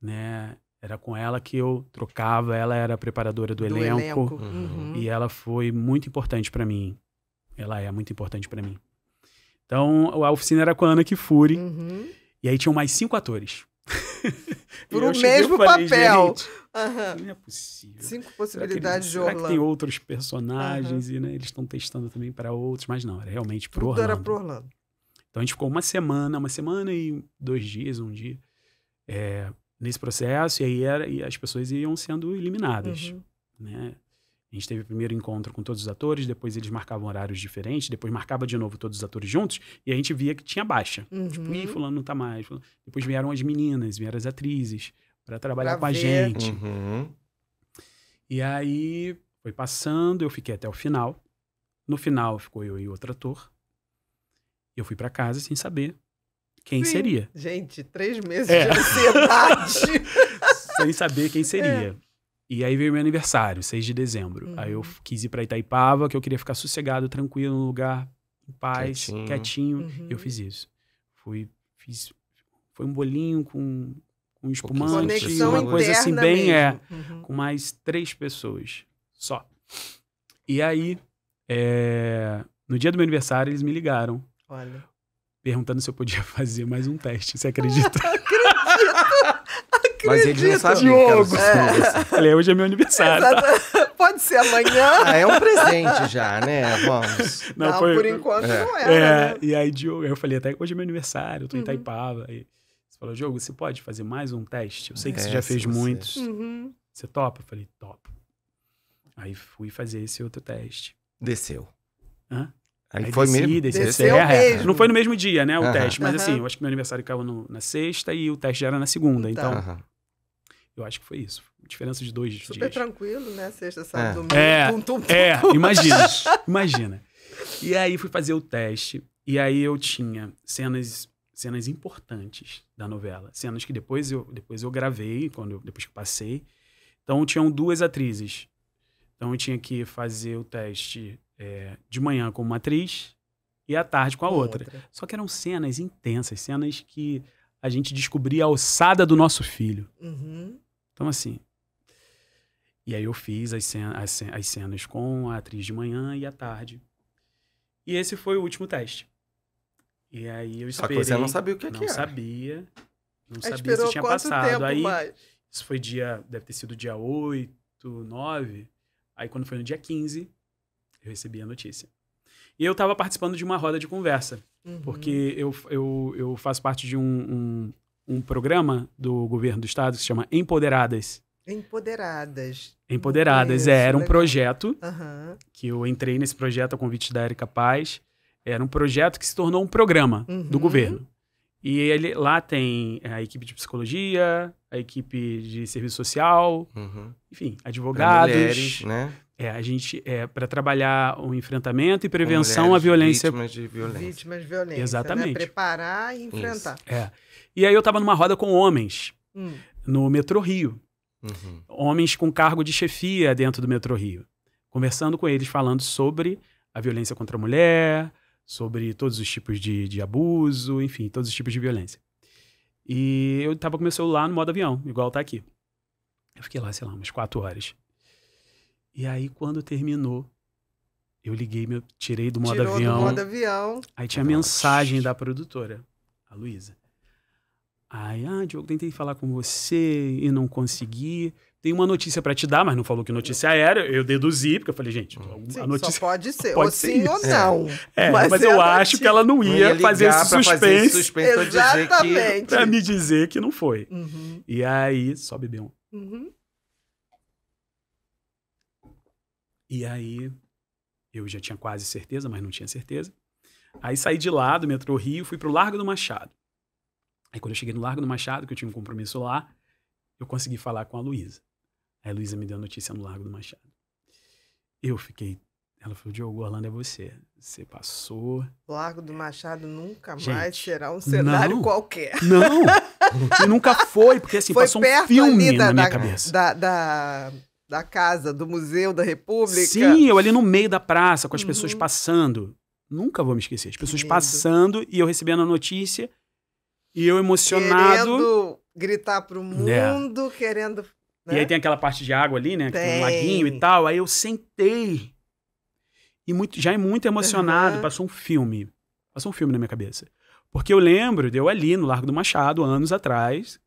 né? Era com ela que eu trocava, ela era a preparadora do, do elenco, elenco. Uhum. uhum. e ela foi muito importante para mim. Ela é muito importante para mim. Então, a oficina era com a Ana Kifuri, uhum. e aí tinham mais cinco atores. Por o mesmo falei, papel. Uhum. Não é possível. Cinco possibilidades será de Orlando. Será que tem outros personagens uhum. e né, eles estão testando também para outros, mas não, era realmente pro Tudo Orlando. era pro Orlando. Então a gente ficou uma semana, uma semana e dois dias, um dia, é, nesse processo, e aí era, e as pessoas iam sendo eliminadas. Uhum. Né? A gente teve o primeiro encontro com todos os atores, depois eles marcavam horários diferentes, depois marcava de novo todos os atores juntos, e a gente via que tinha baixa. Uhum. Tipo, ih, fulano não tá mais. Fulano. Depois vieram as meninas, vieram as atrizes para trabalhar pra com ver. a gente. Uhum. E aí foi passando, eu fiquei até o final. No final ficou eu e outro ator. Eu fui para casa sem saber quem Sim. seria. Gente, três meses é. de ansiedade. sem saber quem seria. É. E aí veio meu aniversário, 6 de dezembro. Uhum. Aí eu uhum. quis ir pra Itaipava, que eu queria ficar sossegado, tranquilo, num lugar, em paz, quietinho. quietinho. Uhum. E eu uhum. fiz isso. Fui, fiz. Foi um bolinho com, com espumante, uma coisa assim, bem mesmo. é. Uhum. Com mais três pessoas só. E aí, é, no dia do meu aniversário, eles me ligaram. Olha. Perguntando se eu podia fazer mais um teste, você acredita? acredito, Mas ele não sabe é Diogo. É. hoje é meu aniversário. Exato. Pode ser amanhã. Ah, é um presente já, né? Vamos. Não, não foi... por enquanto é. não era. É, é, né? E aí, Diogo, eu falei até que hoje é meu aniversário, eu tô em uhum. Itaipava. E você falou, Diogo, você pode fazer mais um teste? Eu sei que é, você já fez você... muitos. Uhum. Você topa? Eu falei, top. Aí fui fazer esse outro teste. Desceu. Hã? Aí, aí foi desci, mesmo. Desci, desceu é mesmo. Não foi no mesmo dia, né, o teste. Mas assim, eu acho que meu aniversário caiu no, na sexta e o teste já era na segunda. Então, então eu acho que foi isso. Diferença de dois Super dias. Super tranquilo, né? Sexta, é. sábado, é. domingo. É, tum, tum, tum, é imagina. imagina. E aí fui fazer o teste. E aí eu tinha cenas cenas importantes da novela. Cenas que depois eu, depois eu gravei, quando eu, depois que eu passei. Então, tinham duas atrizes. Então, eu tinha que fazer o teste é, de manhã com uma atriz e à tarde com a outra. outra. Só que eram cenas intensas, cenas que a gente descobria a ossada do nosso filho. Uhum. Então, assim. E aí eu fiz as, as, as cenas com a atriz de manhã e à tarde. E esse foi o último teste. E aí eu esperei. Só que você não sabia o que, é que não era. Sabia, não sabia. Não sabia se tinha passado. aí, mais? Isso foi dia. Deve ter sido dia 8, 9. Aí quando foi no dia 15, eu recebi a notícia. E eu estava participando de uma roda de conversa, uhum. porque eu, eu, eu faço parte de um, um, um, programa do governo do estado que se chama Empoderadas. Empoderadas. Empoderadas, é, era um projeto uhum. que eu entrei nesse projeto a convite da Erika Paz. Era um projeto que se tornou um programa uhum. do governo. E ele lá tem é, a equipe de psicologia, a equipe de serviço social, uhum. enfim, advogados. Pra mulheres, né? É, a gente é para trabalhar o enfrentamento e prevenção à violência. Vítimas de violência. Vítimas de violência. Né? Exatamente. Né? Preparar e enfrentar. Isso. É. E aí eu estava numa roda com homens hum. no metrô Rio. Uhum. Homens com cargo de chefia dentro do metrô Rio. Conversando com eles, falando sobre a violência contra a mulher, sobre todos os tipos de, de abuso, enfim, todos os tipos de violência. E eu tava com meu celular no modo avião, igual tá aqui. Eu fiquei lá, sei lá, umas quatro horas. E aí, quando terminou, eu liguei, meu, tirei do modo Tirou avião. Do modo avião. Aí tinha a mensagem da produtora, a Luísa. Aí, ah, Diogo, tentei falar com você e não consegui tem uma notícia para te dar, mas não falou que notícia era. Eu deduzi, porque eu falei, gente, sim, a notícia. pode ser, pode ou ser sim isso. ou não. É, mas, mas é eu notícia. acho que ela não ia, fazer esse suspense. Fazer suspense Exatamente. Pra me dizer que não foi. Uhum. E aí, só beber um. Uhum. E aí, eu já tinha quase certeza, mas não tinha certeza. Aí saí de lá do metrô Rio, fui pro Largo do Machado. Aí quando eu cheguei no Largo do Machado, que eu tinha um compromisso lá, eu consegui falar com a Luísa a Luísa me deu a notícia no Largo do Machado. Eu fiquei. Ela falou, Diogo, Orlando é você. Você passou. Largo do Machado nunca Gente, mais será um cenário não, qualquer. Não! E nunca foi, porque assim, foi passou um filme da, na minha da, cabeça. Da, da, da, casa, do Museu da República. Sim, eu ali no meio da praça, com as uhum. pessoas passando. Nunca vou me esquecer. As pessoas passando e eu recebendo a notícia. E eu emocionado. Querendo gritar pro é. mundo, é. querendo né? E aí né? tem aquela parte de água ali, né? Que tem. tem um laguinho e tal. Aí eu sentei. E muito, já é muito emocionado. Uhum. Passou um filme. Passou um filme na minha cabeça. Porque eu lembro de eu ali no Largo do Machado, anos atrás,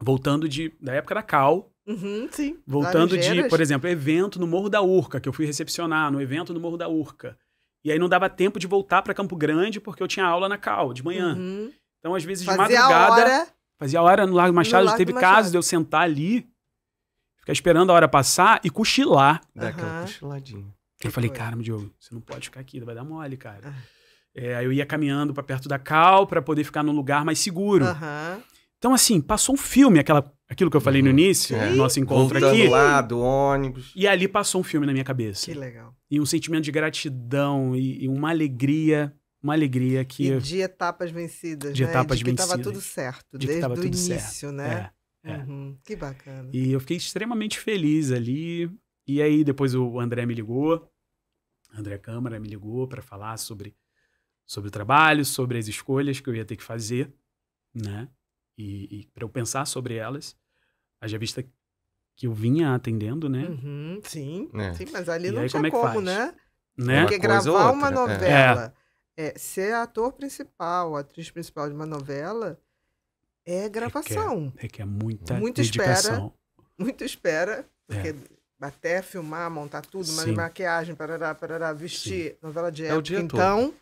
voltando de da época da Cal. Uhum, sim. Voltando de, por exemplo, evento no Morro da Urca, que eu fui recepcionar no evento no Morro da Urca. E aí não dava tempo de voltar para Campo Grande porque eu tinha aula na Cal de manhã. Uhum. Então, às vezes, fazia de madrugada. Hora, fazia hora no Largo Machado, no Largo teve casos de eu sentar ali ficar esperando a hora passar e cochilar. Dá aquela cochiladinha. Eu falei, meu Diogo, você não pode ficar aqui, vai dar mole, cara. Uhum. É, eu ia caminhando para perto da cal para poder ficar num lugar mais seguro. Uhum. Então, assim, passou um filme, aquela, aquilo que eu falei uhum. no início, é. nosso encontro Voltando aqui. lá, do ônibus. E ali passou um filme na minha cabeça. Que legal. E um sentimento de gratidão e, e uma alegria uma alegria que. E de etapas vencidas, de né? Etapas de que vencidas. tava tudo certo, de desde o início, certo. né? É. É. Uhum, Que bacana. E eu fiquei extremamente feliz ali. E aí depois o André me ligou, André Câmara me ligou para falar sobre, sobre o trabalho, sobre as escolhas que eu ia ter que fazer, né? E, e para eu pensar sobre elas, haja vista que eu vinha atendendo, né? Uhum, sim, é. sim, mas ali e não aí, tinha como, é como né? né? Porque gravar uma né? novela, é. é. ser ator principal, atriz principal de uma novela, é, é, é gravação. é que é muita muito dedicação. Espera, muito espera, porque é. até filmar, montar tudo, mas maquiagem, parará, parará, vestir, Sim. novela de é época. É então, todo.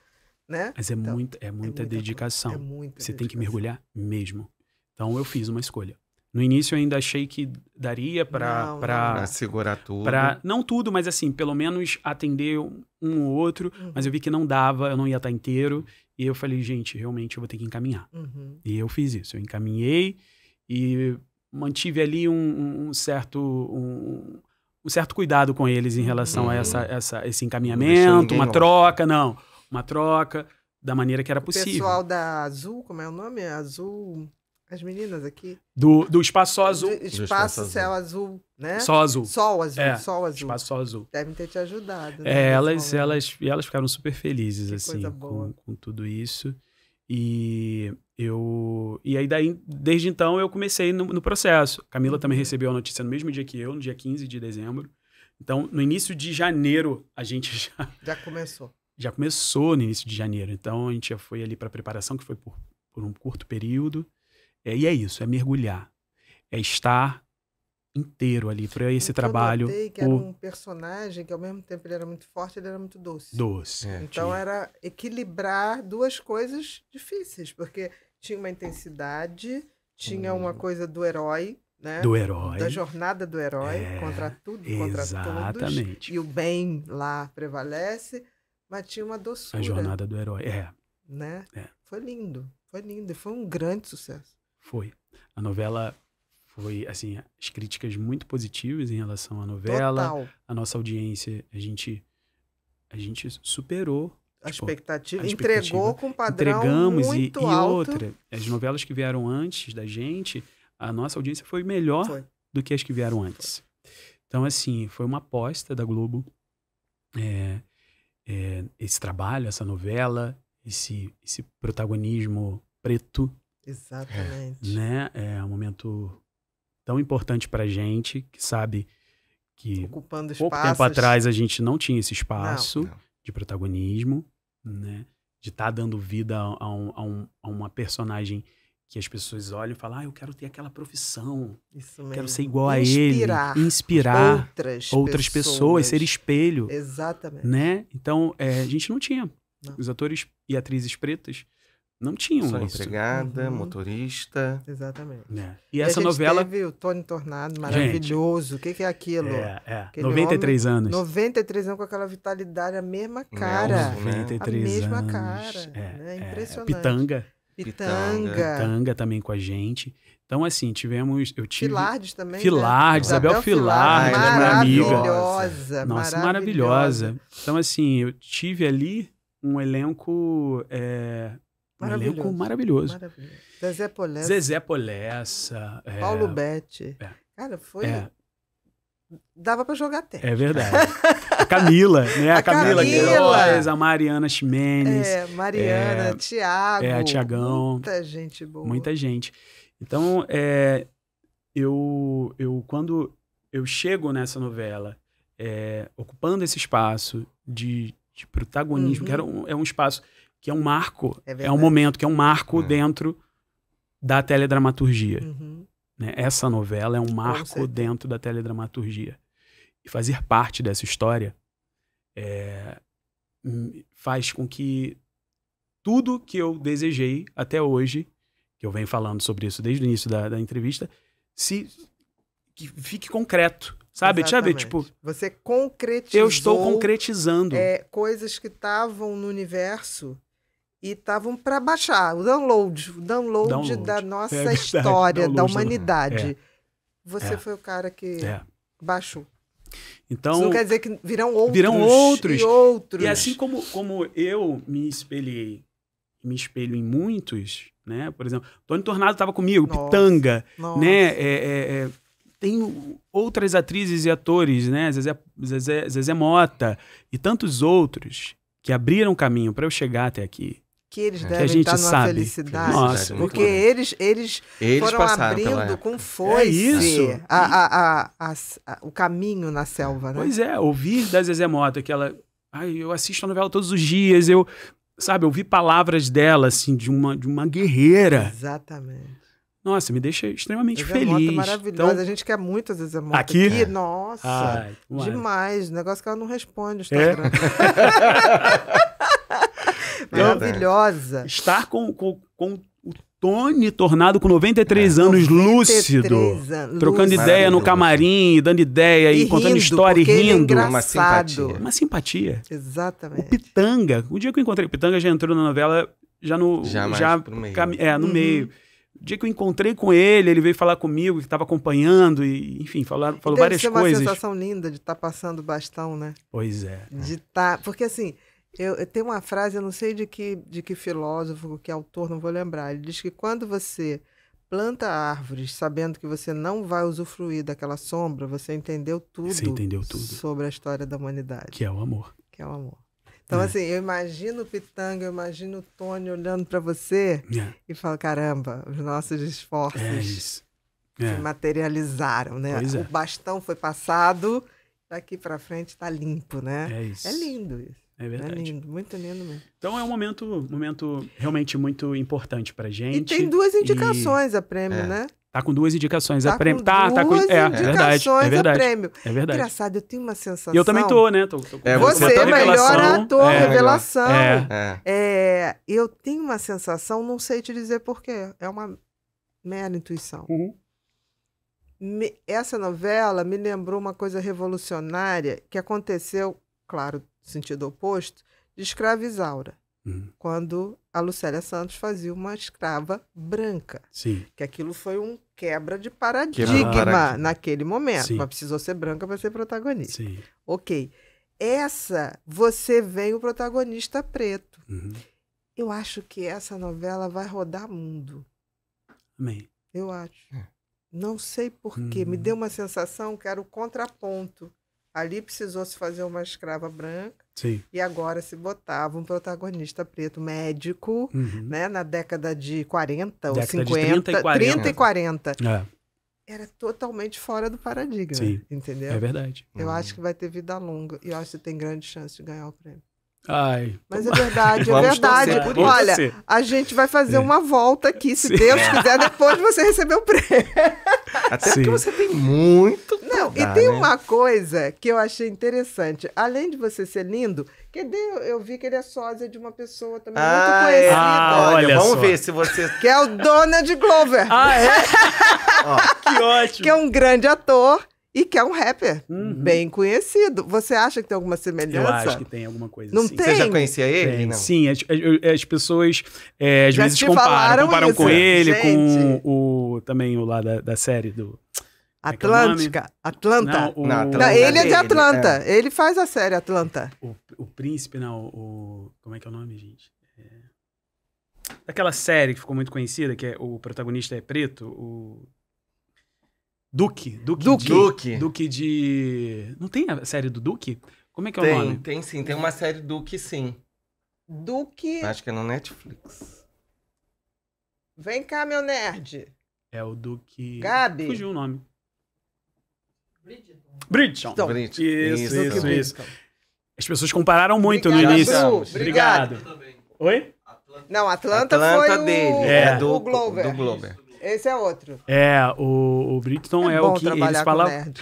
né? Mas é, então, muito, é muita, é muita dedicação. É muita Você dedicação. tem que mergulhar mesmo. Então eu fiz uma escolha. No início eu ainda achei que daria para para segurar tudo. Pra, não tudo, mas assim, pelo menos atender um ou outro, uhum. mas eu vi que não dava, eu não ia estar inteiro. E eu falei, gente, realmente eu vou ter que encaminhar. Uhum. E eu fiz isso. Eu encaminhei e mantive ali um, um certo. Um, um, certo cuidado com eles em relação uhum. a essa, uhum. essa, esse encaminhamento, uma troca, não. Uma troca da maneira que era possível. O pessoal da Azul, como é o nome? Azul. As meninas aqui? Do, do Espaço Sol Azul. Do espaço, espaço Céu Azul. azul, né? Sol Azul. Sol Azul, é, Sol Azul. Espaço Sol Azul. Devem ter te ajudado. Né? É, elas, elas, e elas ficaram super felizes, que assim, com, com tudo isso. E eu. E aí, daí, desde então, eu comecei no, no processo. Camila também uhum. recebeu a notícia no mesmo dia que eu, no dia 15 de dezembro. Então, no início de janeiro, a gente já. Já começou. Já começou no início de janeiro. Então, a gente já foi ali para preparação, que foi por, por um curto período. É, e é isso, é mergulhar. É estar inteiro ali para esse então, trabalho. Eu notei que o... era um personagem que ao mesmo tempo ele era muito forte, ele era muito doce. Doce. É, então tinha. era equilibrar duas coisas difíceis, porque tinha uma intensidade, tinha hum. uma coisa do herói, né? Do herói. Da jornada do herói é, contra tudo, contra exatamente. todos. E o bem lá prevalece, mas tinha uma doçura. A jornada do herói, é. Né? é. Foi lindo, foi lindo, foi um grande sucesso. Foi. A novela foi, assim, as críticas muito positivas em relação à novela. Total. A nossa audiência, a gente, a gente superou a, tipo, expectativa, a expectativa. Entregou com um padrão Entregamos muito e, e alto. outra. As novelas que vieram antes da gente, a nossa audiência foi melhor foi. do que as que vieram antes. Foi. Então, assim, foi uma aposta da Globo. É, é, esse trabalho, essa novela, esse, esse protagonismo preto Exatamente. É, né? É um momento tão importante para gente, que sabe que Ocupando pouco espaços. tempo atrás a gente não tinha esse espaço não, não. de protagonismo, né? de estar tá dando vida a, um, a, um, a, uma personagem que as pessoas olham e falam, ah, eu quero ter aquela profissão, quero ser igual inspirar a ele, inspirar outras, outras pessoas. pessoas. ser espelho, exatamente, né? Então é, a gente não tinha não. os atores e atrizes pretas não tinha um Sou empregada, uhum. motorista. Exatamente. É. E, e essa novela. Teve o Tony Tornado, maravilhoso. o que, que, é aquilo? É, é. 93 homem, anos. 93 anos com aquela vitalidade, a mesma cara. Nossa, 93 anos. A mesma anos. cara. É, né? É. Impressionante. É. Pitanga. Pitanga. Pitanga também com a gente. Então, assim, tivemos. Eu tive... Filardes também. Né? Filardes, né? Isabel, Filardes, Filardes minha amiga. Maravilhosa. Nossa, maravilhosa. Então, assim, eu tive ali um elenco é, Maravilhoso. elenco maravilhoso. maravilhoso. Zezé Polessa. Zezé Polessa. É... Paulo Betti. É. Cara, foi. É. Dava para jogar até. É verdade. A Camila, né? A, a Camila, Queiroz, a Mariana Ximenes. É, Mariana, é, Tiago. É, Tiagão. Muita gente boa. Muita gente. Então, é, eu, eu, quando eu chego nessa novela, é, ocupando esse espaço de, de protagonismo, uhum. que era um, é um espaço que é um marco, é, é um momento, que é um marco é. dentro da teledramaturgia. Uhum. Né? Essa novela é um marco dentro da teledramaturgia. E fazer parte dessa história é, hum, faz com que tudo que eu desejei até hoje, que eu venho falando sobre isso desde o início da, da entrevista, se que fique concreto. Sabe, sabe, tipo... Você concretizou... Eu estou concretizando. É, coisas que estavam no universo e estavam para baixar o download, o download, download. da nossa é história, da humanidade. É. Você é. foi o cara que é. baixou. Então, Isso não quer dizer que virão outros. Virão outros. E, outros. e assim como, como eu me espelhei, me espelho em muitos, né? Por exemplo, Tony Tornado estava comigo, nossa, Pitanga, né? nossa. né? tem outras atrizes e atores, né? Zezé, Zezé, Zezé Mota e tantos outros que abriram caminho para eu chegar até aqui que eles é. devem que a gente estar tá numa sabe. felicidade. Nossa, porque eles, eles, eles foram abrindo com força é isso. A, a, a, o caminho na selva. Né? Pois é, ouvir da Zezé Mota, que ela. Ai, eu assisto a novela todos os dias, eu. Sabe, ouvi palavras dela, assim, de uma, de uma guerreira. Exatamente. Nossa, me deixa extremamente Zezé é feliz. Mota maravilhosa. Então, a gente quer muito a Zezé Mota. Aqui? aqui. É. Nossa, Ai, demais. Mano. Negócio que ela não responde o é? Instagram. É? É maravilhosa. Estar com, com, com o Tony Tornado com 93 é. anos, 93 lúcido. Anos, trocando ideia no camarim, dando ideia e, e contando história e é rindo. É uma simpatia. Uma simpatia. Exatamente. O Pitanga. O dia que eu encontrei o Pitanga já entrou na novela, já no. Já, já meio. É, no uhum. meio. O dia que eu encontrei com ele, ele veio falar comigo, que estava acompanhando, e, enfim, falar, falou várias coisas. coisas. É uma sensação linda de estar tá passando bastão, né? Pois é. De estar. Tá, porque assim eu, eu tenho uma frase, eu não sei de que, de que filósofo, que autor, não vou lembrar. Ele diz que quando você planta árvores sabendo que você não vai usufruir daquela sombra, você entendeu tudo, você entendeu tudo. sobre a história da humanidade. Que é o amor. Que é o amor. Então, é. assim, eu imagino o Pitanga, eu imagino o Tony olhando para você é. e falo, caramba, os nossos esforços é se é. materializaram, né? É. O bastão foi passado, daqui para frente está limpo, né? É isso. É lindo isso. É, é verdade. É lindo, muito lindo mesmo. Então é um momento, momento realmente muito importante pra gente. E tem duas indicações e... a prêmio, é. né? Tá com duas indicações tá a prêmio. Tá, tá com. É, é verdade. É verdade. prêmio. É verdade. Engraçado, eu tenho uma sensação. E eu também tô, né? Tô, tô com... é, você é melhor ator, é, revelação. É. é. é. Eu tenho uma sensação, não sei te dizer porquê. É uma mera intuição. Uhum. Me, essa novela me lembrou uma coisa revolucionária que aconteceu, claro, sentido oposto, de escrava Isaura. Uhum. Quando a Lucélia Santos fazia uma escrava branca. Sim. Que aquilo foi um quebra de paradigma, quebra naquele momento. Sim. Mas precisou ser branca para ser protagonista. Sim. Ok. Essa, você vem o protagonista preto. Uhum. Eu acho que essa novela vai rodar mundo. Amém. Eu acho. É. Não sei porquê. Uhum. Me deu uma sensação que era o contraponto Ali precisou se fazer uma escrava branca. Sim. E agora se botava um protagonista preto médico, uhum. né? Na década de 40 década ou 50. 30 e 40. 30 e 40. É. Era totalmente fora do paradigma. Sim. Entendeu? É verdade. Eu uhum. acho hum. que vai ter vida longa. E eu acho que tem grande chance de ganhar o prêmio. Ai. Mas é verdade, é verdade. Torcer, Olha, a gente vai fazer é. uma volta aqui, se Sim. Deus quiser, depois você receber o prêmio. Até Sim. porque você tem muito. Não, dar, e tem né? uma coisa que eu achei interessante. Além de você ser lindo, que eu vi que ele é sósia de uma pessoa também ah, muito é. conhecida. É. Ah, olha, olha vamos só. ver se você. Que é o Donald Glover. Ah, é? oh. que ótimo. Que é um grande ator e que é um rapper uhum. bem conhecido. Você acha que tem alguma semelhança? Eu acho que tem alguma coisa. Não assim. tem? Você já conhecia ele? Tem. Não? Sim, as, as pessoas é, às já vezes comparam, comparam isso. com ele, Gente. com o também o lá da, da série do é é Atlântica, é Atlanta. Não, o... não, Atlanta. não, ele é de é Atlanta. Ele, é. ele faz a série Atlanta. O, o príncipe, não, o como é que é o nome, gente? Daquela série que ficou muito conhecida, que é o protagonista é preto, o Duque. Duque. Duque. Duque. Duque de... Não tem a série do Duque? Como é que é tem, o nome? Tem, sim. Tem uma série Duque, sim. Duque... Acho que é no Netflix. Vem cá, meu nerd. É o Duque... Gabi. Fugiu o nome. Bridget. Bridget. Então, Isso, isso, isso, isso. As pessoas compararam muito Obrigado, no início. obrigado. obrigado. Oi? Atlanta. Não, Atlanta, Atlanta foi dele. O, é. do, o Glover. Do Glover. Esse é outro. É, o, o é, é o que eles falavam.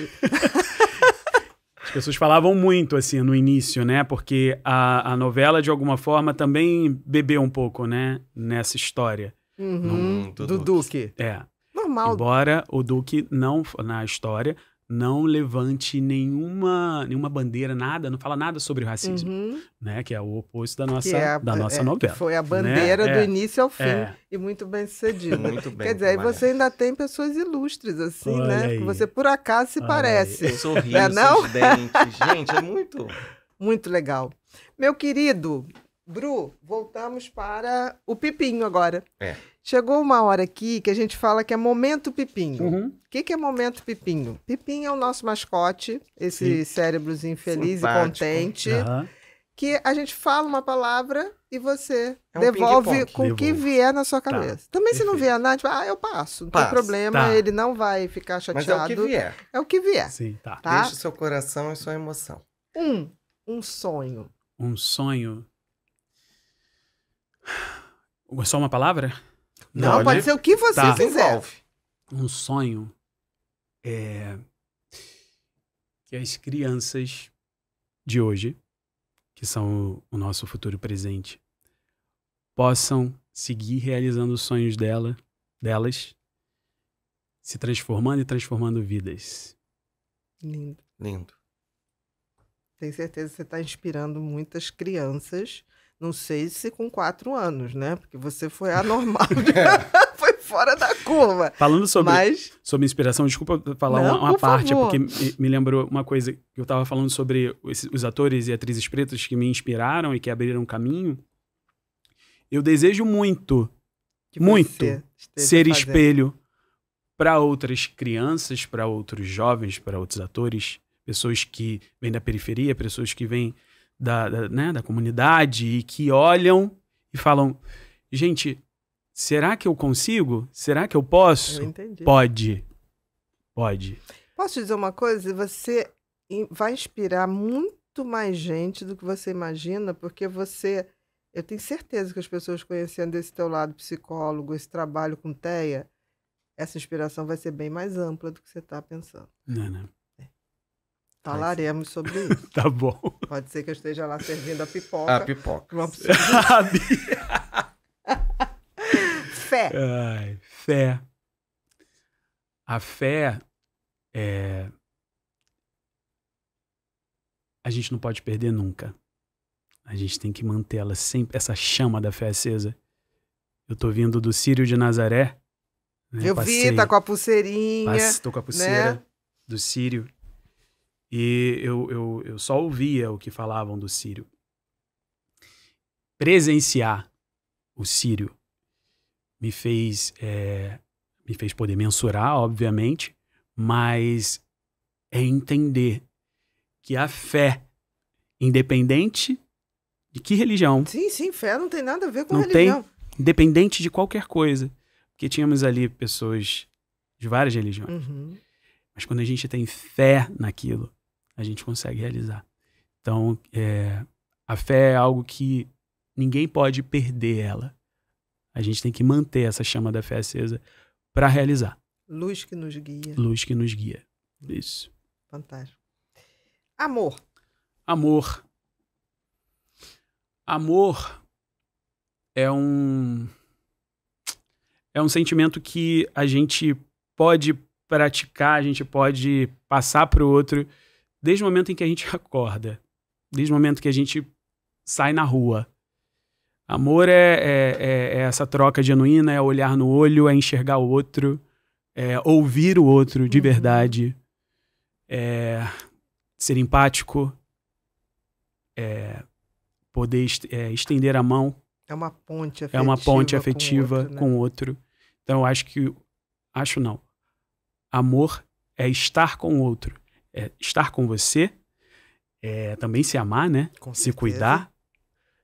As pessoas falavam muito, assim, no início, né? Porque a, a novela, de alguma forma, também bebeu um pouco, né? Nessa história. Uhum, no, do, do Duque. Duque. É. Normal. Embora o Duque não, na história, não levante nenhuma, nenhuma bandeira, nada, não fala nada sobre o racismo, uhum. né? Que é o oposto da nossa, é a, da nossa é, novela. Foi a né, bandeira né? do é, início ao fim é. e muito bem sucedido. Muito bem, Quer dizer, aí você ainda tem pessoas ilustres assim, Olha né? Aí. Que você por acaso se Olha parece. Sorriso, é, né, não? dentes, gente, é muito muito legal. Meu querido Bru, voltamos para o Pipinho agora. É. Chegou uma hora aqui que a gente fala que é momento pipinho. O uhum. que, que é momento pipinho? Pipinho é o nosso mascote, esse Sim. cérebrozinho feliz Simpático. e contente. Uhum. Que a gente fala uma palavra e você é um devolve com o que vier na sua tá. cabeça. Tá. Também Perfeito. se não vier nada, tipo, ah, eu passo, não tem problema, tá. ele não vai ficar chateado. Mas é o que vier. É o que vier. Sim, tá. tá? Deixa o seu coração e sua emoção. Um, um sonho. Um sonho. Só uma palavra? Não, pode ser o que você tá. quiser. Um sonho é que as crianças de hoje, que são o nosso futuro presente, possam seguir realizando os sonhos dela, delas, se transformando e transformando vidas. Lindo. Lindo. Tenho certeza que você está inspirando muitas crianças não sei se com quatro anos, né? Porque você foi anormal. É. foi fora da curva. Falando sobre, Mas... sobre inspiração, desculpa falar Não, uma, uma por parte, é favor. porque me, lembrou uma coisa que eu estava falando sobre os, os atores e atrizes pretas que me inspiraram e que abriram caminho. Eu desejo muito, muito ser fazendo. espelho para outras crianças, para outros jovens, para outros atores, pessoas que vêm da periferia, pessoas que vêm da, da, né, da comunidade e que olham e falam: gente, será que eu consigo? Será que eu posso? Eu entendi. Pode. Pode. Posso dizer uma coisa? Você vai inspirar muito mais gente do que você imagina, porque você. Eu tenho certeza que as pessoas conhecendo esse teu lado psicólogo, esse trabalho com TEA, essa inspiração vai ser bem mais ampla do que você está pensando. Não, não. Falaremos Mas... sobre isso. tá bom. Pode ser que eu esteja lá servindo a pipoca. A pipoca. Uma fé. Ai, fé. A fé é... A gente não pode perder nunca. A gente tem que mantê-la sempre, essa chama da fé acesa. Eu tô vindo do Sírio de Nazaré. Né? Eu Passei, vi, tá com a pulseirinha. tô com a pulseira né? do Sírio. E eu, eu, eu só ouvia o que falavam do Sírio. Presenciar o Sírio me fez, é, me fez poder mensurar, obviamente, mas é entender que a fé, independente de que religião. Sim, sim, fé não tem nada a ver com não religião. Tem, independente de qualquer coisa. Porque tínhamos ali pessoas de várias religiões. Uhum. Mas quando a gente tem fé naquilo, a gente consegue realizar. Então, é, a fé é algo que ninguém pode perder ela. A gente tem que manter essa chama da fé acesa para realizar. Luz que nos guia. Luz que nos guia. Isso. Fantástico. Amor. Amor. Amor é um é um sentimento que a gente pode praticar, a gente pode passar para o outro desde o momento em que a gente acorda, desde o momento que a gente sai na rua. Amor é, é, é, é essa troca genuína, é olhar no olho, é enxergar o outro, é ouvir o outro de uhum. verdade, é ser empático, é poder é estender a mão. É uma ponte afetiva. É uma ponte afetiva com o outro. Né? Com né? outro. Então eu acho que. Acho não. Amor é estar com o outro é estar com você, é também se amar, né? Com se cuidar,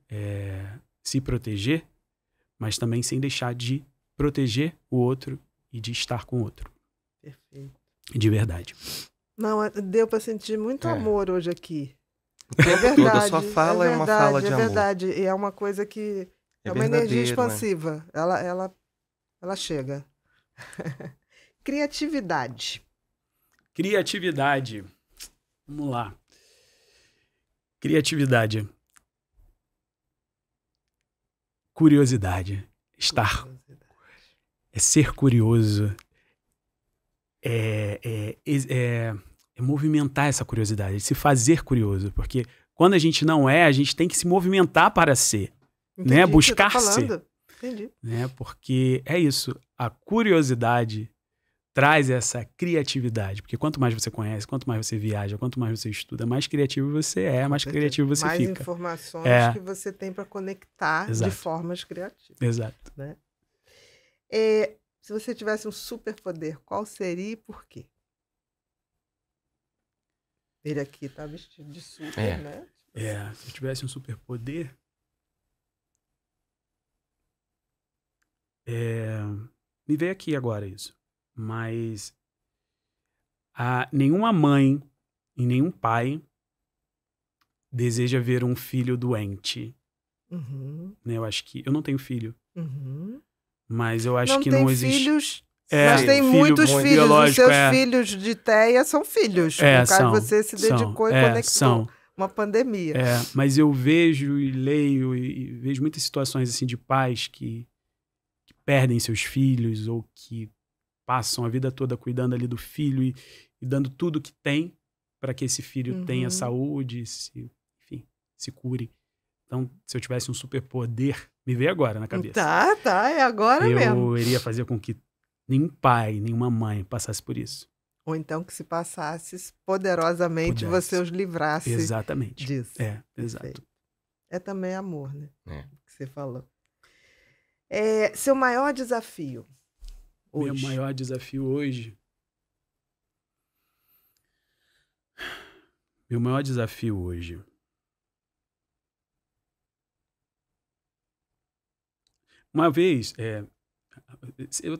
é, se proteger, mas também sem deixar de proteger o outro e de estar com o outro. Perfeito. De verdade. Não, é, deu para sentir muito é. amor hoje aqui. É verdade. Toda a sua fala é, verdade, é uma fala de é amor. É verdade, amor. e é uma coisa que é, é uma energia né? expansiva. Né? Ela, ela, ela chega. Criatividade. Criatividade. Vamos lá. Criatividade. Curiosidade. Estar. Curiosidade. É ser curioso. É, é, é, é, movimentar essa curiosidade, se fazer curioso. Porque quando a gente não é, a gente tem que se movimentar para ser. Né? Entendi né? Buscar ser. Entendi. Né? Porque é isso. A curiosidade traz essa criatividade. Porque quanto mais você conhece, quanto mais você viaja, quanto mais você estuda, mais criativo você é, mais criativo você mais fica. Mais informações é. que você tem para conectar Exato. de formas criativas. Exato. Né? E, é, se você tivesse um superpoder, qual seria e por quê? Ele aqui está vestido de super, é. né? É, se eu tivesse um superpoder. É... Me veio aqui agora isso. Mas a nenhuma mãe e nenhum pai deseja ver um filho doente. Uhum. Né, eu acho que. Eu não tenho filho. Uhum. Mas eu acho não que não existe. Filhos, é, mas tem filho, muitos filhos. Os seus é... filhos de Teia são filhos. É, no caso, são, você se dedicou são, e é, conectou. São. Uma pandemia. É, mas eu vejo e leio e, e vejo muitas situações assim de pais que, que perdem seus filhos ou que passam a vida toda cuidando ali do filho e, e dando tudo que tem para que esse filho uhum. tenha saúde, se, enfim, se cure. Então, se eu tivesse um superpoder, me veio agora na cabeça. Tá, tá, é agora eu mesmo. Eu iria fazer com que nenhum pai, nenhuma mãe passasse por isso. Ou então que se passasses poderosamente, Pudesse. você os livrasse Exatamente. disso. É, exato. É também amor, né? É. Que você falou. É, seu maior desafio? Hoje. Meu maior desafio hoje. Meu maior desafio hoje. Uma vez, é,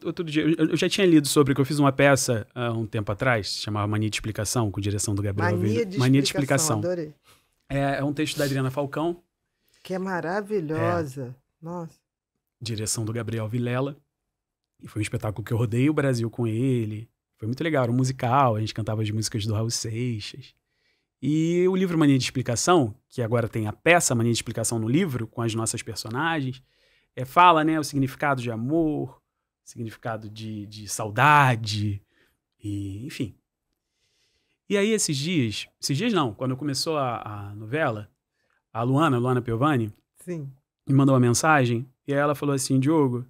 outro dia, eu já tinha lido sobre que eu fiz uma peça há um tempo atrás, chamava Mania de Explicação, com direção do Gabriel Mania de Mania Explicação. De explicação. É, é, um texto da Adriana Falcão. Que é maravilhosa. É. Nossa. Direção do Gabriel Vilela. E foi um espetáculo que eu rodei o Brasil com ele. Foi muito legal, era um musical, a gente cantava as músicas do Raul Seixas. E o livro Mania de Explicação, que agora tem a peça Mania de Explicação no livro, com as nossas personagens, é, fala né, o significado de amor, significado de, de saudade, e, enfim. E aí, esses dias, esses dias não, quando começou a, a novela, a Luana, Luana Piovani, Sim. me mandou uma mensagem, e ela falou assim: Diogo,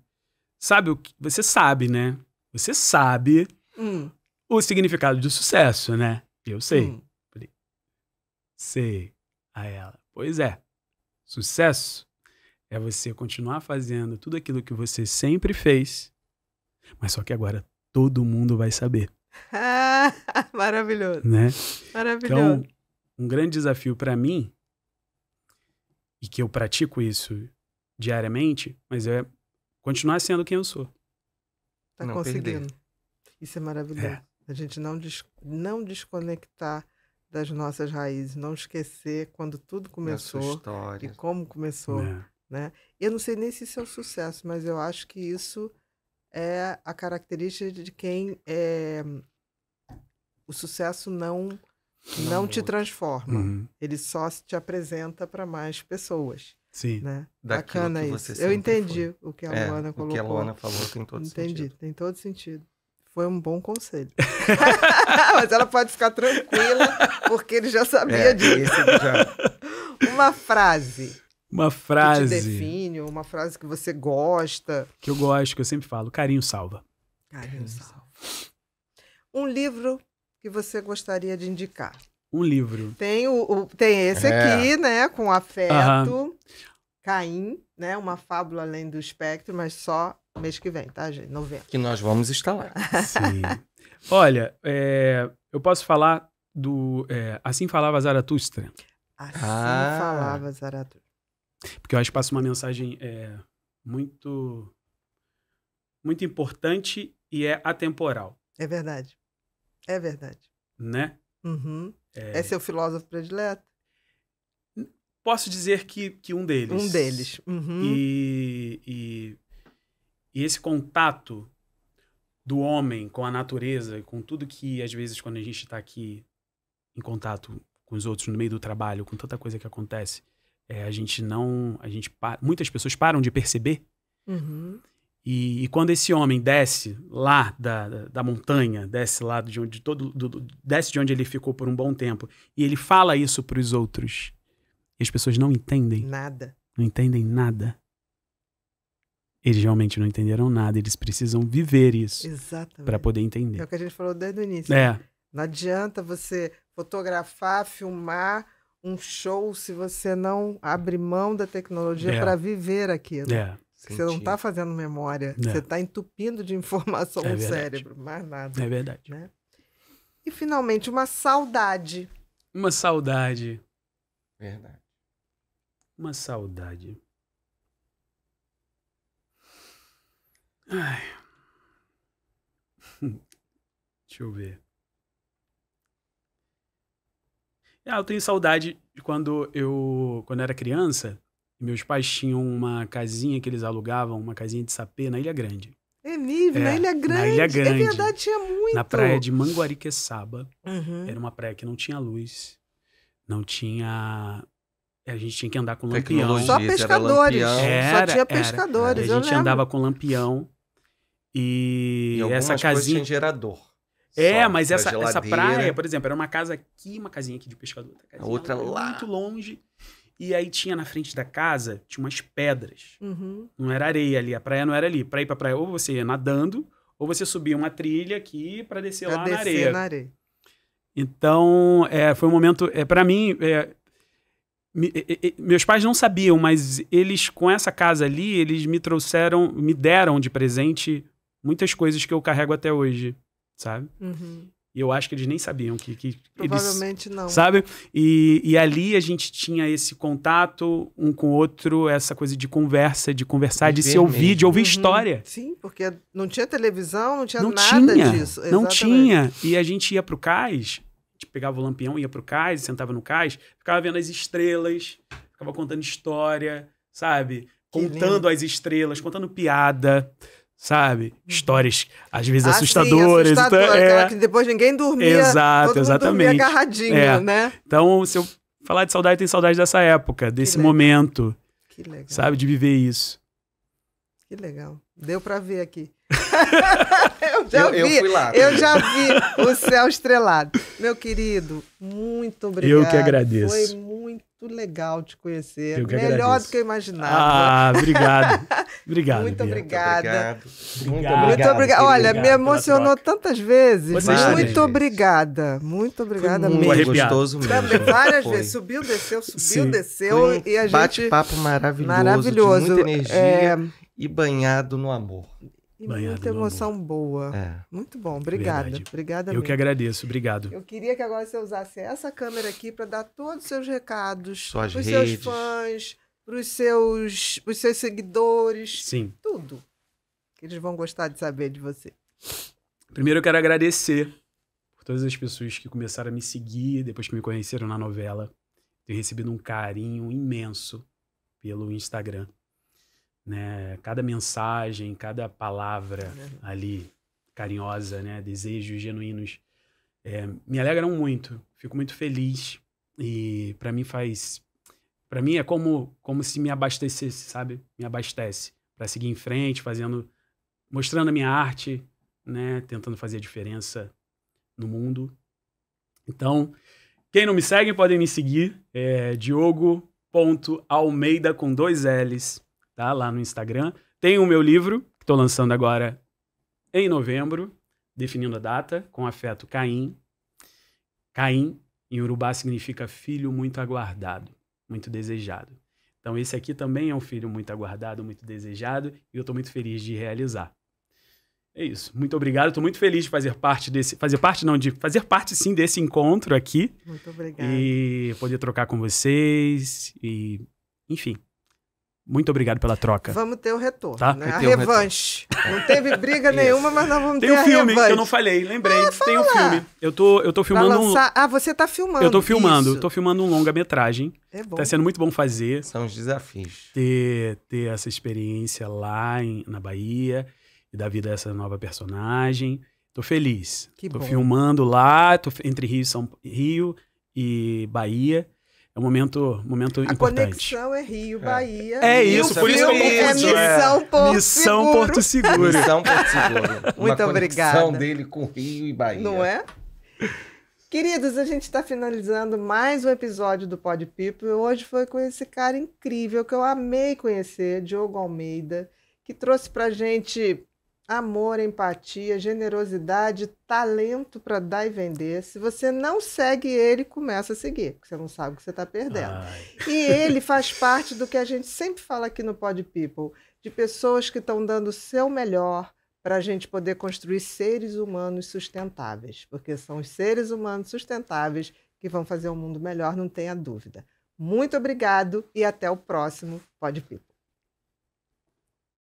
sabe o que. Você sabe, né? Você sabe hum. o significado de sucesso, né? Eu sei. Hum. Falei, sei. A ela. Pois é. Sucesso é você continuar fazendo tudo aquilo que você sempre fez, mas só que agora todo mundo vai saber. Maravilhoso. Né? Maravilhoso. Então, um grande desafio para mim, e que eu pratico isso diariamente, mas é continuar sendo quem eu sou. Tá não conseguindo. Perder. Isso é maravilhoso. É. A gente não, des não desconectar das nossas raízes, não esquecer quando tudo começou e como começou, é. né? Eu não sei nem se isso é um sucesso, mas eu acho que isso é a característica de quem é... o sucesso não não, não te transforma, uhum. ele só te apresenta para mais pessoas. Sim. Né? Bacana isso. Eu entendi foi. o que a é, Luana é, colocou. O que a Luana falou tem todo entendi, sentido. Entendi, tem todo sentido. Foi um bom conselho. Mas ela pode ficar tranquila, porque ele já sabia é, disso. Já... Uma frase. Uma frase. Que te define, uma frase que você gosta. Que eu gosto, que eu sempre falo. Carinho salva. Carinho, Carinho salva. Um livro que você gostaria de indicar? um livro. Tem, o, o tem esse é. aqui, né? Com afeto. Uhum. Caim, né? Uma fábula além do espectro, mas só mês que vem, tá, gente? Novembro. Que nós vamos instalar Sim. Olha, é, eu posso falar do. É, assim falava Zaratustra. Assim ah. falava Zaratustra. Porque eu acho que passa uma mensagem é, muito. muito importante e é atemporal. É verdade. É verdade. Né? Uhum. É, é seu filósofo predileto? Posso dizer que, que um deles. Um deles. Uhum. E, e, e esse contato do homem com a natureza, com tudo que, às vezes, quando a gente está aqui em contato com os outros no meio do trabalho, com tanta coisa que acontece, é, a gente não. a gente Muitas pessoas param de perceber. Uhum. E, e, quando esse homem desce lá da, da, da montanha, desce lá de onde todo, do, desce de onde ele ficou por um bom tempo, e ele fala isso para os outros, e as pessoas não entendem nada, não entendem nada. Eles realmente não entenderam nada. Eles precisam viver isso para poder entender. É o que a gente falou desde o início. É. Não adianta você fotografar, filmar um show se você não abre mão da tecnologia é. para viver aquilo. É. Você não está fazendo memória, não. É. você está entupindo de informação é o cérebro, mais nada. É verdade. Né? E finalmente, uma saudade. Uma saudade. Verdade. Uma saudade. Ai. Deixa eu ver. Ah, eu tenho saudade de quando eu, quando eu era criança, e meus pais tinham uma casinha que eles alugavam, uma casinha de sapê na Ilha Grande. É mesmo, é, na Ilha Grande. Na Ilha Grande. É verdade, tinha muito. Na praia de Manguariqueçaba. Uhum. Era uma praia que não tinha luz, não tinha a gente tinha que andar com lampião. Só pescadores. Era, era, Só tinha pescadores. Era, a gente andava com lampião. E, e essa casinha. Tinha gerador. É, Só mas essa, essa praia, por exemplo, era uma casa aqui, uma casinha aqui de pescador. A outra lá. Muito longe. E aí tinha na frente da casa, tinha umas pedras. Uhum. Não era areia ali, a praia não era ali. Pra ir pra praia, ou você ia nadando, ou você subia uma trilha aqui para descer pra lá descer na areia. na areia. Então, é, foi um momento. É, para mim, é, me, é, meus pais não sabiam, mas eles, com essa casa ali, eles me trouxeram, me deram de presente muitas coisas que eu carrego até hoje, sabe? Uhum. E eu acho que eles nem sabiam que. que Provavelmente eles, não. Sabe? E, e ali a gente tinha esse contato um com o outro, essa coisa de conversa, de conversar, de, de se ouvir, mesmo. de ouvir uhum. história. Sim, porque não tinha televisão, não tinha não nada tinha, disso. Não Exatamente. tinha. E a gente ia pro cais, pegava o lampião, ia pro cais, sentava no cais, ficava vendo as estrelas, ficava contando história, sabe? Que contando lindo. as estrelas, contando piada, sabe? Uhum. Histórias às vezes ah, assustadoras. Sim, então, é... que depois ninguém dormia. Exato, exatamente. Dormia agarradinho, é. né? Então, se eu falar de saudade, tem saudade dessa época, desse momento. Que legal. Sabe, de viver isso. Que legal. Deu para ver aqui. eu já eu, vi. Eu, fui lá. eu já vi o céu estrelado. Meu querido, muito obrigado. Eu que agradeço. Foi muito legal te conhecer. Melhor agradeço. do que eu imaginava. Ah, obrigado. obrigado muito Bia. obrigada. Muito obrigado. Muito Olha, obrigado me emocionou tantas vezes. Vocês muito vezes. obrigada. Muito obrigada Foi muito mesmo. gostoso mesmo. Também, várias vezes. Subiu, desceu, subiu, Sim. desceu. Um e a gente. Bate-papo maravilhoso. Maravilhoso. muita energia. É... E banhado no amor. E muita emoção boa. É. Muito bom, é obrigada. Verdade. Obrigada Eu mesmo. que agradeço, obrigado. Eu queria que agora você usasse essa câmera aqui para dar todos os seus recados para os seus fãs, para os seus, pros seus seguidores. Sim. Tudo. Que eles vão gostar de saber de você. Primeiro eu quero agradecer por todas as pessoas que começaram a me seguir depois que me conheceram na novela. Tenho recebido um carinho imenso pelo Instagram né? Cada mensagem, cada palavra é ali carinhosa, né? Desejos genuínos é, me alegram muito. Fico muito feliz e para mim faz, para mim é como como se me abastecesse, sabe? Me abastece para seguir em frente, fazendo, mostrando a minha arte, né? Tentando fazer a diferença no mundo. Então, quem não me segue podem me seguir, é Diogo Almeida com dois L's tá? Lá no Instagram. Tem o meu livro, que estou lançando agora em novembro, definindo a data, com afeto Caim. Caim, em Urubá, significa filho muito aguardado, muito desejado. Então, esse aqui também é um filho muito aguardado, muito desejado, e eu estou muito feliz de realizar. É isso. Muito obrigado. Estou muito feliz de fazer parte desse. Fazer parte, não, de fazer parte sim desse encontro aqui. Muito obrigado. E poder trocar com vocês. E, enfim, muito obrigado pela troca. Vamos ter o retorno, tá? né? A revanche. Retorno. Não teve briga nenhuma, mas nós vamos tem ter um a filme revanche. que eu não falei, lembrei. Ah, tem um filme. Eu tô, eu tô filmando um... Ah, você tá filmando. Eu tô filmando, isso. tô filmando um longa-metragem. É bom. Tá sendo muito bom fazer. São os desafios. Ter, ter essa experiência lá em, na Bahia e dar vida a essa nova personagem. Tô feliz. Que tô bom. filmando lá, tô entre Rio, São, Rio e Bahia. É um momento, momento a importante. A conexão é Rio, é. Bahia. É, é isso, por isso que eu confundi. É Missão Porto Missão Seguro. Porto Seguro. Missão Porto Seguro. Muito Uma obrigada. Missão dele com Rio e Bahia. Não é? Queridos, a gente está finalizando mais um episódio do Pod People. Hoje foi com esse cara incrível que eu amei conhecer, Diogo Almeida, que trouxe para gente amor, empatia, generosidade, talento para dar e vender. Se você não segue ele, começa a seguir, porque você não sabe o que você está perdendo. Ai. E ele faz parte do que a gente sempre fala aqui no Pod People, de pessoas que estão dando o seu melhor para a gente poder construir seres humanos sustentáveis, porque são os seres humanos sustentáveis que vão fazer o um mundo melhor, não tenha dúvida. Muito obrigado e até o próximo Pod People.